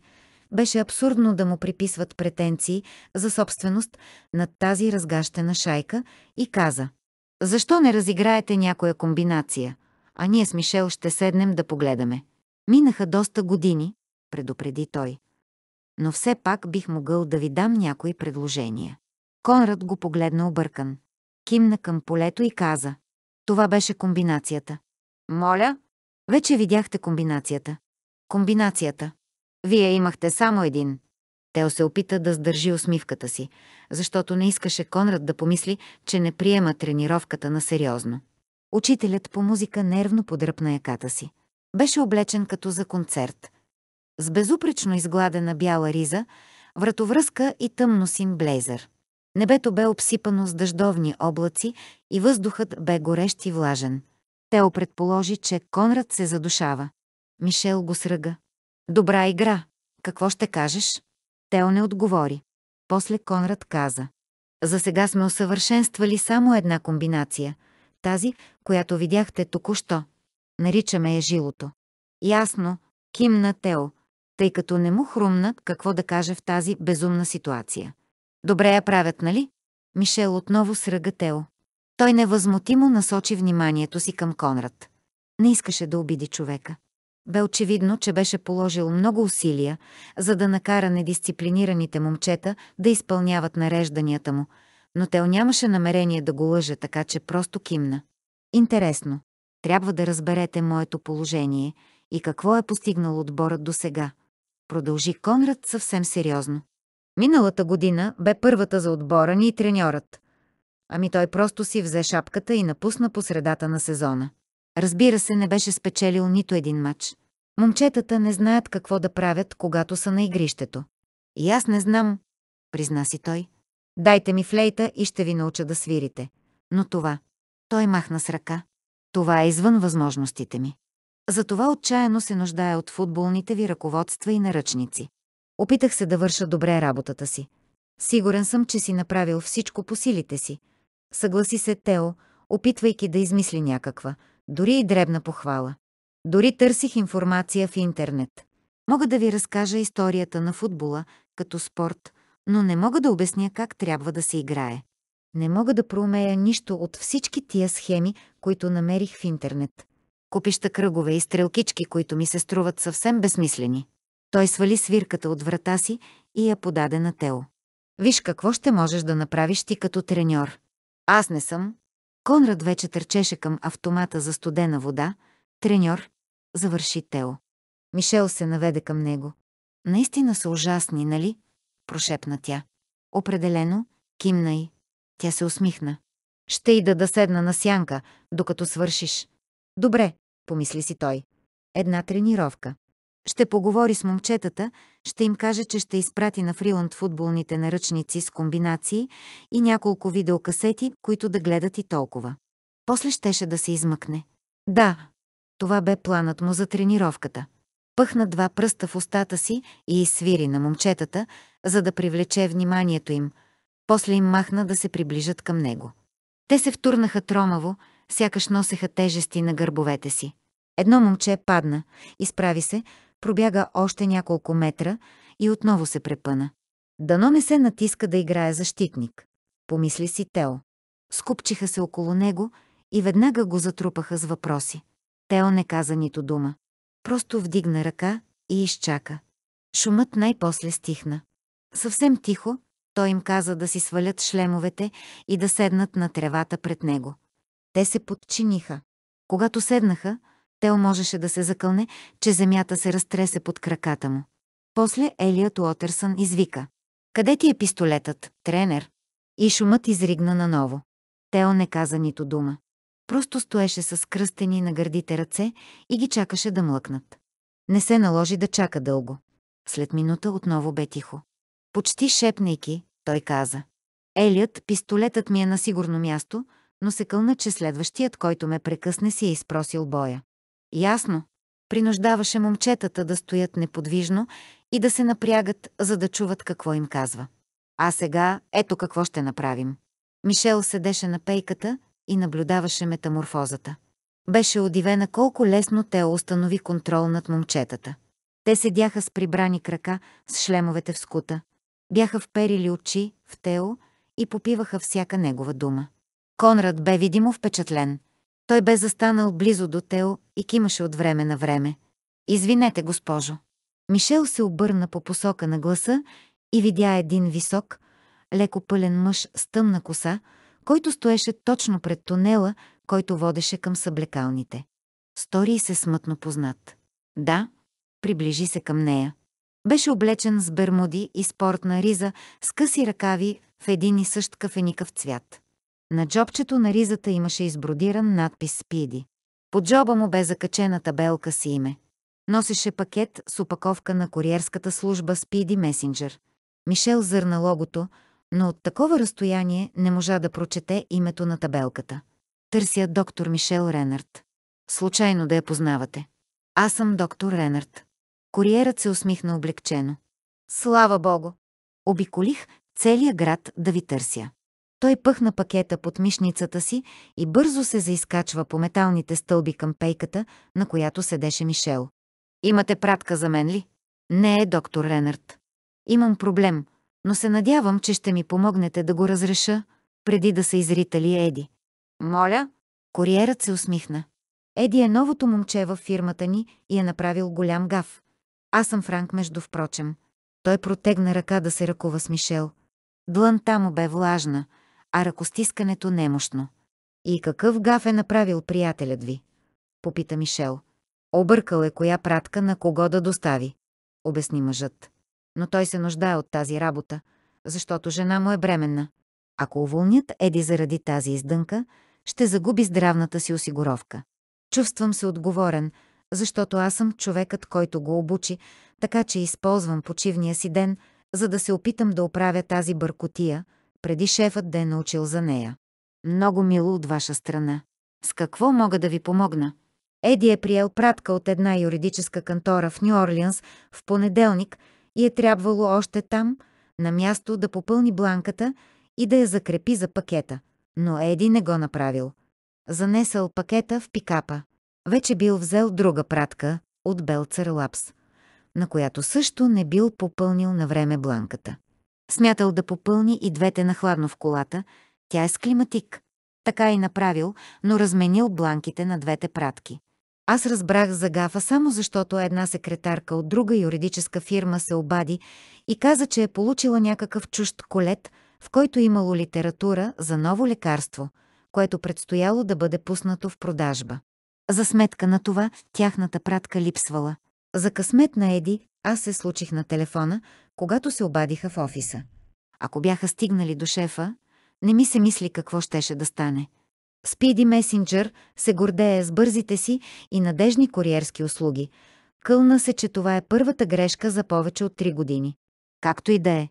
беше абсурдно да му приписват претенции за собственост над тази разгащена шайка и каза – защо не разиграете някоя комбинация, а ние с Мишел ще седнем да погледаме? Минаха доста години, предупреди той. Но все пак бих могъл да ви дам някои предложения. Конрад го погледна объркан. Кимна към полето и каза. Това беше комбинацията. Моля? Вече видяхте комбинацията. Комбинацията. Вие имахте само един. Тео се опита да сдържи усмивката си, защото не искаше Конрад да помисли, че не приема тренировката на сериозно. Учителят по музика нервно подръпна яката си. Беше облечен като за концерт. С безупречно изгладена бяла риза, вратовръзка и тъмно син блейзър. Небето бе обсипано с дъждовни облаци и въздухът бе горещ и влажен. Тео предположи, че Конрад се задушава. Мишел го сръга. Добра игра. Какво ще кажеш? Тео не отговори. После Конрад каза. За сега сме усъвършенствали само една комбинация. Тази, която видяхте току-що. Наричаме е жилото. Ясно, кимна Тео, тъй като не му хрумна какво да каже в тази безумна ситуация. Добре я правят, нали? Мишел отново сръга Тео. Той невъзмутимо насочи вниманието си към Конрад. Не искаше да обиди човека бе очевидно, че беше положил много усилия, за да накара недисциплинираните момчета да изпълняват нарежданията му, но Тел нямаше намерение да го лъже, така че просто кимна. Интересно. Трябва да разберете моето положение и какво е постигнал отборът до сега. Продължи Конрад съвсем сериозно. Миналата година бе първата за отбора ни и треньорът. Ами той просто си взе шапката и напусна посредата на сезона. Разбира се, не беше спечелил нито един матч. Момчетата не знаят какво да правят, когато са на игрището. И аз не знам, призна си той. Дайте ми флейта и ще ви науча да свирите. Но това... Той махна с ръка. Това е извън възможностите ми. Затова отчаяно се нуждая от футболните ви ръководства и наръчници. Опитах се да върша добре работата си. Сигурен съм, че си направил всичко по силите си. Съгласи се Тео, опитвайки да измисли някаква, дори и дребна похвала. Дори търсих информация в интернет. Мога да ви разкажа историята на футбола като спорт, но не мога да обясня как трябва да се играе. Не мога да проумея нищо от всички тия схеми, които намерих в интернет. Купища кръгове и стрелкички, които ми се струват съвсем безсмислени. Той свали свирката от врата си и я подаде на Тео. Виж какво ще можеш да направиш ти като треньор. Аз не съм, Конрад вече търчеше към автомата за студена вода. Треньор, завърши Тео. Мишел се наведе към него. Наистина са ужасни, нали? Прошепна тя. Определено, кимна и. Тя се усмихна. Ще ида да седна на сянка, докато свършиш. Добре, помисли си той. Една тренировка. Ще поговори с момчетата, ще им каже, че ще изпрати на Фриланд футболните наръчници с комбинации и няколко видеокасети, които да гледат и толкова. После щеше да се измъкне. Да, това бе планът му за тренировката. Пъхна два пръста в устата си и свири на момчетата, за да привлече вниманието им. После им махна да се приближат към него. Те се втурнаха тромаво, сякаш носеха тежести на гърбовете си. Едно момче падна, изправи се, пробяга още няколко метра и отново се препъна. Дано не се натиска да играе защитник, помисли си Тео. Скупчиха се около него и веднага го затрупаха с въпроси. Тео не каза нито дума. Просто вдигна ръка и изчака. Шумът най-после стихна. Съвсем тихо, той им каза да си свалят шлемовете и да седнат на тревата пред него. Те се подчиниха. Когато седнаха, Тел можеше да се закълне, че земята се разтресе под краката му. После Елият Уотърсън извика. Къде ти е пистолетът, тренер? И шумът изригна наново. Тео не каза нито дума. Просто стоеше с кръстени на гърдите ръце и ги чакаше да млъкнат. Не се наложи да чака дълго. След минута отново бе тихо. Почти шепнейки, той каза. Елият, пистолетът ми е на сигурно място, но се кълна, че следващият, който ме прекъсне, си е изпросил боя. Ясно, принуждаваше момчетата да стоят неподвижно и да се напрягат, за да чуват какво им казва. А сега ето какво ще направим. Мишел седеше на пейката и наблюдаваше метаморфозата. Беше удивена колко лесно те установи контрол над момчетата. Те седяха с прибрани крака, с шлемовете в скута. Бяха вперили очи в Тео и попиваха всяка негова дума. Конрад бе видимо впечатлен. Той бе застанал близо до Тео и кимаше от време на време. «Извинете, госпожо». Мишел се обърна по посока на гласа и видя един висок, леко пълен мъж с тъмна коса, който стоеше точно пред тунела, който водеше към съблекалните. Стори и се смътно познат. Да, приближи се към нея. Беше облечен с бермуди и спортна риза с къси ръкави в един и същ кафеникав цвят. На джобчето на ризата имаше избродиран надпис «Спиди». По джоба му бе закачена табелка с име. Носеше пакет с опаковка на куриерската служба «Спиди Месенджер. Мишел зърна логото, но от такова разстояние не можа да прочете името на табелката. Търся доктор Мишел Ренард. Случайно да я познавате. Аз съм доктор Ренард. Куриерът се усмихна облегчено. Слава богу! Обиколих целия град да ви търся. Той пъхна пакета под мишницата си и бързо се заискачва по металните стълби към пейката, на която седеше Мишел. Имате пратка за мен ли? Не е доктор Ренард. Имам проблем, но се надявам, че ще ми помогнете да го разреша, преди да се изритали Еди. Моля? Куриерът се усмихна. Еди е новото момче във фирмата ни и е направил голям гав. Аз съм Франк, между впрочем. Той протегна ръка да се ръкува с Мишел. Длънта му бе влажна – а ръкостискането немощно. И какъв гаф е направил приятелят ви? Попита Мишел. Объркал е коя пратка на кого да достави, обясни мъжът. Но той се нуждае от тази работа, защото жена му е бременна. Ако уволнят Еди заради тази издънка, ще загуби здравната си осигуровка. Чувствам се отговорен, защото аз съм човекът, който го обучи, така че използвам почивния си ден, за да се опитам да оправя тази бъркотия – преди шефът да е научил за нея. Много мило от ваша страна. С какво мога да ви помогна? Еди е приел пратка от една юридическа кантора в Нью-Орлианс в понеделник и е трябвало още там, на място, да попълни бланката и да я закрепи за пакета. Но Еди не го направил. Занесъл пакета в пикапа. Вече бил взел друга пратка от Белцер Лапс, на която също не бил попълнил на време бланката. Смятал да попълни и двете на хладно в колата, тя е с климатик. Така и направил, но разменил бланките на двете пратки. Аз разбрах за гафа само защото една секретарка от друга юридическа фирма се обади и каза, че е получила някакъв чужд колет, в който е имало литература за ново лекарство, което предстояло да бъде пуснато в продажба. За сметка на това, тяхната пратка липсвала. За късмет на Еди, аз се случих на телефона, когато се обадиха в офиса. Ако бяха стигнали до шефа, не ми се мисли какво щеше да стане. Спиди Месенджер се гордее с бързите си и надежни куриерски услуги. Кълна се, че това е първата грешка за повече от три години. Както и да е,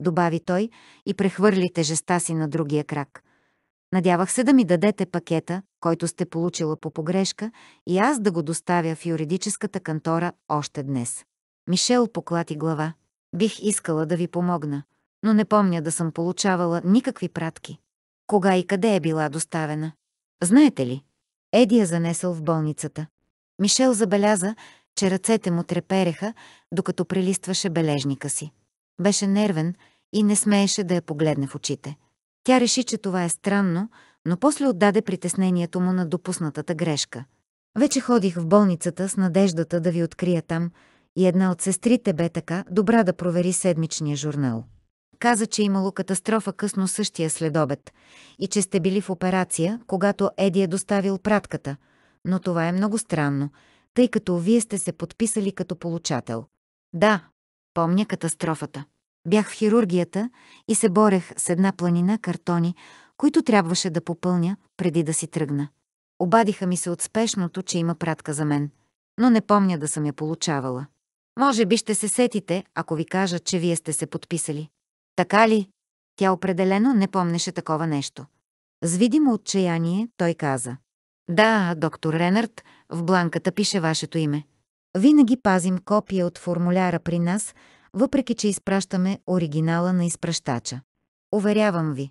добави той и прехвърли тежеста си на другия крак. Надявах се да ми дадете пакета, който сте получила по погрешка, и аз да го доставя в юридическата кантора още днес. Мишел поклати глава. Бих искала да ви помогна, но не помня да съм получавала никакви пратки. Кога и къде е била доставена? Знаете ли? Еди я занесъл в болницата. Мишел забеляза, че ръцете му трепереха, докато прелистваше бележника си. Беше нервен и не смееше да я погледне в очите. Тя реши, че това е странно, но после отдаде притеснението му на допуснатата грешка. Вече ходих в болницата с надеждата да ви открия там, и една от сестрите бе така добра да провери седмичния журнал. Каза, че имало катастрофа късно същия следобед и че сте били в операция, когато Еди е доставил пратката, но това е много странно, тъй като вие сте се подписали като получател. Да, помня катастрофата. Бях в хирургията и се борех с една планина картони, които трябваше да попълня преди да си тръгна. Обадиха ми се от спешното, че има пратка за мен, но не помня да съм я получавала. Може би ще се сетите, ако ви кажа, че вие сте се подписали. Така ли? Тя определено не помнеше такова нещо. С видимо отчаяние той каза. Да, доктор Ренард, в бланката пише вашето име. Винаги пазим копия от формуляра при нас, въпреки че изпращаме оригинала на изпращача. Уверявам ви.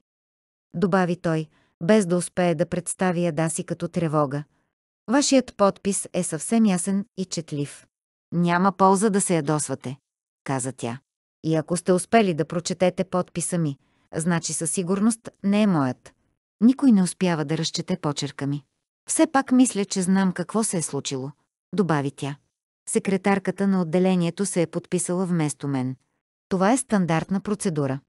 Добави той, без да успее да представи яда си като тревога. Вашият подпис е съвсем ясен и четлив. Няма полза да се ядосвате, каза тя. И ако сте успели да прочетете подписа ми, значи със сигурност не е моят. Никой не успява да разчете почерка ми. Все пак мисля, че знам какво се е случило, добави тя. Секретарката на отделението се е подписала вместо мен. Това е стандартна процедура.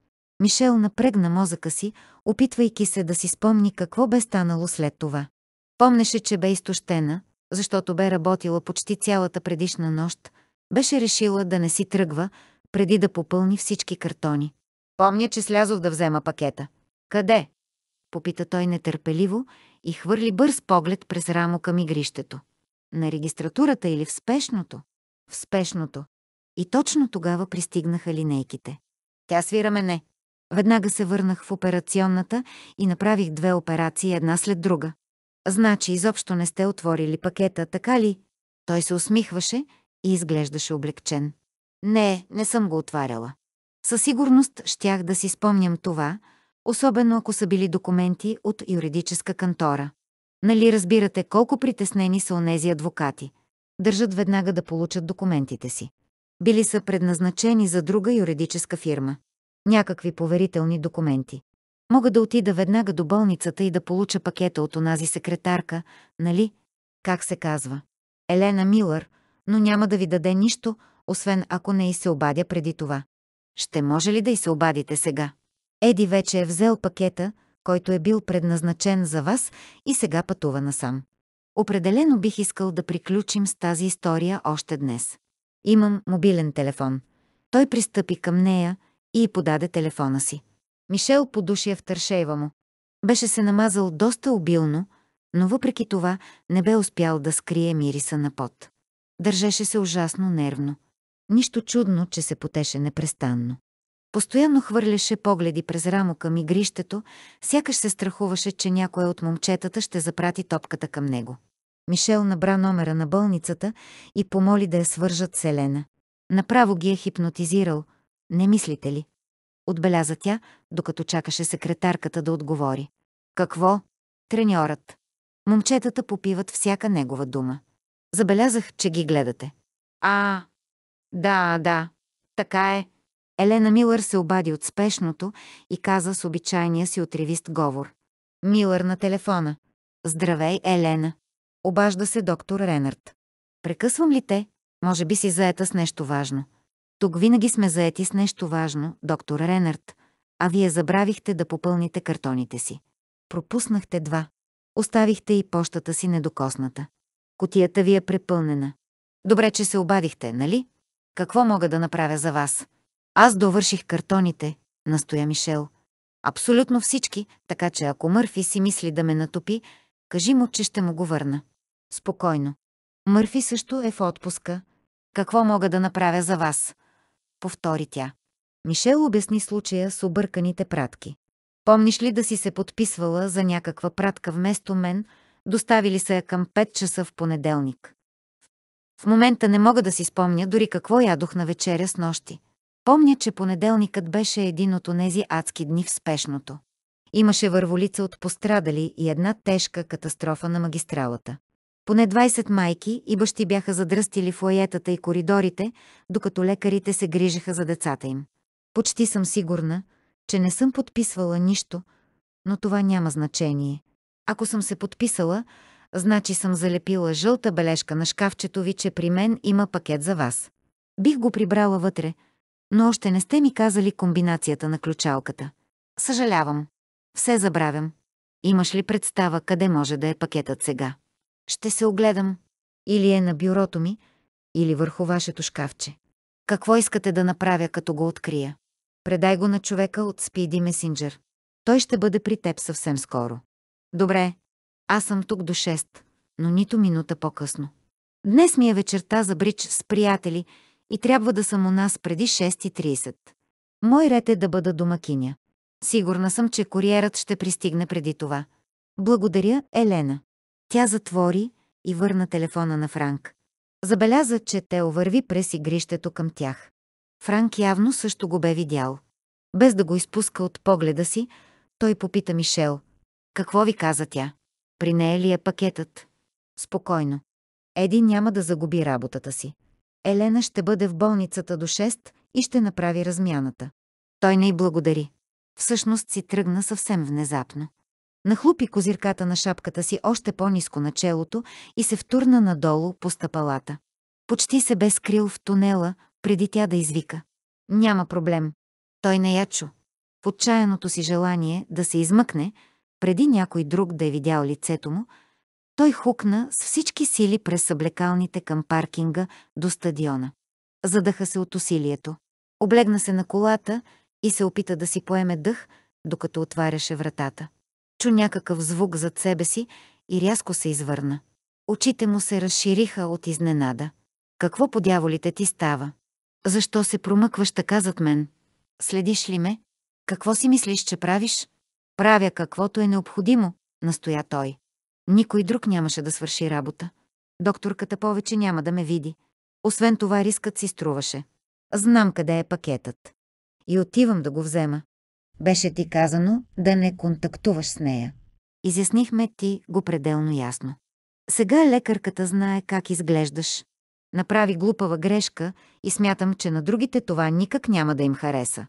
Мишел напрегна мозъка си, опитвайки се да си спомни какво бе станало след това. Помнеше, че бе изтощена, защото бе работила почти цялата предишна нощ, беше решила да не си тръгва, преди да попълни всички картони. Помня, че слязох да взема пакета. Къде? Попита той нетърпеливо и хвърли бърз поглед през рамо към игрището. На регистратурата или в спешното? В спешното. И точно тогава пристигнаха линейките. Тя свира мене. Веднага се върнах в операционната и направих две операции една след друга. Значи изобщо не сте отворили пакета, така ли? Той се усмихваше и изглеждаше облегчен. Не, не съм го отваряла. Със сигурност щях да си спомням това, особено ако са били документи от юридическа кантора. Нали разбирате колко притеснени са онези адвокати? Държат веднага да получат документите си. Били са предназначени за друга юридическа фирма. Някакви поверителни документи. Мога да отида веднага до болницата и да получа пакета от онази секретарка, нали? Как се казва? Елена Милър, но няма да ви даде нищо, освен ако не и се обадя преди това. Ще може ли да й се обадите сега? Еди вече е взел пакета, който е бил предназначен за вас и сега пътува насам. Определено бих искал да приключим с тази история още днес. Имам мобилен телефон. Той пристъпи към нея и подаде телефона си. Мишел в тършейва му. Беше се намазал доста обилно, но въпреки това не бе успял да скрие мириса на пот. Държеше се ужасно нервно. Нищо чудно, че се потеше непрестанно. Постоянно хвърляше погледи през рамо към игрището, сякаш се страхуваше, че някоя от момчетата ще запрати топката към него. Мишел набра номера на болницата и помоли да я свържат с Елена. Направо ги е хипнотизирал. Не мислите ли? отбеляза тя, докато чакаше секретарката да отговори. Какво? Треньорът. Момчетата попиват всяка негова дума. Забелязах, че ги гледате. А, да, да, така е. Елена Милър се обади от спешното и каза с обичайния си отревист говор. Милър на телефона. Здравей, Елена. Обажда се доктор Ренард. Прекъсвам ли те? Може би си заета с нещо важно. Тук винаги сме заети с нещо важно, доктор Ренард, а вие забравихте да попълните картоните си. Пропуснахте два. Оставихте и пощата си недокосната. Котията ви е препълнена. Добре, че се обадихте, нали? Какво мога да направя за вас? Аз довърших картоните, настоя Мишел. Абсолютно всички, така че ако Мърфи си мисли да ме натопи, кажи му, че ще му го върна. Спокойно. Мърфи също е в отпуска. Какво мога да направя за вас? повтори тя. Мишел обясни случая с обърканите пратки. Помниш ли да си се подписвала за някаква пратка вместо мен, доставили се я към 5 часа в понеделник? В момента не мога да си спомня дори какво ядох на вечеря с нощи. Помня, че понеделникът беше един от онези адски дни в спешното. Имаше върволица от пострадали и една тежка катастрофа на магистралата. Поне 20 майки и бащи бяха задръстили фуаетата и коридорите, докато лекарите се грижиха за децата им. Почти съм сигурна, че не съм подписвала нищо, но това няма значение. Ако съм се подписала, значи съм залепила жълта бележка на шкафчето ви, че при мен има пакет за вас. Бих го прибрала вътре, но още не сте ми казали комбинацията на ключалката. Съжалявам. Все забравям. Имаш ли представа къде може да е пакетът сега? Ще се огледам. Или е на бюрото ми, или върху вашето шкафче. Какво искате да направя, като го открия? Предай го на човека от Speedy Messenger. Той ще бъде при теб съвсем скоро. Добре, аз съм тук до 6, но нито минута по-късно. Днес ми е вечерта за брич с приятели и трябва да съм у нас преди 6.30. Мой ред е да бъда домакиня. Сигурна съм, че куриерът ще пристигне преди това. Благодаря, Елена. Тя затвори и върна телефона на Франк. Забеляза, че те овърви през игрището към тях. Франк явно също го бе видял. Без да го изпуска от погледа си, той попита Мишел. Какво ви каза тя? При нея ли е пакетът? Спокойно. Еди няма да загуби работата си. Елена ще бъде в болницата до 6 и ще направи размяната. Той не й благодари. Всъщност си тръгна съвсем внезапно. Нахлупи козирката на шапката си още по-низко на челото и се втурна надолу по стъпалата. Почти се бе скрил в тунела, преди тя да извика. Няма проблем. Той не я чу. В отчаяното си желание да се измъкне, преди някой друг да е видял лицето му, той хукна с всички сили през съблекалните към паркинга до стадиона. Задъха се от усилието. Облегна се на колата и се опита да си поеме дъх, докато отваряше вратата чу някакъв звук зад себе си и рязко се извърна. Очите му се разшириха от изненада. Какво по дяволите ти става? Защо се промъкваш така зад мен? Следиш ли ме? Какво си мислиш, че правиш? Правя каквото е необходимо, настоя той. Никой друг нямаше да свърши работа. Докторката повече няма да ме види. Освен това рискът си струваше. Знам къде е пакетът. И отивам да го взема. Беше ти казано да не контактуваш с нея. Изяснихме ти го пределно ясно. Сега лекарката знае как изглеждаш. Направи глупава грешка и смятам, че на другите това никак няма да им хареса.